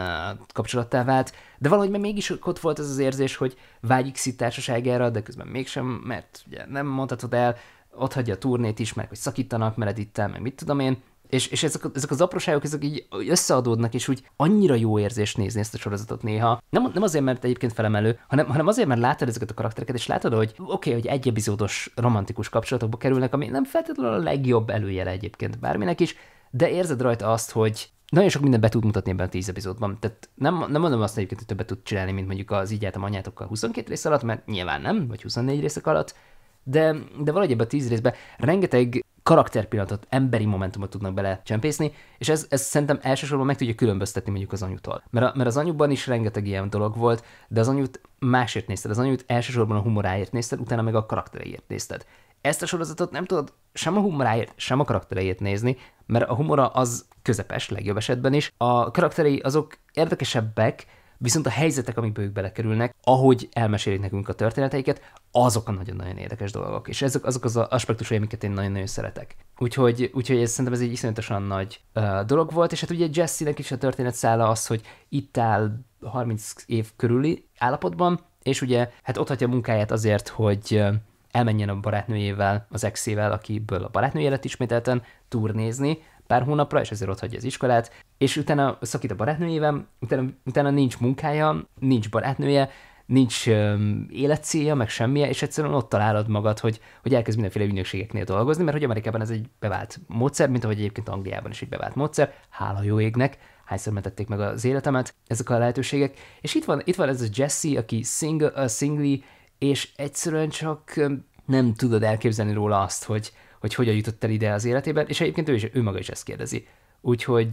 kapcsolattá vált, de valahogy meg mégis ott volt ez az érzés, hogy vágyik szit társaságára, de közben mégsem, mert ugye nem mondhatod el, ott hagyja a turnét is, mert hogy szakítanak meredith meg mit tudom én, és, és ezek, ezek az apróságok, ezek így összeadódnak, és úgy annyira jó érzés nézni ezt a sorozatot néha. Nem, nem azért, mert egyébként felemelő, hanem, hanem azért, mert látod ezeket a karaktereket, és látod, hogy oké, okay, hogy egy epizódos romantikus kapcsolatokba kerülnek, ami nem feltétlenül a legjobb előjele egyébként bárminek is, de érzed rajta azt, hogy nagyon sok mindent be tud mutatni ebben a tíz epizódban. Tehát nem, nem mondom azt egyébként, hogy többet tud csinálni, mint mondjuk az így a anyátokkal 22 rész alatt, mert nyilván nem, vagy 24 részek alatt, de, de valahogy ebben a tíz részben rengeteg karakterpillanatot, emberi momentumot tudnak bele csempészni, és ez, ez szerintem elsősorban meg tudja különböztetni mondjuk az anyutól. Mert, a, mert az anyuban is rengeteg ilyen dolog volt, de az anyut másért nézted, az anyut elsősorban a humoráért nézted, utána meg a karakteréért nézted. Ezt a sorozatot nem tudod sem a humoráért, sem a karakteréért nézni, mert a humora az közepes, legjobb esetben is. A karakterei azok érdekesebbek, Viszont a helyzetek, amikbe ők belekerülnek, ahogy elmesélik nekünk a történeteiket, azok a nagyon-nagyon érdekes dolgok. És ezek azok az aspektusai, amiket én nagyon-nagyon szeretek. Úgyhogy, úgyhogy ez, szerintem ez egy iszonyatosan nagy uh, dolog volt, és hát ugye Jesse-nek is a történet szála az, hogy itt áll 30 év körüli állapotban, és ugye hát ott hagyja munkáját azért, hogy elmenjen a barátnőjével, az exével, akiből a barátnője lett ismételten turnézni pár hónapra, és ezért ott hagyja az iskolát, és utána szakít a barátnőjével, utána, utána nincs munkája, nincs barátnője, nincs életcélja, meg semmi, és egyszerűen ott találod magad, hogy, hogy elkezd mindenféle ügynökségeknél dolgozni, mert hogy Amerikában ez egy bevált módszer, mint ahogy egyébként Angliában is egy bevált módszer, hála jó égnek, hányszor mentették meg az életemet, ezek a lehetőségek. És itt van, itt van ez a Jesse, aki single, a singly és egyszerűen csak nem tudod elképzelni róla azt, hogy, hogy hogyan jutott el ide az életében, és egyébként ő, is, ő maga is ezt kérdezi, Úgyhogy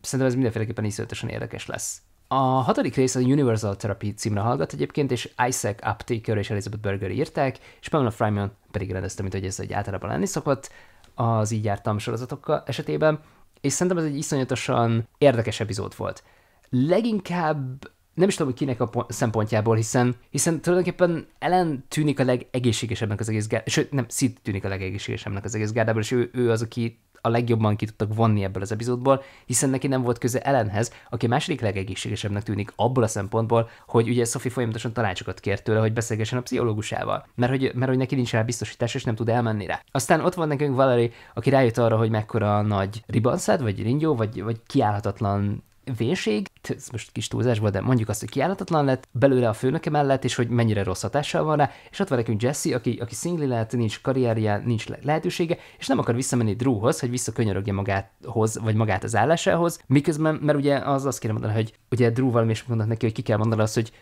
szerintem ez mindenféleképpen iszonyatosan érdekes lesz. A hatodik rész a Universal Therapy címre hallgat egyébként, és Isaac Aptaker és Elizabeth Berger írták, és Pamela Fryman pedig rendezte, mint hogy ez egy általában lenni szokott az így jártam sorozatokkal esetében, és szerintem ez egy iszonyatosan érdekes epizód volt. Leginkább nem is tudom, hogy kinek a szempontjából, hiszen, hiszen tulajdonképpen Ellen tűnik a legegészségesebbnek az egész gárdából, sőt, nem, Sid tűnik a legegészségesebbnek az egész gárdából, és ő, ő az, aki a legjobban ki tudtak vonni ebből az epizódból, hiszen neki nem volt köze Ellenhez, aki a második legegészségesebbnek tűnik abból a szempontból, hogy ugye Sophie folyamatosan tanácsokat kért tőle, hogy beszélgessen a pszichológusával, mert hogy, mert hogy neki nincs rá biztosítás, és nem tud elmenni rá. Aztán ott van nekünk Valerie, aki rájött arra, hogy mekkora nagy ribanszád, vagy ringyó, vagy, vagy kiállhatatlan vénség, ez most kis túlzás volt, de mondjuk azt, hogy kiállhatatlan lett belőle a főnöke mellett, és hogy mennyire rossz hatással van rá, és ott van nekünk Jesse, aki, aki szingli lehet, nincs karrierje, nincs lehetősége, és nem akar visszamenni Drewhoz, hogy visszakönyörögje magához, vagy magát az állásához, miközben, mert ugye az azt kéne mondani, hogy ugye Drew valami is mondott neki, hogy ki kell mondani azt, hogy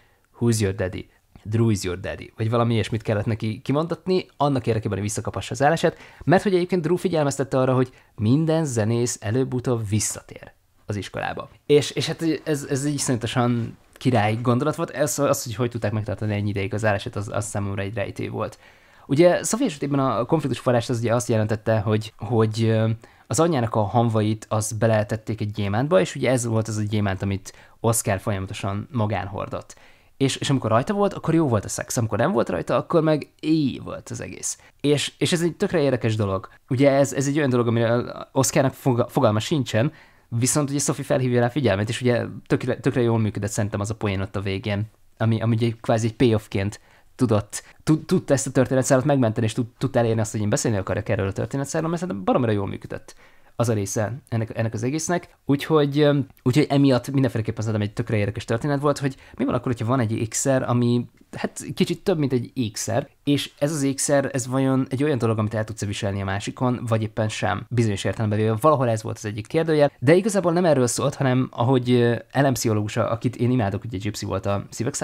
who's your daddy? Drew is your daddy, vagy valami ilyesmit kellett neki kimondatni, annak érdekében, hogy visszakapassa az állását, mert hogy egyébként Drew figyelmeztette arra, hogy minden zenész előbb-utóbb visszatér az iskolába. És, és hát ez, ez így iszonyatosan király gondolat volt, ez, az, hogy hogy tudták megtartani ennyi ideig az állását, az, az számomra egy rejtély volt. Ugye Szofia esetében a konfliktus forrás az ugye azt jelentette, hogy, hogy az anyjának a hanvait az beletették egy gyémántba, és ugye ez volt az a gyémánt, amit Oscar folyamatosan magán hordott. És, és amikor rajta volt, akkor jó volt a szex, amikor nem volt rajta, akkor meg éj volt az egész. És, és ez egy tökre érdekes dolog. Ugye ez, ez egy olyan dolog, amire Oscarnak fogalma sincsen, Viszont ugye Sophie felhívja rá figyelmet, és ugye tökre, tökre jól működött szerintem az a poén ott a végén, ami, ami ugye kvázi egy payoffként tudott, tud, tudta ezt a történetszállat megmenteni, és tud, tudta elérni azt, hogy én beszélni akarok erről a történetszállról, mert szerintem baromira jól működött az a része ennek, ennek az egésznek. Úgyhogy, úgyhogy emiatt mindenféleképpen szerintem egy tökre érdekes történet volt, hogy mi van akkor, hogyha van egy ékszer, ami hát kicsit több, mint egy ékszer, és ez az ékszer, ez vajon egy olyan dolog, amit el tudsz viselni a másikon, vagy éppen sem. Bizonyos értelemben véve valahol ez volt az egyik kérdőjel, de igazából nem erről szólt, hanem ahogy elempszichológus, akit én imádok, ugye Gypsy volt a szívek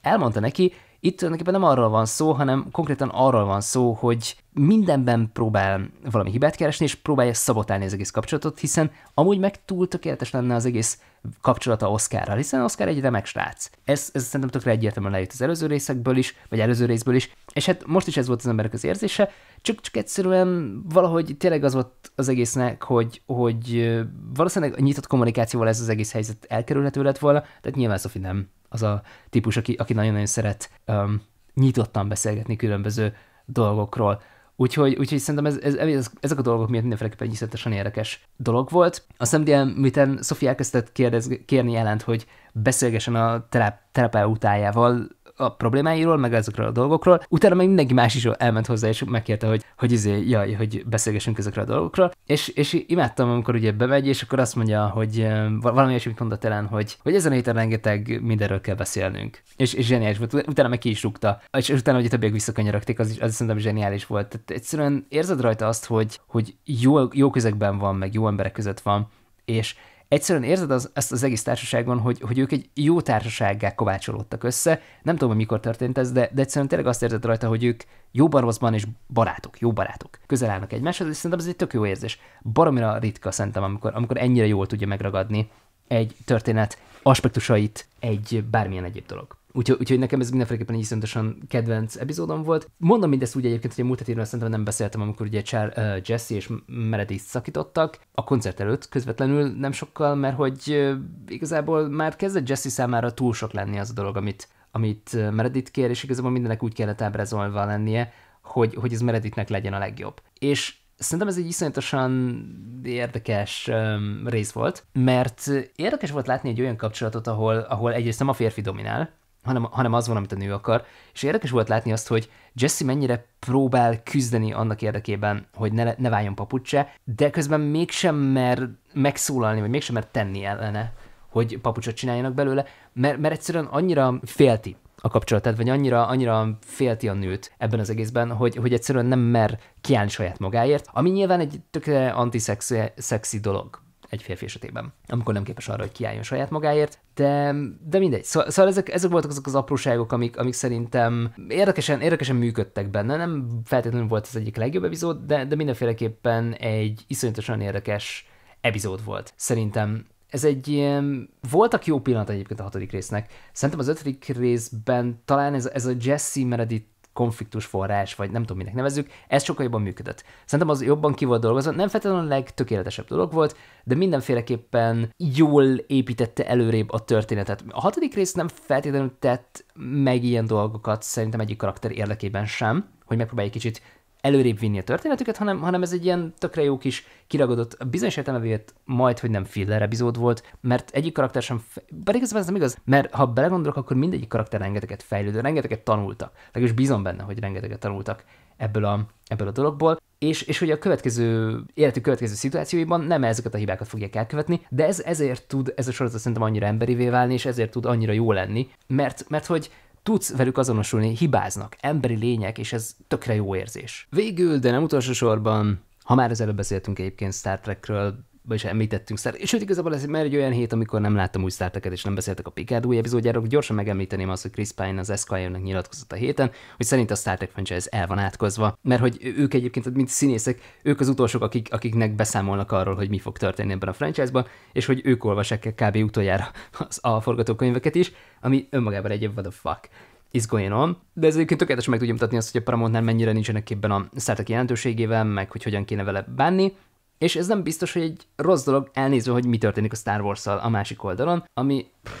elmondta neki, itt tulajdonképpen nem arról van szó, hanem konkrétan arról van szó, hogy mindenben próbál valami hibát keresni, és próbálja szabotálni az egész kapcsolatot, hiszen amúgy meg túl tökéletes lenne az egész kapcsolata Oszkárral, hiszen Oscar egy remek srác. Ez, ez szerintem tökre egyértelműen lejött az előző részekből is, vagy előző részből is, és hát most is ez volt az emberek az érzése, csak, csak egyszerűen valahogy tényleg az volt az egésznek, hogy, hogy valószínűleg a nyitott kommunikációval ez az egész helyzet elkerülhető lett volna, tehát nyilván Sophie nem az a típus, aki, aki nagyon-nagyon szeret um, nyitottan beszélgetni különböző dolgokról. Úgyhogy, úgyhogy szerintem ez, ez, ez, ezek a dolgok miatt mindenféleképpen egyszerűen érdekes dolog volt. Aztán ugye, miután Sofia elkezdett kérdez, kérni jelent, hogy beszélgessen a terap, terapeutájával, a problémáiról, meg ezekről a dolgokról. Utána meg mindenki más is elment hozzá, és megkérte, hogy, hogy izé, jaj, hogy beszélgessünk ezekről a dolgokról. És, és imádtam, amikor ugye bemegy, és akkor azt mondja, hogy valami olyasmit mondott ellen, hogy, hogy ezen a héten rengeteg mindenről kell beszélnünk. És, és zseniális volt. Utána meg ki is rúgta. És, és utána a többiek visszakanyarogták, az, is, az is szerintem zseniális volt. Tehát egyszerűen érzed rajta azt, hogy, hogy jó, jó közegben van, meg jó emberek között van, és egyszerűen érzed az, ezt az egész társaságban, hogy, hogy ők egy jó társasággá kovácsolódtak össze. Nem tudom, hogy mikor történt ez, de, de egyszerűen tényleg azt érzed rajta, hogy ők jó rosszban és barátok, jó barátok. Közel állnak egymáshoz, és szerintem ez egy tök jó érzés. Baromira ritka szerintem, amikor, amikor ennyire jól tudja megragadni egy történet aspektusait egy bármilyen egyéb dolog. Úgyhogy, úgyhogy nekem ez mindenféleképpen egy iszonyatosan kedvenc epizódom volt. Mondom mindezt úgy egyébként, hogy a múlt hétről szerintem nem beszéltem, amikor ugye Char, uh, Jesse és Meredith szakítottak a koncert előtt közvetlenül nem sokkal, mert hogy uh, igazából már kezdett Jesse számára túl sok lenni az a dolog, amit, amit Meredith kér, és igazából mindenek úgy kellett ábrázolva lennie, hogy, hogy ez Meredithnek legyen a legjobb. És Szerintem ez egy iszonyatosan érdekes um, rész volt, mert érdekes volt látni egy olyan kapcsolatot, ahol, ahol egyrészt nem a férfi dominál, hanem, hanem az van, amit a nő akar. És érdekes volt látni azt, hogy Jesse mennyire próbál küzdeni annak érdekében, hogy ne, ne váljon papucse, de közben mégsem mer megszólalni, vagy mégsem mer tenni ellene, hogy papucsot csináljanak belőle, mert, mert egyszerűen annyira félti a kapcsolatát, vagy annyira, annyira félti a nőt ebben az egészben, hogy, hogy egyszerűen nem mer kiállni saját magáért, ami nyilván egy tökéletes antiszexi dolog egy férfi esetében, amikor nem képes arra, hogy kiálljon saját magáért, de, de mindegy. Szóval, szóval ezek, ezek voltak azok az apróságok, amik, amik szerintem érdekesen, érdekesen működtek benne. Nem feltétlenül volt az egyik legjobb epizód, de, de mindenféleképpen egy iszonyatosan érdekes epizód volt. Szerintem ez egy ilyen, voltak jó pillanat egyébként a hatodik résznek. Szerintem az ötödik részben talán ez, ez a Jesse Meredith konfliktus forrás, vagy nem tudom, minek nevezzük, ez sokkal jobban működött. Szerintem az jobban ki volt dolgozva, nem feltétlenül a legtökéletesebb dolog volt, de mindenféleképpen jól építette előrébb a történetet. A hatodik rész nem feltétlenül tett meg ilyen dolgokat, szerintem egyik karakter érdekében sem, hogy megpróbálj egy kicsit előrébb vinni a történetüket, hanem, hanem ez egy ilyen tökre jó kis kiragadott, bizonyos értelmevét majd, hogy nem filler epizód volt, mert egyik karakter sem, pedig fe... ez nem igaz, mert ha belegondolok, akkor mindegyik karakter rengeteget fejlődött, rengeteget tanultak, legalábbis bízom benne, hogy rengeteget tanultak ebből a, ebből a dologból, és, és hogy a következő, életük következő szituációiban nem ezeket a hibákat fogják elkövetni, de ez ezért tud ez a sorozat szerintem annyira emberivé válni, és ezért tud annyira jó lenni, mert, mert hogy Tudsz velük azonosulni, hibáznak, emberi lények, és ez tökre jó érzés. Végül, de nem utolsó sorban, ha már az előbb beszéltünk egyébként Star Trekről, be is említettünk Star És sőt, igazából ez már egy olyan hét, amikor nem láttam új Star és nem beszéltek a Picard új epizódjáról. Gyorsan megemlíteném azt, hogy Chris Pine az Esquire-nek nyilatkozott a héten, hogy szerint a Star Trek franchise el van átkozva, mert hogy ők egyébként, mint színészek, ők az utolsók, akik, akiknek beszámolnak arról, hogy mi fog történni ebben a franchise-ban, és hogy ők olvassák kb. utoljára az, a forgatókönyveket is, ami önmagában egy what the fuck is going on, de ez egyébként tökéletesen meg tudja mutatni azt, hogy a Paramountnál mennyire nincsenek képben a szertek jelentőségével, meg hogy hogyan kéne vele bánni, és ez nem biztos, hogy egy rossz dolog elnézve, hogy mi történik a Star wars a másik oldalon, ami pff,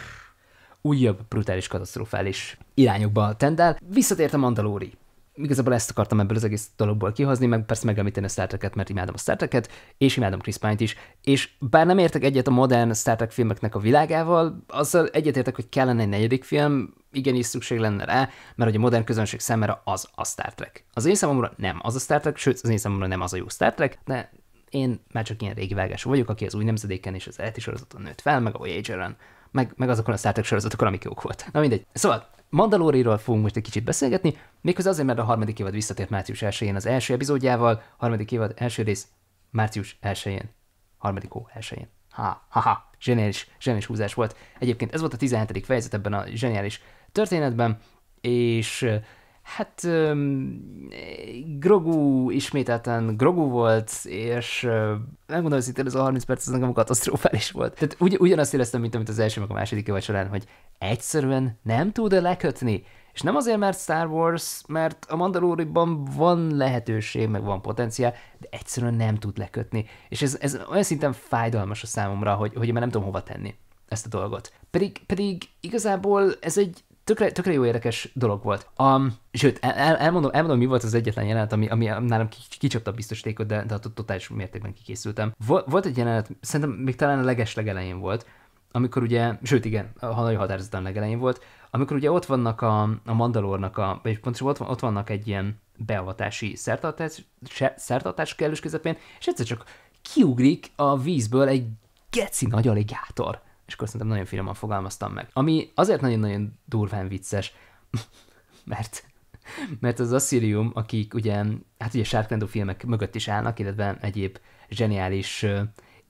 újabb brutális katasztrofális irányokba tendel. Visszatért a Mandalori. Igazából ezt akartam ebből az egész dologból kihozni, meg persze megemlíteni a Star Trek-et, mert imádom a Star Trek-et, és imádom Chris Pine-t is, és bár nem értek egyet a modern Star Trek filmeknek a világával, azzal egyetértek, hogy kellene egy negyedik film, igenis szükség lenne rá, mert hogy a modern közönség szemére az a Star Trek. Az én számomra nem az a Star Trek, sőt az én számomra nem az a jó Star Trek, de én már csak ilyen régi vágású vagyok, aki az új nemzedéken és az eredeti sorozaton nőtt fel, meg a Voyager-en, meg, meg azokon a Star Trek sorozatokon, amik jók volt. Na mindegy. Szóval Mandalóriról fogunk most egy kicsit beszélgetni, méghozzá azért, mert a harmadik évad visszatért március 1-én az első epizódjával, harmadik évad első rész március 1-én, harmadik ó 1-én. Ha, ha, ha, zseniális, zseniális húzás volt. Egyébként ez volt a 17. fejezet ebben a zseniális történetben, és Hát um, Grogu ismételten Grogu volt, és uh, megmondom hogy ez a 30 perc az nekem katasztrofális volt. Tehát ugy, ugyanazt éreztem, mint amit az első, meg a második évad során, hogy egyszerűen nem tud -e lekötni. És nem azért, mert Star Wars, mert a Mandaloriban van lehetőség, meg van potenciál, de egyszerűen nem tud lekötni. És ez, ez olyan szinten fájdalmas a számomra, hogy, hogy én már nem tudom hova tenni ezt a dolgot. Pedig, pedig igazából ez egy tökre, tökre jó érdekes dolog volt. Um, sőt, el, elmondom, elmondom, mi volt az egyetlen jelenet, ami, ami nálam kicsapta a biztosítékot, de, de a totális mértékben kikészültem. Volt egy jelenet, szerintem még talán a legelején volt, amikor ugye, sőt igen, ha nagyon határozottan legelején volt, amikor ugye ott vannak a, a Mandalornak, a, vagy pontosan ott, ott vannak egy ilyen beavatási szertartás, szertartás kellős közepén, és egyszer csak kiugrik a vízből egy geci nagy aligátor és akkor szerintem nagyon finoman fogalmaztam meg. Ami azért nagyon-nagyon durván vicces, mert mert az Assyrium, akik ugye, hát ugye Sharknado filmek mögött is állnak, illetve egyéb zseniális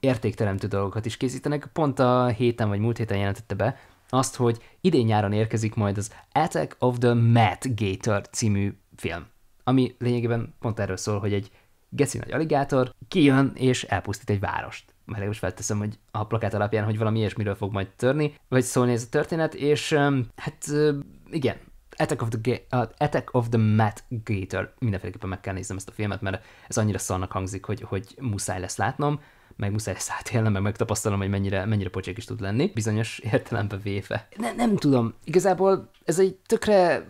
értékteremtő dolgokat is készítenek, pont a héten vagy múlt héten jelentette be azt, hogy idén nyáron érkezik majd az Attack of the Mad Gator című film, ami lényegében pont erről szól, hogy egy geci nagy aligátor kijön és elpusztít egy várost mert legalábbis felteszem, hogy a plakát alapján, hogy valami ilyesmiről fog majd törni, vagy szólni ez a történet, és hát igen, Attack of the, Ga- uh, Attack of the Matt Gator. Mindenféleképpen meg kell néznem ezt a filmet, mert ez annyira szarnak hangzik, hogy, hogy muszáj lesz látnom, meg muszáj lesz átélnem, meg megtapasztalom, hogy mennyire, mennyire pocsék is tud lenni, bizonyos értelemben véve. Ne, nem tudom, igazából ez egy tökre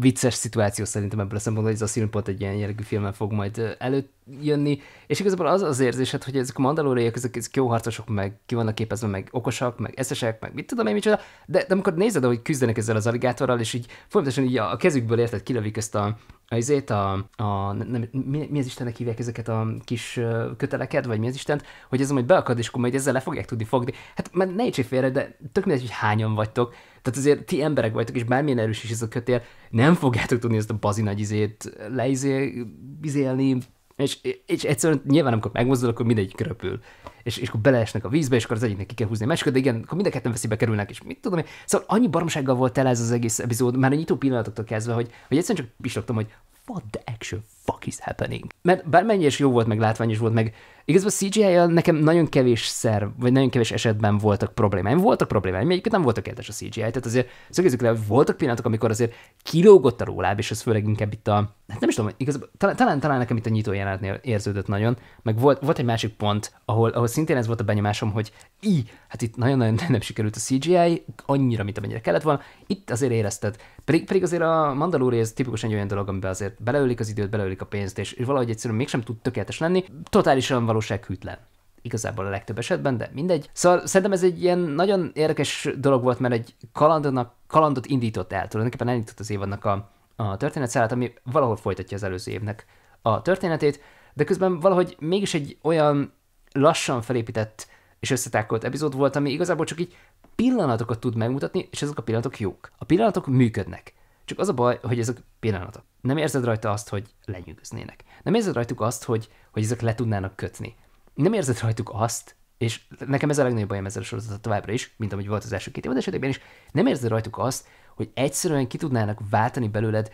vicces szituáció szerintem ebből a szempontból, hogy ez a színpont egy ilyen jellegű filmen fog majd előjönni, és igazából az az érzésed, hát, hogy ezek a mandalóriak, ezek, ezek jó harcosok, meg ki vannak képezve, meg okosak, meg eszesek, meg mit tudom én micsoda, de, de amikor nézed, hogy küzdenek ezzel az aligátorral, és így folyamatosan így a, kezükből érted, kilövik ezt a azért a, a nem, mi, mi az Istennek hívják ezeket a kis köteleket, vagy mi az Istent, hogy ez majd beakad, és akkor majd ezzel le fogják tudni fogni. Hát már ne félre, de tök mindegy, hogy hányan vagytok, tehát azért ti emberek vagytok, és bármilyen erős is ez a kötél, nem fogjátok tudni ezt a bazi nagy izét leizélni, és, és egyszerűen nyilván, amikor megmozdul, akkor mindegyik röpül. És, és akkor beleesnek a vízbe, és akkor az egyiknek ki kell húzni a másikat, de igen, akkor mind a ketten veszélybe kerülnek, és mit tudom én. Szóval annyi baromsággal volt tele ez az egész epizód, már a nyitó pillanatoktól kezdve, hogy, hogy egyszerűen csak pislogtam, hogy what the action fuck is happening? Mert bármennyire is jó volt, meg látványos volt, meg igazából CGI-jel nekem nagyon kevés szer, vagy nagyon kevés esetben voltak problémáim. Voltak problémáim, egyébként nem voltak kedves a CGI, tehát azért szögezzük le, hogy voltak pillanatok, amikor azért kilógott a róláb, és ez főleg inkább itt a, hát nem is tudom, igazából, talán, talán, talán nekem itt a nyitó jelenetnél érződött nagyon, meg volt, volt egy másik pont, ahol, ahol szintén ez volt a benyomásom, hogy í, hát itt nagyon-nagyon nem sikerült a CGI, annyira, mint amennyire kellett volna, itt azért érezted. Pedig, pedig azért a Mandalori ez tipikusan egy olyan dolog, amiben azért beleölik az időt, beleölik a pénzt, és, és valahogy egyszerűen mégsem tud tökéletes lenni, totálisan valósághűtlen igazából a legtöbb esetben, de mindegy. Szóval szerintem ez egy ilyen nagyon érdekes dolog volt, mert egy kalandonak, kalandot indított el, tulajdonképpen elindított az évadnak a, a szállát, ami valahol folytatja az előző évnek a történetét, de közben valahogy mégis egy olyan lassan felépített és összetákolt epizód volt, ami igazából csak így pillanatokat tud megmutatni, és ezek a pillanatok jók. A pillanatok működnek. Csak az a baj, hogy ezek pillanatok. Nem érzed rajta azt, hogy lenyűgöznének. Nem érzed rajtuk azt, hogy, hogy ezek le tudnának kötni. Nem érzed rajtuk azt, és nekem ez a legnagyobb bajom ezzel a sorozattal továbbra is, mint amit volt az első két évad esetében is, nem érzed rajtuk azt, hogy egyszerűen ki tudnának váltani belőled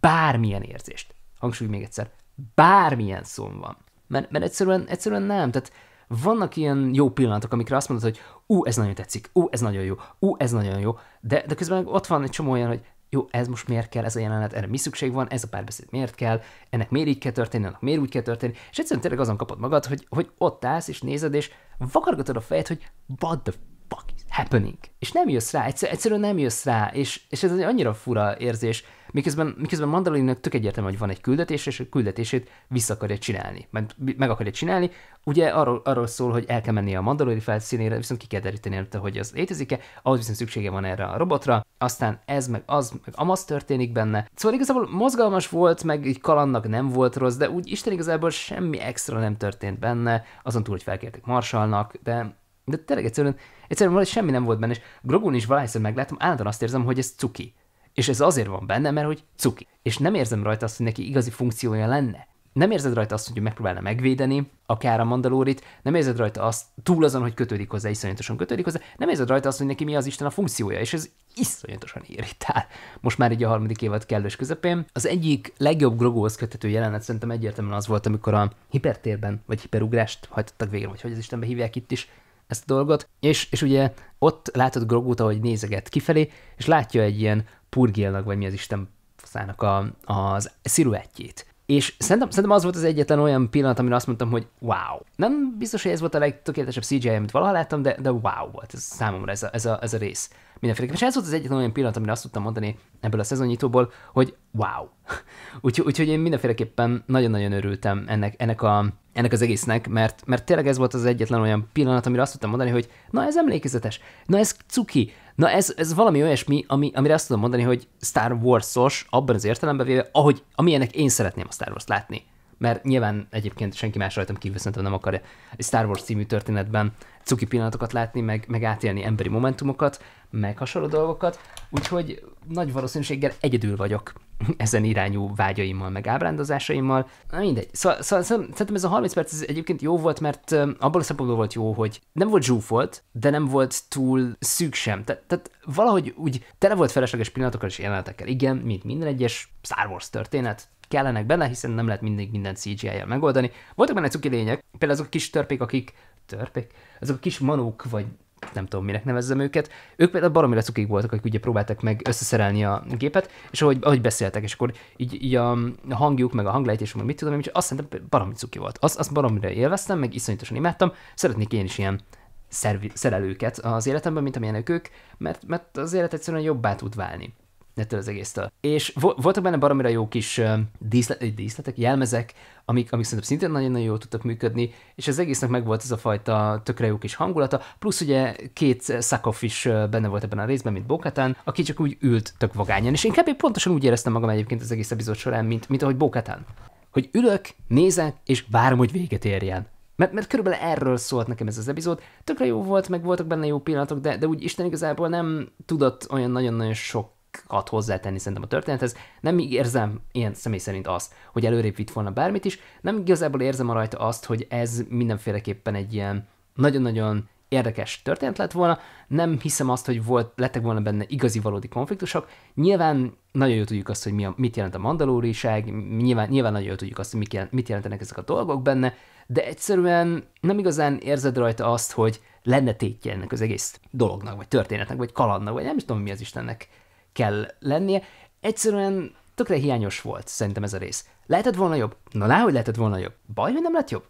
bármilyen érzést. Hangsúly még egyszer, bármilyen szón van. Mert, mert egyszerűen, egyszerűen nem, tehát vannak ilyen jó pillanatok, amikre azt mondod, hogy ú, ez nagyon tetszik, ú, ez nagyon jó, ú, ez nagyon jó, de, de közben ott van egy csomó olyan, hogy jó, ez most miért kell, ez a jelenet, erre mi szükség van, ez a párbeszéd miért kell, ennek miért így kell történni, annak miért úgy kell történni, és egyszerűen tényleg azon kapod magad, hogy, hogy ott állsz és nézed, és vakargatod a fejed, hogy what the fuck is happening? És nem jössz rá, egyszer, egyszerűen nem jössz rá, és, és ez egy annyira fura érzés, miközben, miközben Mandalinnak tök egyértelmű, hogy van egy küldetés, és a küldetését vissza akarja csinálni, mert meg akarja csinálni. Ugye arról, arról szól, hogy el kell mennie a Mandalori felszínére, viszont ki kell deríteni előtte, hogy az létezik-e, ahhoz viszont szüksége van erre a robotra, aztán ez meg az, meg amaz történik benne. Szóval igazából mozgalmas volt, meg így kalannak nem volt rossz, de úgy Isten igazából semmi extra nem történt benne, azon túl, hogy felkértek Marsalnak, de de tényleg egyszerűen, egyszerűen valahogy semmi nem volt benne, és Grogun is meg, meglátom, állandóan azt érzem, hogy ez cuki. És ez azért van benne, mert hogy cuki. És nem érzem rajta azt, hogy neki igazi funkciója lenne. Nem érzed rajta azt, hogy megpróbálna megvédeni akár a Mandalórit, nem érzed rajta azt, túl azon, hogy kötődik hozzá, iszonyatosan kötődik hozzá, nem érzed rajta azt, hogy neki mi az Isten a funkciója, és ez iszonyatosan irritál. Most már így a harmadik évad kellős közepén. Az egyik legjobb grogóhoz köthető jelenet szerintem egyértelműen az volt, amikor a hipertérben, vagy hiperugrást hajtottak végre, vagy hogy az Istenbe hívják itt is, ezt a dolgot, és, és ugye ott látod Grogut, ahogy nézeget kifelé, és látja egy ilyen purgélnak, vagy mi az Isten szának a, az sziluettjét. És szerintem, szerintem az volt az egyetlen olyan pillanat, amire azt mondtam, hogy wow. Nem biztos, hogy ez volt a legtökéletesebb CGI, amit valaha láttam, de, de wow volt ez számomra ez a, ez a, ez a rész mindenféleképpen. És ez volt az egyetlen olyan pillanat, amire azt tudtam mondani ebből a szezonnyitóból, hogy wow. Úgyhogy úgy, én mindenféleképpen nagyon-nagyon örültem ennek, ennek, a, ennek az egésznek, mert, mert tényleg ez volt az egyetlen olyan pillanat, amire azt tudtam mondani, hogy na ez emlékezetes, na ez cuki, na ez, ez valami olyasmi, ami, amire azt tudom mondani, hogy Star Wars-os, abban az értelemben véve, ahogy, amilyenek én szeretném a Star Wars-t látni mert nyilván egyébként senki más rajtam kívül szerintem nem akarja egy Star Wars című történetben cuki pillanatokat látni, meg, meg átélni emberi momentumokat, meg hasonló dolgokat, úgyhogy nagy valószínűséggel egyedül vagyok ezen irányú vágyaimmal, meg ábrándozásaimmal. Na mindegy. Szóval, szóval szerintem ez a 30 perc ez egyébként jó volt, mert abból a szempontból volt jó, hogy nem volt zsúfolt, de nem volt túl szűk sem. Te, tehát valahogy úgy tele volt felesleges pillanatokkal és jelenetekkel. Igen, mint minden egyes Star Wars történet, kellenek benne, hiszen nem lehet mindig minden CGI-jel megoldani. Voltak benne cuki lények, például azok a kis törpék, akik törpék, azok a kis manók, vagy nem tudom, minek nevezzem őket. Ők például baromira cukik voltak, akik ugye próbáltak meg összeszerelni a gépet, és ahogy, ahogy beszéltek, és akkor így, így a hangjuk, meg a hanglejtés, meg mit tudom én, és azt szerintem baromi cuki volt. Azt, azt baromira élveztem, meg iszonyatosan imádtam. Szeretnék én is ilyen szervi, szerelőket az életemben, mint amilyenek ők, mert, mert az élet egyszerűen jobbá tud válni ettől az egésztől. És voltak benne baromira jó kis díszlet, díszletek, jelmezek, amik, amik szerintem szintén nagyon-nagyon jól tudtak működni, és az egésznek meg volt ez a fajta tökre jó kis hangulata, plusz ugye két szakoff is benne volt ebben a részben, mint Bokatán, aki csak úgy ült tök vagányan, és inkább én pontosan úgy éreztem magam egyébként az egész epizód során, mint, mint ahogy Bokatán. Hogy ülök, nézek, és várom, hogy véget érjen. Mert, mert körülbelül erről szólt nekem ez az epizód. Tökre jó volt, meg voltak benne jó pillanatok, de, de úgy Isten igazából nem tudott olyan nagyon-nagyon sok kat hozzátenni szerintem a történethez. Nem érzem én személy szerint azt, hogy előrébb vitt volna bármit is, nem igazából érzem a rajta azt, hogy ez mindenféleképpen egy ilyen nagyon-nagyon érdekes történet lett volna, nem hiszem azt, hogy volt, lettek volna benne igazi valódi konfliktusok. Nyilván nagyon jól tudjuk azt, hogy mi a, mit jelent a mandalóriság, nyilván, nyilván nagyon jól tudjuk azt, hogy mit jelentenek ezek a dolgok benne, de egyszerűen nem igazán érzed rajta azt, hogy lenne tétje ennek az egész dolognak, vagy történetnek, vagy kalandnak, vagy nem is tudom mi az Istennek kell lennie. Egyszerűen tökre hiányos volt szerintem ez a rész. Lehetett volna jobb? Na lá, hogy lehetett volna jobb. Baj, hogy nem lett jobb?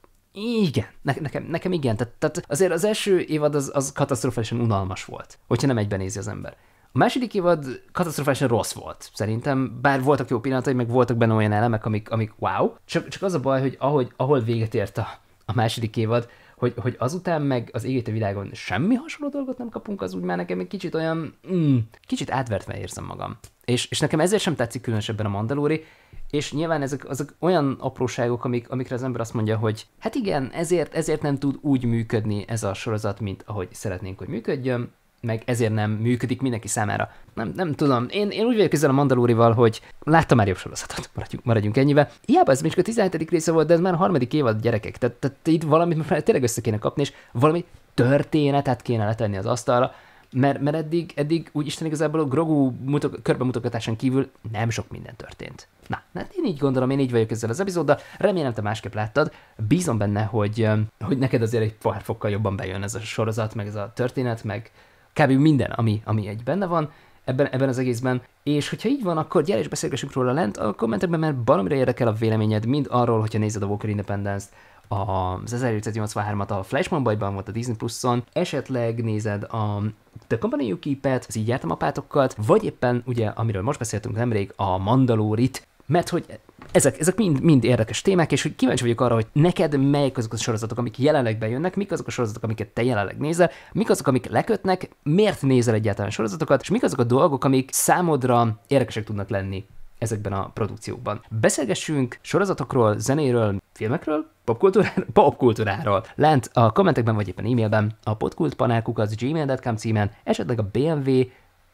Igen, ne, nekem, nekem igen. Tehát, tehát azért az első évad az, az katasztrofálisan unalmas volt, hogyha nem egyben nézi az ember. A második évad katasztrofálisan rossz volt, szerintem, bár voltak jó pillanatai, meg voltak benne olyan elemek, amik, amik wow. Csak, csak az a baj, hogy ahogy, ahol véget ért a, a második évad, hogy, hogy azután meg az a világon semmi hasonló dolgot nem kapunk, az úgy már nekem egy kicsit olyan, mm, kicsit átvertve érzem magam. És, és nekem ezért sem tetszik különösebben a Mandalori, és nyilván ezek azok olyan apróságok, amik, amikre az ember azt mondja, hogy hát igen, ezért, ezért nem tud úgy működni ez a sorozat, mint ahogy szeretnénk, hogy működjön, meg ezért nem működik mindenki számára. Nem, nem tudom, én, én úgy vagyok ezzel a Mandalórival, hogy láttam már jobb sorozatot, maradjunk, maradjunk ennyivel. Hiába ez még csak a 17. része volt, de ez már a harmadik évad gyerekek, tehát, tehát itt valamit tényleg össze kéne kapni, és valami történetet kéne letenni az asztalra, mert, mert eddig, eddig úgy Isten igazából a Grogu mutok, körbemutogatáson kívül nem sok minden történt. Na, hát én így gondolom, én így vagyok ezzel az epizóddal, remélem te másképp láttad, bízom benne, hogy, hogy neked azért egy pár fokkal jobban bejön ez a sorozat, meg ez a történet, meg, kb. minden, ami, ami egy benne van ebben, ebben az egészben, és hogyha így van, akkor gyere és beszélgessünk róla lent a kommentekben, mert valamire érdekel a véleményed, mind arról, hogyha nézed a Walker Independence-t, az 1783-at a flashman bajban volt a Disney Plus-on, esetleg nézed a The Company You Keep-et, az így jártam apátokat, vagy éppen ugye, amiről most beszéltünk nemrég, a mandalorit, mert hogy ezek, ezek mind, mind érdekes témák, és hogy kíváncsi vagyok arra, hogy neked melyik azok a sorozatok, amik jelenleg bejönnek, mik azok a sorozatok, amiket te jelenleg nézel, mik azok, amik lekötnek, miért nézel egyáltalán sorozatokat, és mik azok a dolgok, amik számodra érdekesek tudnak lenni ezekben a produkciókban. Beszélgessünk sorozatokról, zenéről, filmekről, popkultúráról, popkultúráról. Lent a kommentekben vagy éppen e-mailben, a podkultpanelkuk az gmail.com címen, esetleg a BMW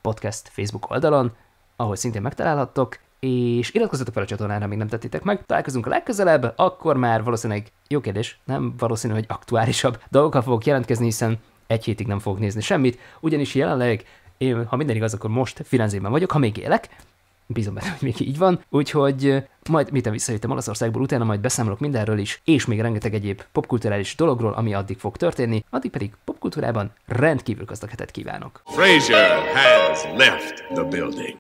podcast Facebook oldalon, ahol szintén megtalálhattok, és iratkozzatok fel a csatornára, még nem tettétek meg. Találkozunk a legközelebb, akkor már valószínűleg, jó kérdés, nem valószínű, hogy aktuálisabb dolgokkal fogok jelentkezni, hiszen egy hétig nem fogok nézni semmit, ugyanis jelenleg én, ha minden igaz, akkor most Firenzében vagyok, ha még élek, bízom benne, hogy még így van, úgyhogy majd miután visszajöttem Olaszországból, utána majd beszámolok mindenről is, és még rengeteg egyéb popkulturális dologról, ami addig fog történni, addig pedig popkultúrában rendkívül gazdag hetet kívánok. Fraser has left the building.